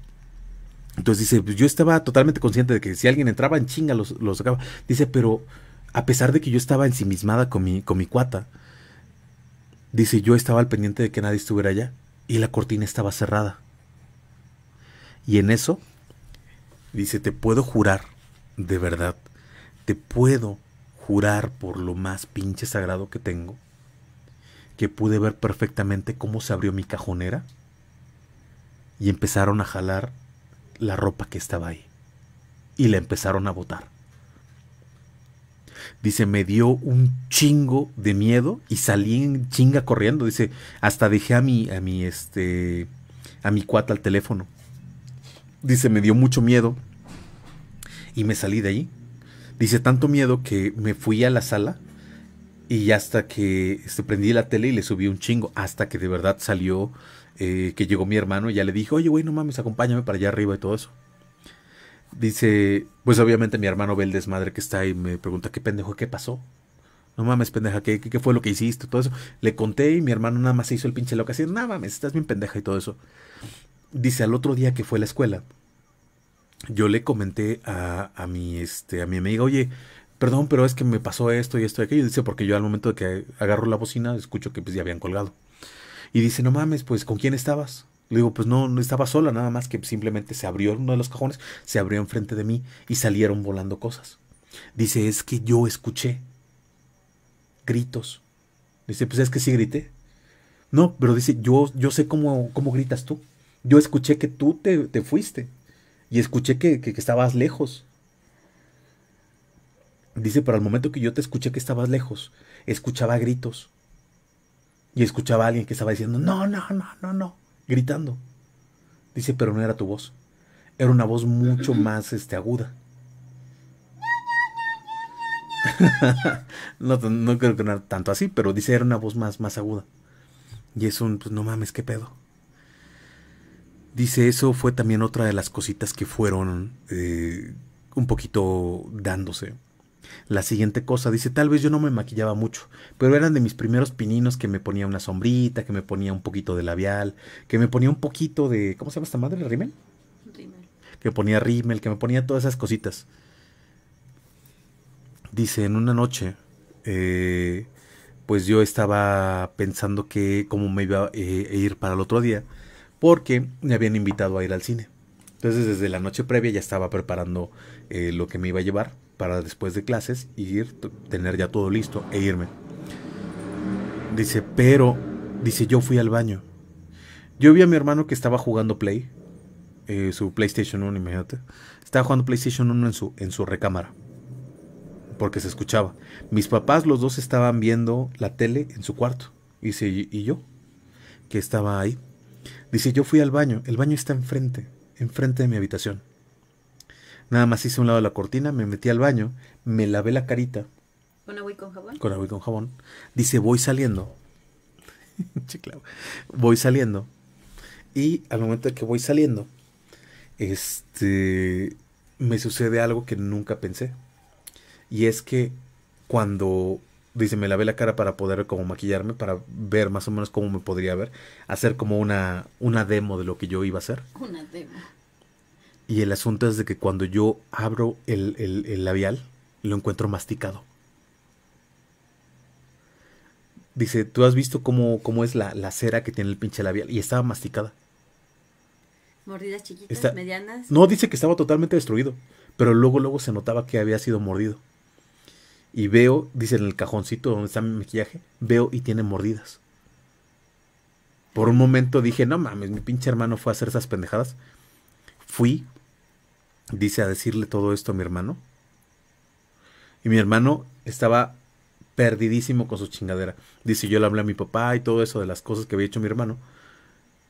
S1: Entonces dice, pues yo estaba totalmente consciente de que si alguien entraba en chinga, los, los sacaba. Dice, pero a pesar de que yo estaba ensimismada con mi, con mi cuata, dice, yo estaba al pendiente de que nadie estuviera allá y la cortina estaba cerrada. Y en eso, dice, te puedo jurar, de verdad, te puedo jurar por lo más pinche sagrado que tengo, que pude ver perfectamente cómo se abrió mi cajonera y empezaron a jalar la ropa que estaba ahí y la empezaron a botar. Dice, me dio un chingo de miedo y salí en chinga corriendo. Dice, hasta dejé a mi, a mi, este, a mi cuata al teléfono. Dice, me dio mucho miedo y me salí de ahí. Dice, tanto miedo que me fui a la sala y hasta que se este, prendí la tele y le subí un chingo, hasta que de verdad salió, eh, que llegó mi hermano y ya le dije, oye, güey, no mames, acompáñame para allá arriba y todo eso. Dice, pues obviamente mi hermano ve el desmadre que está y me pregunta, ¿qué pendejo, qué pasó? No mames, pendeja, ¿qué, qué, fue lo que hiciste? Todo eso. Le conté y mi hermano nada más se hizo el pinche loco así, nada mames, estás bien pendeja y todo eso. Dice, al otro día que fue a la escuela, yo le comenté a, a mi, este, a mi amiga, oye, perdón, pero es que me pasó esto y esto y aquello. Dice, porque yo al momento de que agarro la bocina, escucho que pues ya habían colgado. Y dice, no mames, pues ¿con quién estabas? Le digo, pues no, no estaba sola, nada más que simplemente se abrió uno de los cajones, se abrió enfrente de mí y salieron volando cosas. Dice, es que yo escuché gritos. Dice, pues es que sí grité. No, pero dice, yo, yo sé cómo, cómo gritas tú. Yo escuché que tú te, fuiste. Y escuché que, que estabas lejos. Dice, pero al momento que yo te escuché que estabas lejos, escuchaba gritos. Y escuchaba a alguien que estaba diciendo, no, no, no, no, no gritando. Dice, pero no era tu voz. Era una voz mucho más este, aguda. no, no creo que no era tanto así, pero dice, era una voz más, más aguda. Y es un, pues no mames, qué pedo. Dice, eso fue también otra de las cositas que fueron eh, un poquito dándose la siguiente cosa. Dice, tal vez yo no me maquillaba mucho, pero eran de mis primeros pininos que me ponía una sombrita, que me ponía un poquito de labial, que me ponía un poquito de... ¿Cómo se llama esta madre? ¿Rímel? Rímel. Que ponía Rimmel, que me ponía todas esas cositas. Dice, en una noche, eh, pues yo estaba pensando que cómo me iba a eh, ir para el otro día, porque me habían invitado a ir al cine. Entonces desde la noche previa ya estaba preparando eh, lo que me iba a llevar para después de clases ir, tener ya todo listo e irme. Dice, pero, dice, yo fui al baño. Yo vi a mi hermano que estaba jugando Play, eh, su PlayStation 1, imagínate. Estaba jugando PlayStation 1 en su, en su recámara, porque se escuchaba. Mis papás, los dos, estaban viendo la tele en su cuarto. Dice, y yo, que estaba ahí. Dice, yo fui al baño, el baño está enfrente, enfrente de mi habitación. Nada más hice un lado de la cortina, me metí al baño, me lavé la carita.
S2: ¿Con agua y con jabón? Con y
S1: con jabón. Dice, voy saliendo. voy saliendo. Y al momento de que voy saliendo, este, me sucede algo que nunca pensé. Y es que cuando, dice, me lavé la cara para poder como maquillarme, para ver más o menos cómo me podría ver, hacer como una, una demo de lo que yo iba a hacer. Una demo. Y el asunto es de que cuando yo abro el, labial, lo encuentro masticado. Dice, ¿tú has visto cómo, es la, cera que tiene el pinche labial? Y estaba masticada.
S2: ¿Mordidas chiquitas, medianas? No,
S1: dice que estaba totalmente destruido. Pero luego, luego se notaba que había sido mordido. Y veo, dice en el cajoncito donde está mi maquillaje, veo y tiene mordidas. Por un momento dije, no mames, mi pinche hermano fue a hacer esas pendejadas. Fui, dice a decirle todo esto a mi hermano. Y mi hermano estaba perdidísimo con su chingadera. Dice, yo le hablé a mi papá y todo eso de las cosas que había hecho mi hermano.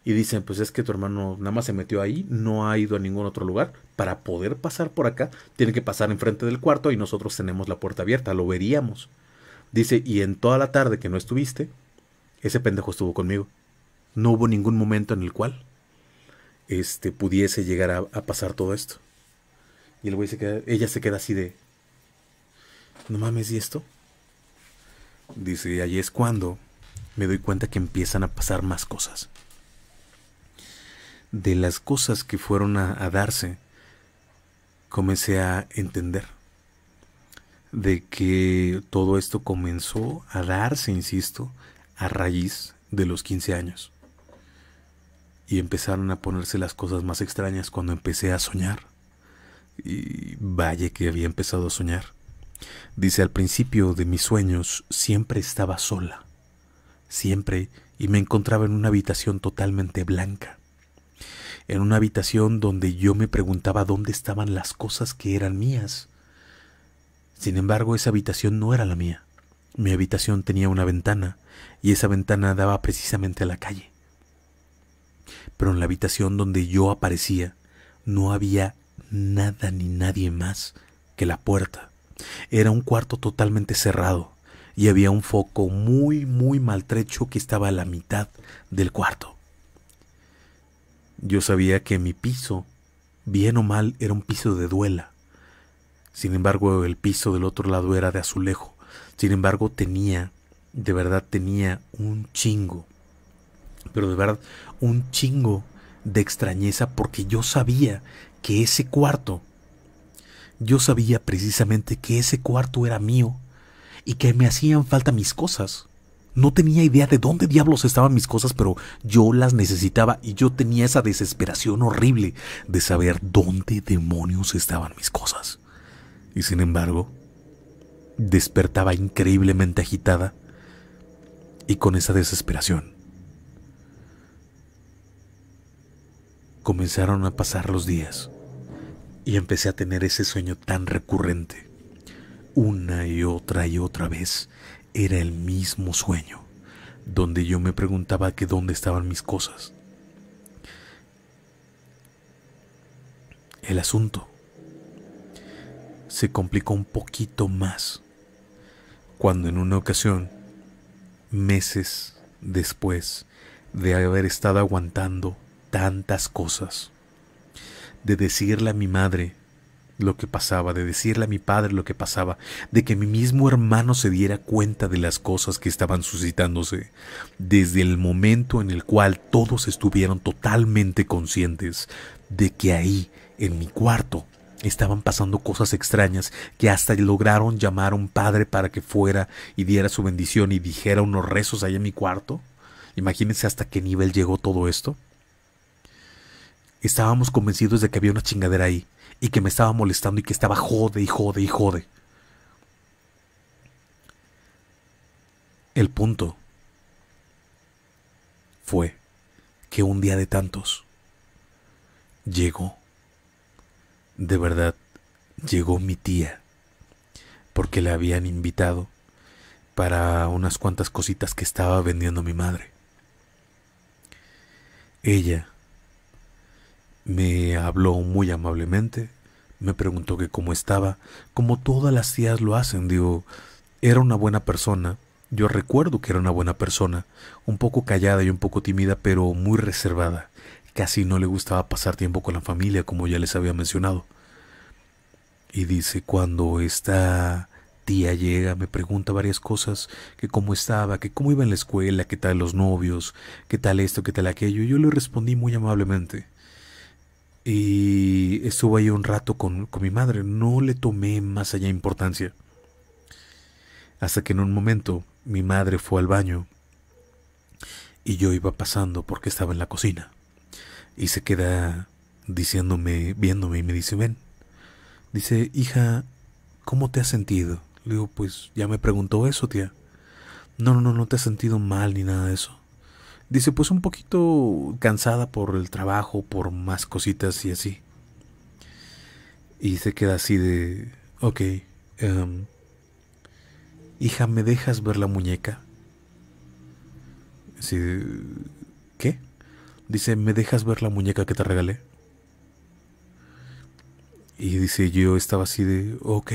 S1: Y dicen, pues es que tu hermano nada más se metió ahí, no ha ido a ningún otro lugar. Para poder pasar por acá, tiene que pasar enfrente del cuarto y nosotros tenemos la puerta abierta, lo veríamos. Dice, y en toda la tarde que no estuviste, ese pendejo estuvo conmigo. No hubo ningún momento en el cual este, pudiese llegar a, a pasar todo esto. Y el güey se queda, ella se queda así de, no mames, ¿y esto? Dice, y ahí es cuando me doy cuenta que empiezan a pasar más cosas. De las cosas que fueron a darse, comencé a entender de que todo esto comenzó a darse, insisto, a raíz de los 15 años. Y empezaron a ponerse las cosas más extrañas cuando empecé a soñar y vaya que había empezado a soñar. Dice, al principio de mis sueños siempre estaba sola, siempre, y me encontraba en una habitación totalmente blanca, en una habitación donde yo me preguntaba dónde estaban las cosas que eran mías. Sin embargo, esa habitación no era la mía. Mi habitación tenía una ventana, y esa ventana daba precisamente a la calle. Pero en la habitación donde yo aparecía, no había nada ni nadie más que la puerta. Era un cuarto totalmente cerrado y había un foco muy, muy maltrecho que estaba a la mitad del cuarto. Yo sabía que mi piso, bien o mal, era un piso de duela. Sin embargo, el piso del otro lado era de azulejo. Sin embargo, tenía, de verdad tenía un chingo, pero de verdad un chingo de extrañeza porque yo sabía que ese cuarto, yo sabía precisamente que ese cuarto era mío y que me hacían falta mis cosas. No tenía idea de dónde diablos estaban mis cosas, pero yo las necesitaba y yo tenía esa desesperación horrible de saber dónde demonios estaban mis cosas. Y sin embargo, despertaba increíblemente agitada y con esa desesperación Comenzaron a pasar los días y empecé a tener ese sueño tan recurrente. Una y otra y otra vez era el mismo sueño, donde yo me preguntaba que dónde estaban mis cosas. El asunto se complicó un poquito más cuando en una ocasión, meses después de haber estado aguantando tantas cosas. De decirle a mi madre lo que pasaba, de decirle a mi padre lo que pasaba, de que mi mismo hermano se diera cuenta de las cosas que estaban suscitándose, desde el momento en el cual todos estuvieron totalmente conscientes de que ahí, en mi cuarto, estaban pasando cosas extrañas que hasta lograron llamar a un padre para que fuera y diera su bendición y dijera unos rezos ahí en mi cuarto. Imagínense hasta qué nivel llegó todo esto. Estábamos convencidos de que había una chingadera ahí y que me estaba molestando y que estaba jode y jode y jode. El punto fue que un día de tantos llegó, de verdad, llegó mi tía, porque la habían invitado para unas cuantas cositas que estaba vendiendo mi madre. Ella me habló muy amablemente, me preguntó que cómo estaba, como todas las tías lo hacen, digo, era una buena persona, yo recuerdo que era una buena persona, un poco callada y un poco tímida, pero muy reservada, casi no le gustaba pasar tiempo con la familia, como ya les había mencionado. Y dice, cuando esta tía llega, me pregunta varias cosas, que cómo estaba, que cómo iba en la escuela, qué tal los novios, qué tal esto, qué tal aquello. Yo le respondí muy amablemente. Y estuvo ahí un rato con, con mi madre, no le tomé más allá importancia. Hasta que en un momento mi madre fue al baño y yo iba pasando porque estaba en la cocina. Y se queda diciéndome, viéndome y me dice, ven. Dice, hija, ¿cómo te has sentido? Le digo, pues ya me preguntó eso, tía. No, no, no, no te has sentido mal ni nada de eso. Dice, pues un poquito cansada por el trabajo, por más cositas y así. Y se queda así de, ok, em, hija, ¿me dejas ver la muñeca? sí ¿qué? Dice, ¿me dejas ver la muñeca que te regalé? Y dice, yo estaba así de, ok,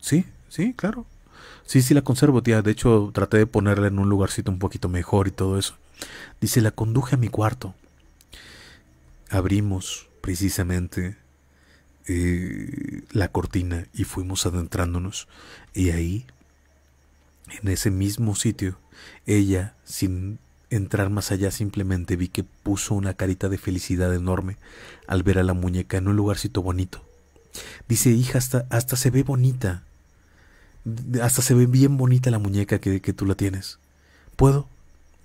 S1: sí, sí, claro. Sí, sí, la conservo, tía. De hecho, traté de ponerla en un lugarcito un poquito mejor y todo eso. Dice, la conduje a mi cuarto. Abrimos precisamente eh, la cortina y fuimos adentrándonos. Y ahí, en ese mismo sitio, ella, sin entrar más allá, simplemente vi que puso una carita de felicidad enorme al ver a la muñeca en un lugarcito bonito. Dice, hija, hasta, hasta se ve bonita. Hasta se ve bien bonita la muñeca que, que tú la tienes. ¿Puedo?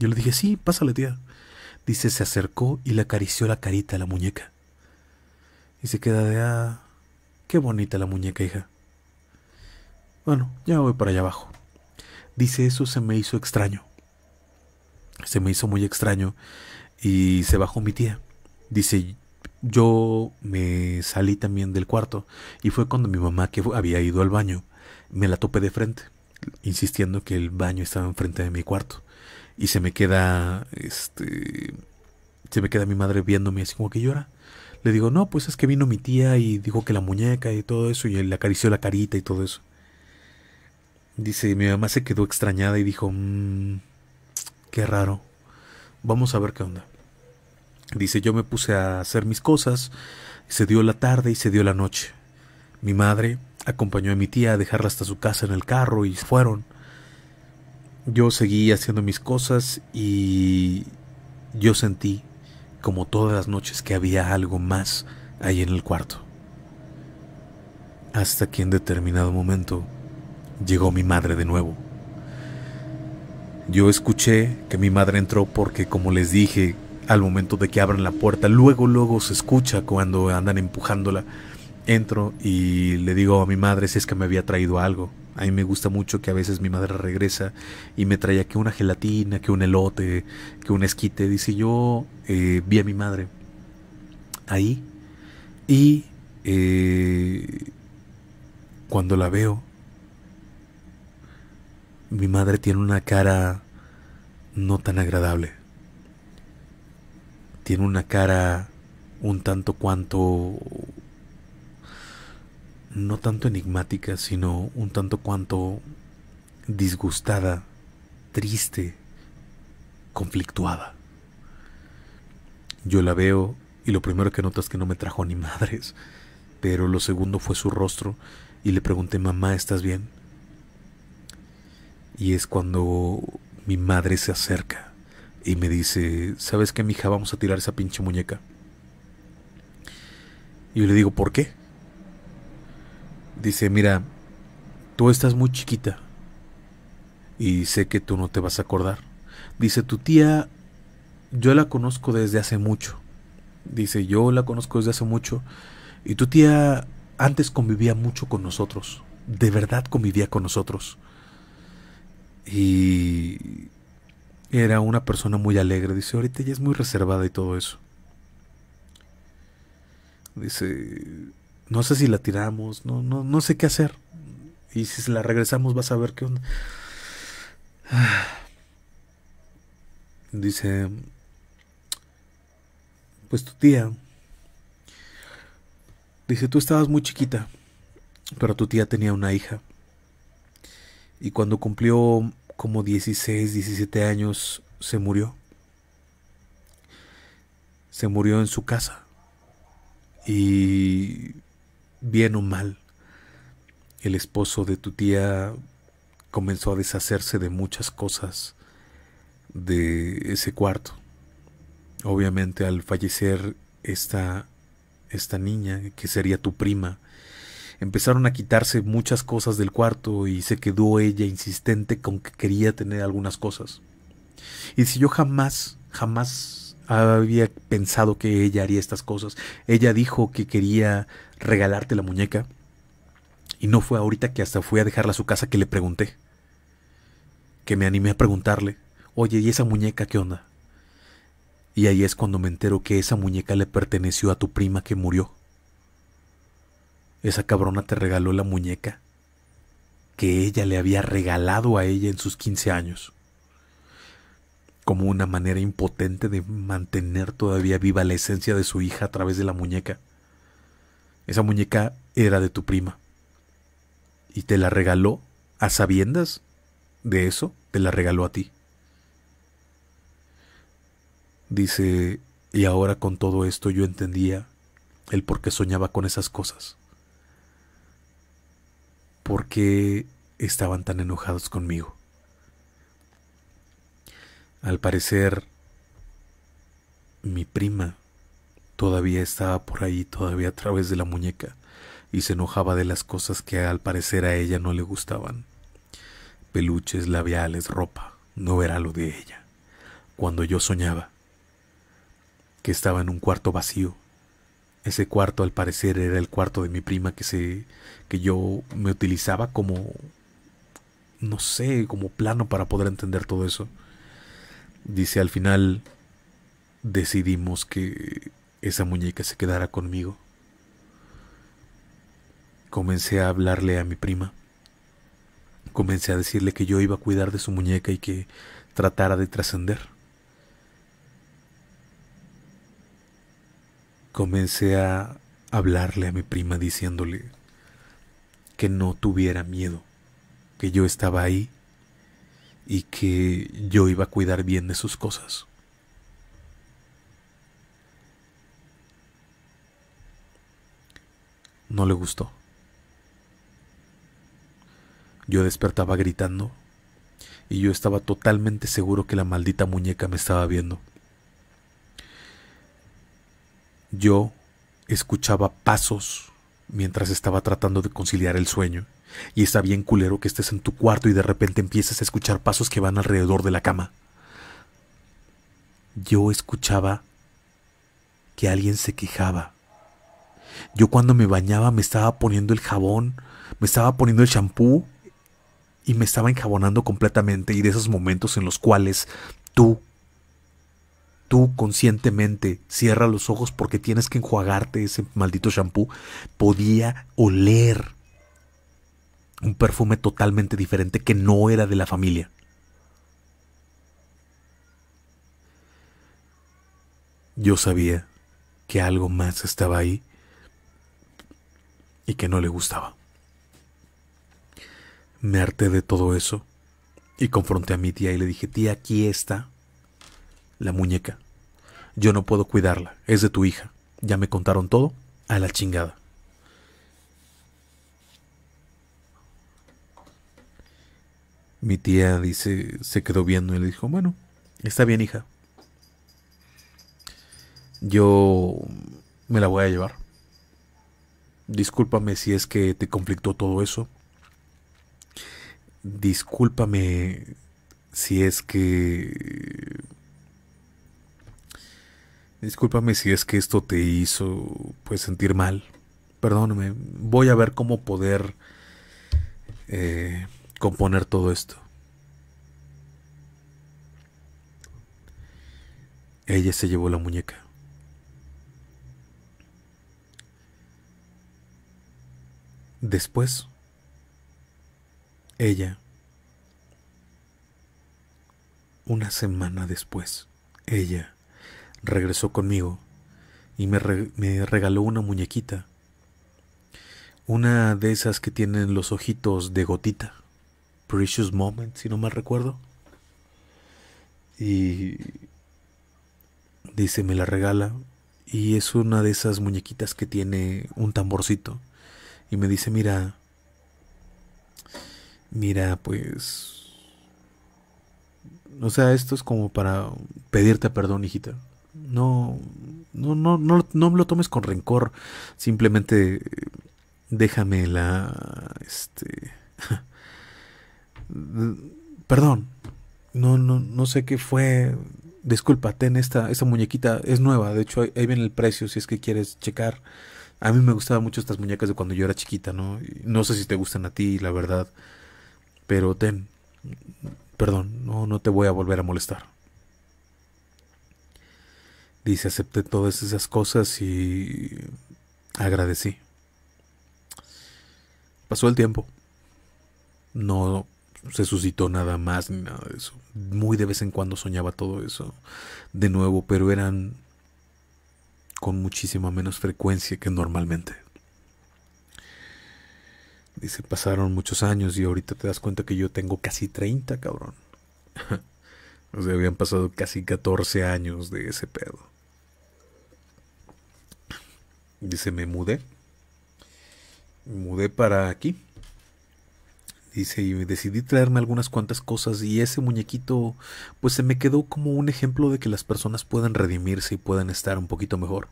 S1: Yo le dije, sí, pásale, tía. Dice, se acercó y le acarició la carita a la muñeca. Y se queda de, ah, qué bonita la muñeca, hija. Bueno, ya voy para allá abajo. Dice, eso se me hizo extraño. Se me hizo muy extraño. Y se bajó mi tía. Dice, yo me salí también del cuarto. Y fue cuando mi mamá, que había ido al baño, me la topé de frente, insistiendo que el baño estaba enfrente de mi cuarto. Y se me queda, este, se me queda mi madre viéndome así como que llora. Le digo, no, pues es que vino mi tía y dijo que la muñeca y todo eso, y él le acarició la carita y todo eso. Dice, mi mamá se quedó extrañada y dijo, mmm, qué raro. Vamos a ver qué onda. Dice, yo me puse a hacer mis cosas, se dio la tarde y se dio la noche. Mi madre acompañó a mi tía a dejarla hasta su casa en el carro y fueron. Yo seguí haciendo mis cosas y yo sentí, como todas las noches, que había algo más ahí en el cuarto. Hasta que en determinado momento llegó mi madre de nuevo. Yo escuché que mi madre entró porque, como les dije, al momento de que abran la puerta, luego, luego se escucha cuando andan empujándola. Entro y le digo a mi madre si es que me había traído algo. A mí me gusta mucho que a veces mi madre regresa y me traía que una gelatina, que un elote, que un esquite. Dice, yo eh, vi a mi madre ahí y eh, cuando la veo, mi madre tiene una cara no tan agradable. Tiene una cara un tanto cuanto no tanto enigmática, sino un tanto cuanto disgustada, triste, conflictuada. Yo la veo y lo primero que notas es que no me trajo ni madres, pero lo segundo fue su rostro y le pregunté, mamá, ¿estás bien? Y es cuando mi madre se acerca y me dice, ¿sabes qué, mija? Vamos a tirar esa pinche muñeca. Y yo le digo, ¿por qué? Dice, mira, tú estás muy chiquita y sé que tú no te vas a acordar. Dice, tu tía, yo la conozco desde hace mucho. Dice, yo la conozco desde hace mucho y tu tía antes convivía mucho con nosotros. De verdad convivía con nosotros. Y era una persona muy alegre. Dice, ahorita ya es muy reservada y todo eso. Dice, no sé si la tiramos, no, no, no sé qué hacer. Y si la regresamos vas a ver qué onda. Dice, pues tu tía. Dice, tú estabas muy chiquita, pero tu tía tenía una hija. Y cuando cumplió como 16, 17 años, se murió. Se murió en su casa. Y bien o mal. El esposo de tu tía comenzó a deshacerse de muchas cosas de ese cuarto. Obviamente al fallecer esta, esta niña, que sería tu prima, empezaron a quitarse muchas cosas del cuarto y se quedó ella insistente con que quería tener algunas cosas. Y si yo jamás, jamás había pensado que ella haría estas cosas, ella dijo que quería regalarte la muñeca. Y no fue ahorita que hasta fui a dejarla a su casa que le pregunté. Que me animé a preguntarle, oye, ¿y esa muñeca qué onda? Y ahí es cuando me entero que esa muñeca le perteneció a tu prima que murió. Esa cabrona te regaló la muñeca que ella le había regalado a ella en sus 15 años. Como una manera impotente de mantener todavía viva la esencia de su hija a través de la muñeca. Esa muñeca era de tu prima. Y te la regaló a sabiendas de eso, te la regaló a ti. Dice, y ahora con todo esto yo entendía el por qué soñaba con esas cosas. ¿Por qué estaban tan enojados conmigo? Al parecer, mi prima Todavía estaba por ahí, todavía a través de la muñeca, y se enojaba de las cosas que al parecer a ella no le gustaban. Peluches, labiales, ropa, no era lo de ella. Cuando yo soñaba, que estaba en un cuarto vacío. Ese cuarto al parecer era el cuarto de mi prima que se que yo me utilizaba como no sé, como plano para poder entender todo eso. Dice, al final decidimos que esa muñeca se quedara conmigo. Comencé a hablarle a mi prima. Comencé a decirle que yo iba a cuidar de su muñeca y que tratara de trascender. Comencé a hablarle a mi prima diciéndole que no tuviera miedo, que yo estaba ahí y que yo iba a cuidar bien de sus cosas. no le gustó. Yo despertaba gritando y yo estaba totalmente seguro que la maldita muñeca me estaba viendo. Yo escuchaba pasos mientras estaba tratando de conciliar el sueño. Y está bien culero que estés en tu cuarto y de repente empiezas a escuchar pasos que van alrededor de la cama. Yo escuchaba que alguien se quejaba. Yo cuando me bañaba me estaba poniendo el jabón, me estaba poniendo el champú y me estaba enjabonando completamente y de esos momentos en los cuales tú, tú conscientemente cierra los ojos porque tienes que enjuagarte ese maldito champú, podía oler un perfume totalmente diferente que no era de la familia. Yo sabía que algo más estaba ahí y que no le gustaba. Me harté de todo eso y confronté a mi tía y le dije, tía, aquí está la muñeca. Yo no puedo cuidarla, es de tu hija. Ya me contaron todo, a la chingada. Mi tía dice, se quedó viendo y le dijo, bueno, está bien hija. Yo me la voy a llevar. Discúlpame si es que te conflictó todo eso. Discúlpame si es que... Discúlpame si es que esto te hizo pues sentir mal. Perdóname. Voy a ver cómo poder eh, componer todo esto. Ella se llevó la muñeca. Después, ella, una semana después, ella regresó conmigo y me, me regaló una muñequita, una de esas que tienen los ojitos de gotita, Precious Moment, si no mal recuerdo. Y dice, me la regala y es una de esas muñequitas que tiene un tamborcito y me dice, mira, mira, pues, o sea, esto es como para pedirte perdón, hijita. No, no, no, no, no lo tomes con rencor, simplemente eh, déjame la, este, perdón, no, no, no sé qué fue, disculpa, ten esta, esta muñequita, es nueva, de hecho ahí, ahí viene el precio si es que quieres checar. A mí me gustaban mucho estas muñecas de cuando yo era chiquita, ¿no? No sé si te gustan a ti, la verdad. Pero ten. Perdón, no, no te voy a volver a molestar. Dice, acepté todas esas cosas y agradecí. Pasó el tiempo. No se suscitó nada más ni nada de eso. Muy de vez en cuando soñaba todo eso de nuevo, pero eran con muchísima menos frecuencia que normalmente. Dice, pasaron muchos años y ahorita te das cuenta que yo tengo casi 30, cabrón. o sea, habían pasado casi 14 años de ese pedo. Dice, me mudé. mudé para aquí, Dice, y decidí traerme algunas cuantas cosas y ese muñequito pues se me quedó como un ejemplo de que las personas pueden redimirse y puedan estar un poquito mejor.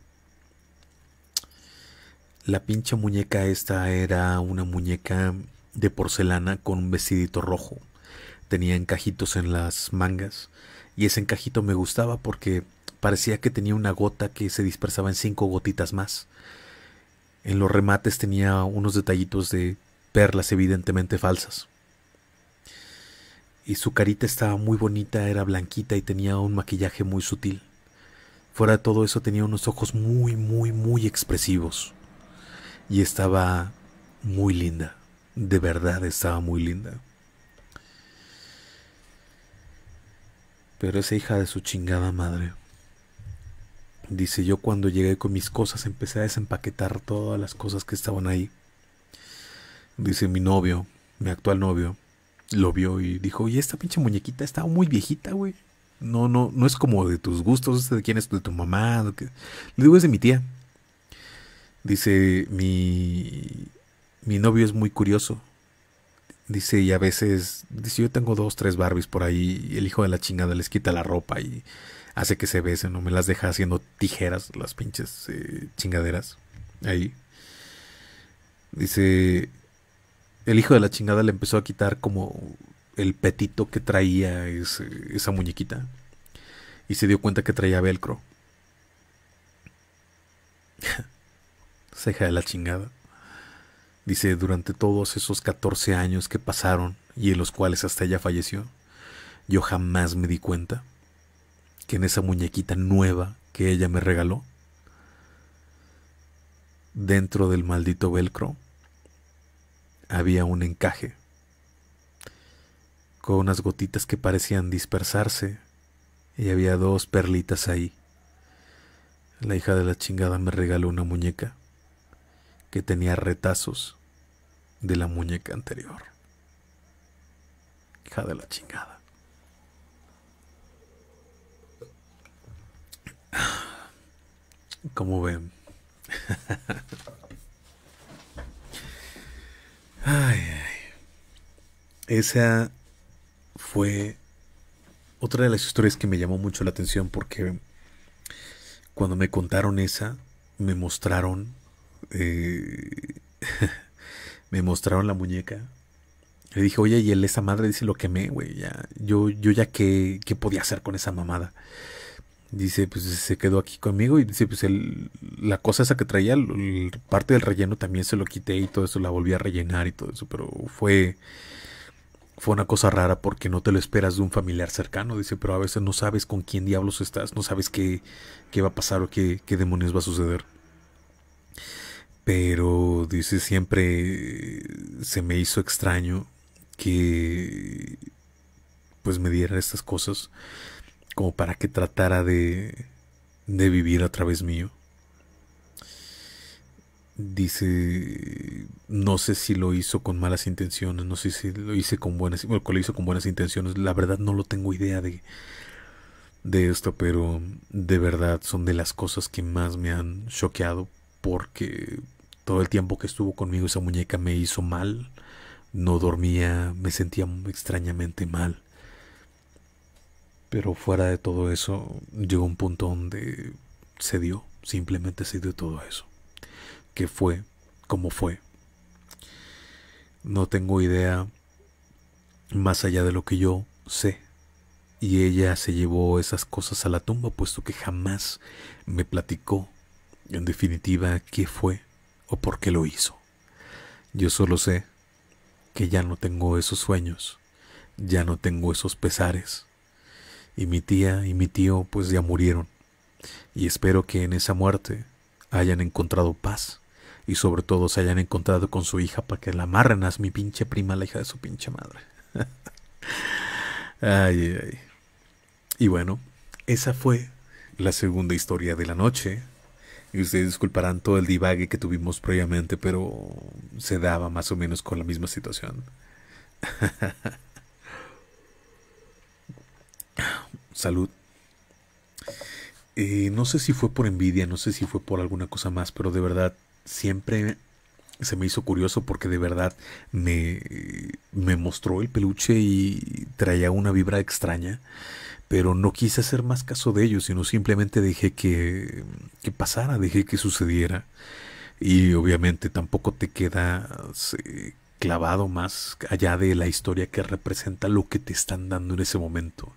S1: La pincha muñeca esta era una muñeca de porcelana con un vestidito rojo. Tenía encajitos en las mangas y ese encajito me gustaba porque parecía que tenía una gota que se dispersaba en cinco gotitas más. En los remates tenía unos detallitos de perlas evidentemente falsas. Y su carita estaba muy bonita, era blanquita y tenía un maquillaje muy sutil. Fuera de todo eso tenía unos ojos muy, muy, muy expresivos. Y estaba muy linda. De verdad estaba muy linda. Pero esa hija de su chingada madre. Dice, yo cuando llegué con mis cosas empecé a desempaquetar todas las cosas que estaban ahí dice mi novio, mi actual novio, lo vio y dijo, y esta pinche muñequita está muy viejita, güey. No, no, no es como de tus gustos, de quién es de tu mamá. que. Le digo, es de mi tía. Dice, mi, mi novio es muy curioso. Dice, y a veces, dice, yo tengo dos, tres Barbies por ahí, y el hijo de la chingada les quita la ropa y hace que se besen, no me las deja haciendo tijeras, las pinches eh, chingaderas. Ahí. Dice, el hijo de la chingada le empezó a quitar como el petito que traía esa muñequita. Y se dio cuenta que traía velcro. Ceja de la chingada. Dice, durante todos esos 14 años que pasaron y en los cuales hasta ella falleció, yo jamás me di cuenta que en esa muñequita nueva que ella me regaló, dentro del maldito velcro, había un encaje, con unas gotitas que parecían dispersarse, y había dos perlitas ahí. La hija de la chingada me regaló una muñeca que tenía retazos de la muñeca anterior. Hija de la chingada. Como ven. Esa fue otra de las historias que me llamó mucho la atención porque cuando me contaron esa, me mostraron... Eh, me mostraron la muñeca. Le dije, oye, y esa madre dice lo quemé, güey. Ya, yo, yo ya qué, qué podía hacer con esa mamada. Dice, pues se quedó aquí conmigo y dice, pues el, la cosa esa que traía, parte del relleno también se lo quité y todo eso, la volví a rellenar y todo eso, pero fue, fue una cosa rara porque no te lo esperas de un familiar cercano, dice, pero a veces no sabes con quién diablos estás, no sabes qué, qué va a pasar o qué, qué demonios va a suceder. Pero, dice, siempre se me hizo extraño que pues me diera estas cosas como para que tratara de, vivir a través mío. Dice, no sé si lo hizo con malas intenciones, no sé si lo hice con buenas, bueno, lo hizo con buenas intenciones, la verdad no lo tengo idea de, de esto, pero de verdad son de las cosas que más me han choqueado porque todo el tiempo que estuvo conmigo esa muñeca me hizo mal, no dormía, me sentía extrañamente mal. Pero fuera de todo eso, llegó un punto donde se dio, simplemente se dio todo eso. Que fue como fue. No tengo idea más allá de lo que yo sé. Y ella se llevó esas cosas a la tumba, puesto que jamás me platicó, en definitiva, qué fue o por qué lo hizo. Yo solo sé que ya no tengo esos sueños, ya no tengo esos pesares y mi tía y mi tío pues ya murieron, y espero que en esa muerte hayan encontrado paz, y sobre todo se hayan encontrado con su hija para que la amarren a mi pinche prima, la hija de su pinche madre. ay, ay. Y bueno, esa fue la segunda historia de la noche. Y ustedes disculparán todo el divague que tuvimos previamente, pero se daba más o menos con la misma situación. Salud. Eh, no sé si fue por envidia, no sé si fue por alguna cosa más, pero de verdad siempre se me hizo curioso porque de verdad me, me mostró el peluche y traía una vibra extraña, pero no quise hacer más caso de ello, sino simplemente dejé que, que pasara, dejé que sucediera. Y obviamente tampoco te quedas eh, clavado más allá de la historia que representa lo que te están dando en ese momento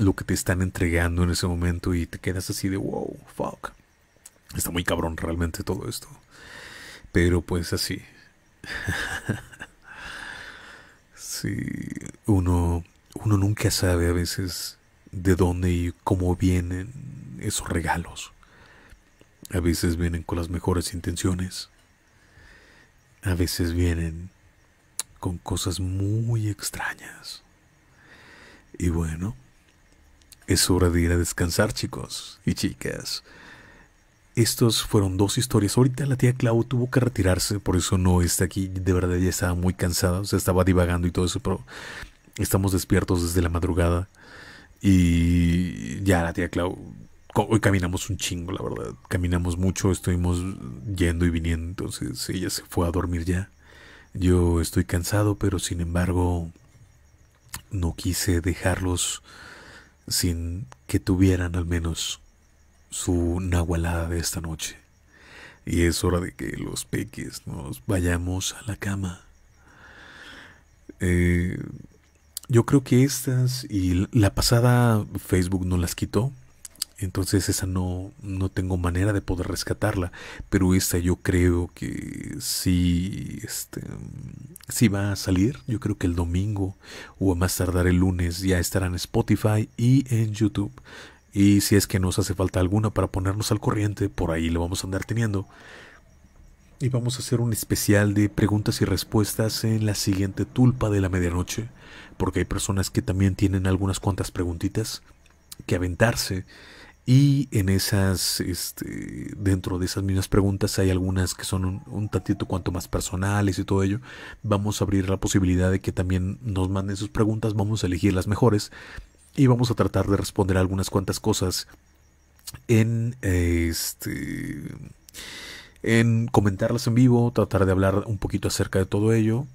S1: lo que te están entregando en ese momento y te quedas así de wow, fuck. Está muy cabrón realmente todo esto. Pero pues así. sí, uno, uno nunca sabe a veces de dónde y cómo vienen esos regalos. A veces vienen con las mejores intenciones. A veces vienen con cosas muy extrañas. Y bueno, es hora de ir a descansar, chicos y chicas. Estos fueron dos historias. Ahorita la tía Clau tuvo que retirarse, por eso no está aquí. De verdad ella estaba muy cansada, o sea, estaba divagando y todo eso, pero estamos despiertos desde la madrugada. Y ya la tía Clau, hoy caminamos un chingo, la verdad. Caminamos mucho, estuvimos yendo y viniendo, entonces ella se fue a dormir ya. Yo estoy cansado, pero sin embargo no quise dejarlos sin que tuvieran al menos su nahualada de esta noche. Y es hora de que los peques nos vayamos a la cama. Eh, yo creo que estas y la pasada Facebook no las quitó, entonces esa no, no tengo manera de poder rescatarla. Pero esa yo creo que sí, este, sí va a salir. Yo creo que el domingo o a más tardar el lunes ya estará en Spotify y en YouTube. Y si es que nos hace falta alguna para ponernos al corriente, por ahí lo vamos a andar teniendo. Y vamos a hacer un especial de preguntas y respuestas en la siguiente tulpa de la medianoche, porque hay personas que también tienen algunas cuantas preguntitas que aventarse y en esas, este, dentro de esas mismas preguntas hay algunas que son un, tantito cuanto más personales y todo ello. Vamos a abrir la posibilidad de que también nos manden sus preguntas, vamos a elegir las mejores y vamos a tratar de responder algunas cuantas cosas en este en comentarlas en vivo, tratar de hablar un poquito acerca de todo ello,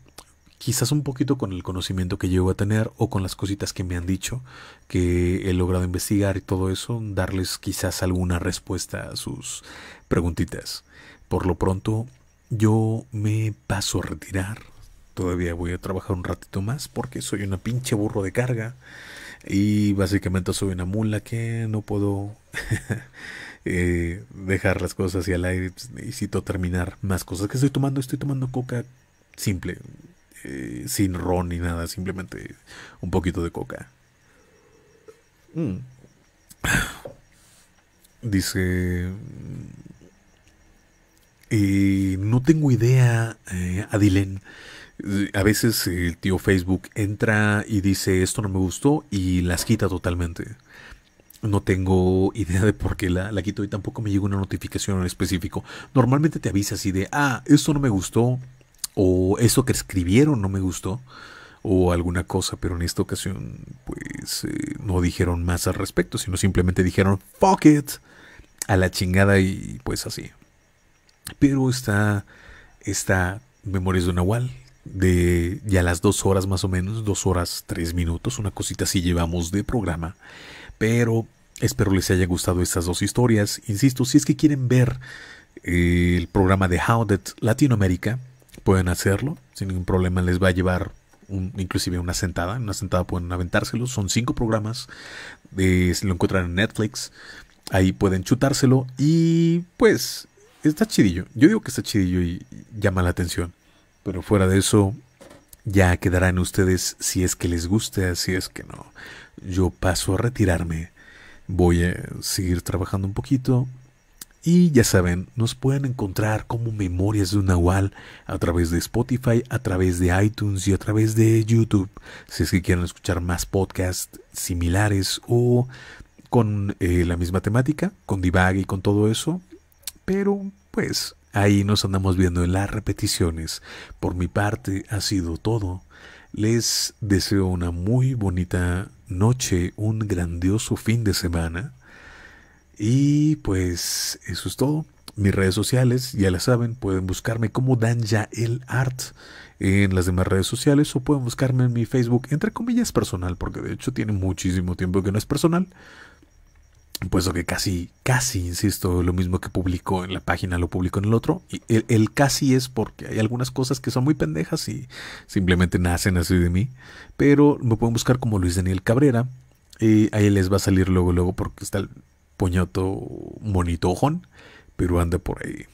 S1: quizás un poquito con el conocimiento que llevo a tener o con las cositas que me han dicho, que he logrado investigar y todo eso, darles quizás alguna respuesta a sus preguntitas. Por lo pronto, yo me paso a retirar. Todavía voy a trabajar un ratito más porque soy una pinche burro de carga. Y básicamente soy una mula que no puedo eh, dejar las cosas y al aire. Pues, necesito terminar más cosas que estoy tomando. Estoy tomando coca simple. Eh, sin ron ni nada, simplemente un poquito de coca. Mm. Dice... Eh, no tengo idea, eh, Adilén. A veces el tío Facebook entra y dice esto no me gustó y las quita totalmente. No tengo idea de por qué la, la quito y tampoco me llegó una notificación en específico. Normalmente te avisa así de, ah, esto no me gustó, o eso que escribieron no me gustó o alguna cosa, pero en esta ocasión pues eh, no dijeron más al respecto, sino simplemente dijeron fuck it a la chingada y pues así. Pero está está Memorias de Nahual de ya las dos horas más o menos, dos horas tres minutos, una cosita así llevamos de programa, pero espero les haya gustado estas dos historias. Insisto, si es que quieren ver eh, el programa de How That Latinoamérica, pueden hacerlo, sin ningún problema les va a llevar un, inclusive una sentada, en una sentada pueden aventárselo, son cinco programas, de, eh, lo encuentran en Netflix, ahí pueden chutárselo y pues está chidillo, yo digo que está chidillo y llama la atención, pero fuera de eso ya quedará en ustedes si es que les gusta, si es que no. Yo paso a retirarme, voy a seguir trabajando un poquito, y ya saben, nos pueden encontrar como Memorias de un Nahual a través de Spotify, a través de iTunes y a través de YouTube. Si es que quieren escuchar más podcasts similares o con eh, la misma temática, con Divag y con todo eso. Pero pues ahí nos andamos viendo en las repeticiones. Por mi parte ha sido todo. Les deseo una muy bonita noche, un grandioso fin de semana. Y pues eso es todo. Mis redes sociales, ya la saben, pueden buscarme como Danja el Art en las demás redes sociales o pueden buscarme en mi Facebook, entre comillas personal, porque de hecho tiene muchísimo tiempo que no es personal. Puesto que casi, casi, insisto, lo mismo que publico en la página lo publico en el otro. Y el, casi es porque hay algunas cosas que son muy pendejas y simplemente nacen así de mí. Pero me pueden buscar como Luis Daniel Cabrera. Y ahí les va a salir luego, luego, porque está poñato ojón pero anda por ahí.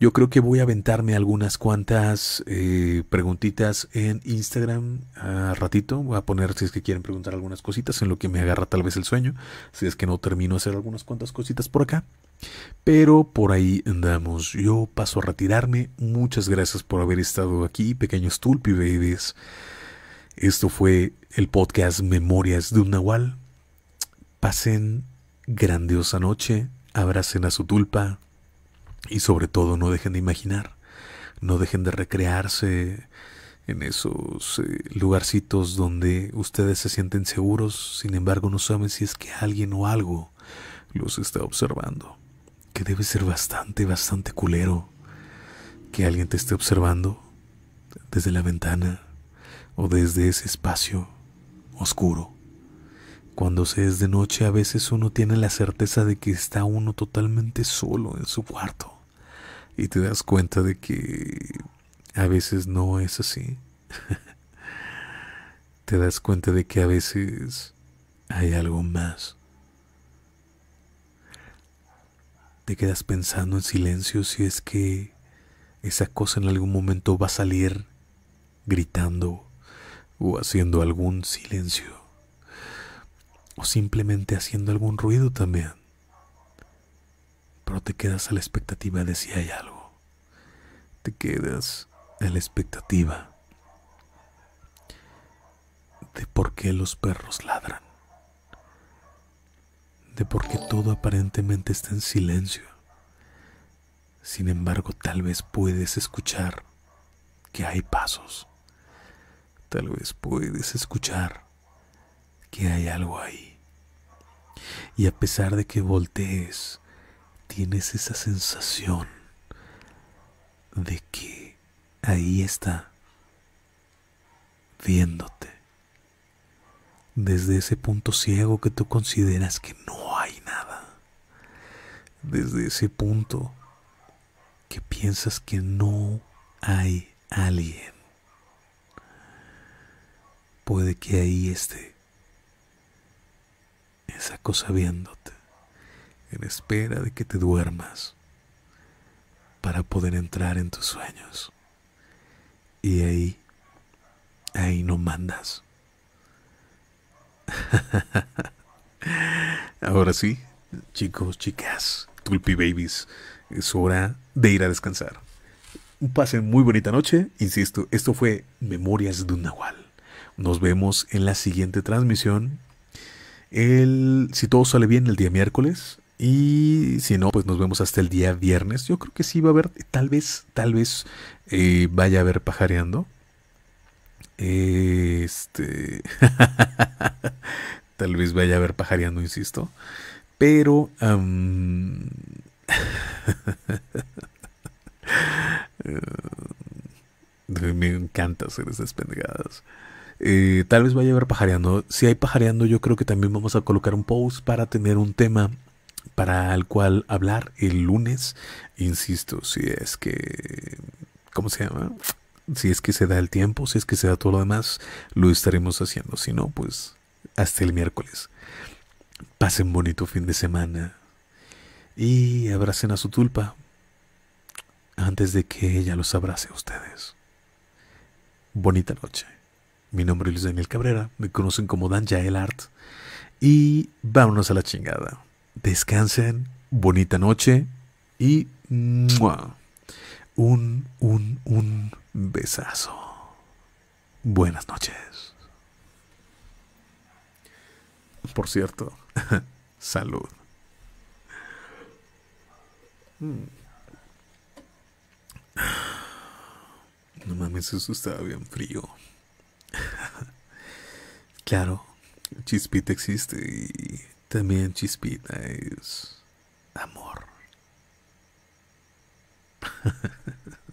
S1: Yo creo que voy a aventarme algunas cuantas eh, preguntitas en Instagram a ratito. Voy a poner si es que quieren preguntar algunas cositas en lo que me agarra tal vez el sueño. Si es que no termino de hacer algunas cuantas cositas por acá. Pero por ahí andamos. Yo paso a retirarme. Muchas gracias por haber estado aquí, pequeños Tulpi Babies. Esto fue el podcast Memorias de un Nahual. Pasen grandiosa noche, abracen a su tulpa y sobre todo no dejen de imaginar, no dejen de recrearse en esos eh, lugarcitos donde ustedes se sienten seguros, sin embargo no saben si es que alguien o algo los está observando, que debe ser bastante, bastante culero que alguien te esté observando desde la ventana o desde ese espacio oscuro. Cuando se es de noche a veces uno tiene la certeza de que está uno totalmente solo en su cuarto y te das cuenta de que a veces no es así. te das cuenta de que a veces hay algo más. Te quedas pensando en silencio si es que esa cosa en algún momento va a salir gritando o haciendo algún silencio o simplemente haciendo algún ruido también. Pero te quedas a la expectativa de si hay algo. Te quedas a la expectativa de por qué los perros ladran. De por qué todo aparentemente está en silencio. Sin embargo, tal vez puedes escuchar que hay pasos. Tal vez puedes escuchar que hay algo ahí. Y a pesar de que voltees, tienes esa sensación de que ahí está, viéndote, desde ese punto ciego que tú consideras que no hay nada, desde ese punto que piensas que no hay alguien. Puede que ahí esté esa cosa sabiéndote, en espera de que te duermas, para poder entrar en tus sueños. Y ahí, ahí no mandas. Ahora sí, chicos, chicas, Tulpi Babies, es hora de ir a descansar. pase muy bonita noche, insisto, esto fue Memorias de un Nahual. Nos vemos en la siguiente transmisión el, si todo sale bien el día miércoles. Y si no, pues nos vemos hasta el día viernes. Yo creo que sí va a haber, tal vez, tal vez eh, vaya a haber pajareando. Este. tal vez vaya a haber pajareando, insisto. Pero. Eh, me encanta hacer esas pendejadas. Eh, tal vez vaya a haber pajareando. Si hay pajareando, yo creo que también vamos a colocar un post para tener un tema para el cual hablar el lunes. Insisto, si es que... ¿Cómo se llama? Si es que se da el tiempo, si es que se da todo lo demás, lo estaremos haciendo. Si no, pues hasta el miércoles. Pasen bonito fin de semana. Y abracen a su tulpa antes de que ella los abrace a ustedes. Bonita noche. Mi nombre es Luis Daniel Cabrera, me conocen como Dan Jael Art. Y vámonos a la chingada. Descansen, bonita noche y un, un, un besazo. Buenas noches. Por cierto, salud. Hmm. No mames, eso estaba bien frío. claro, Chispita existe y también Chispita es amor.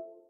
S1: Thank you.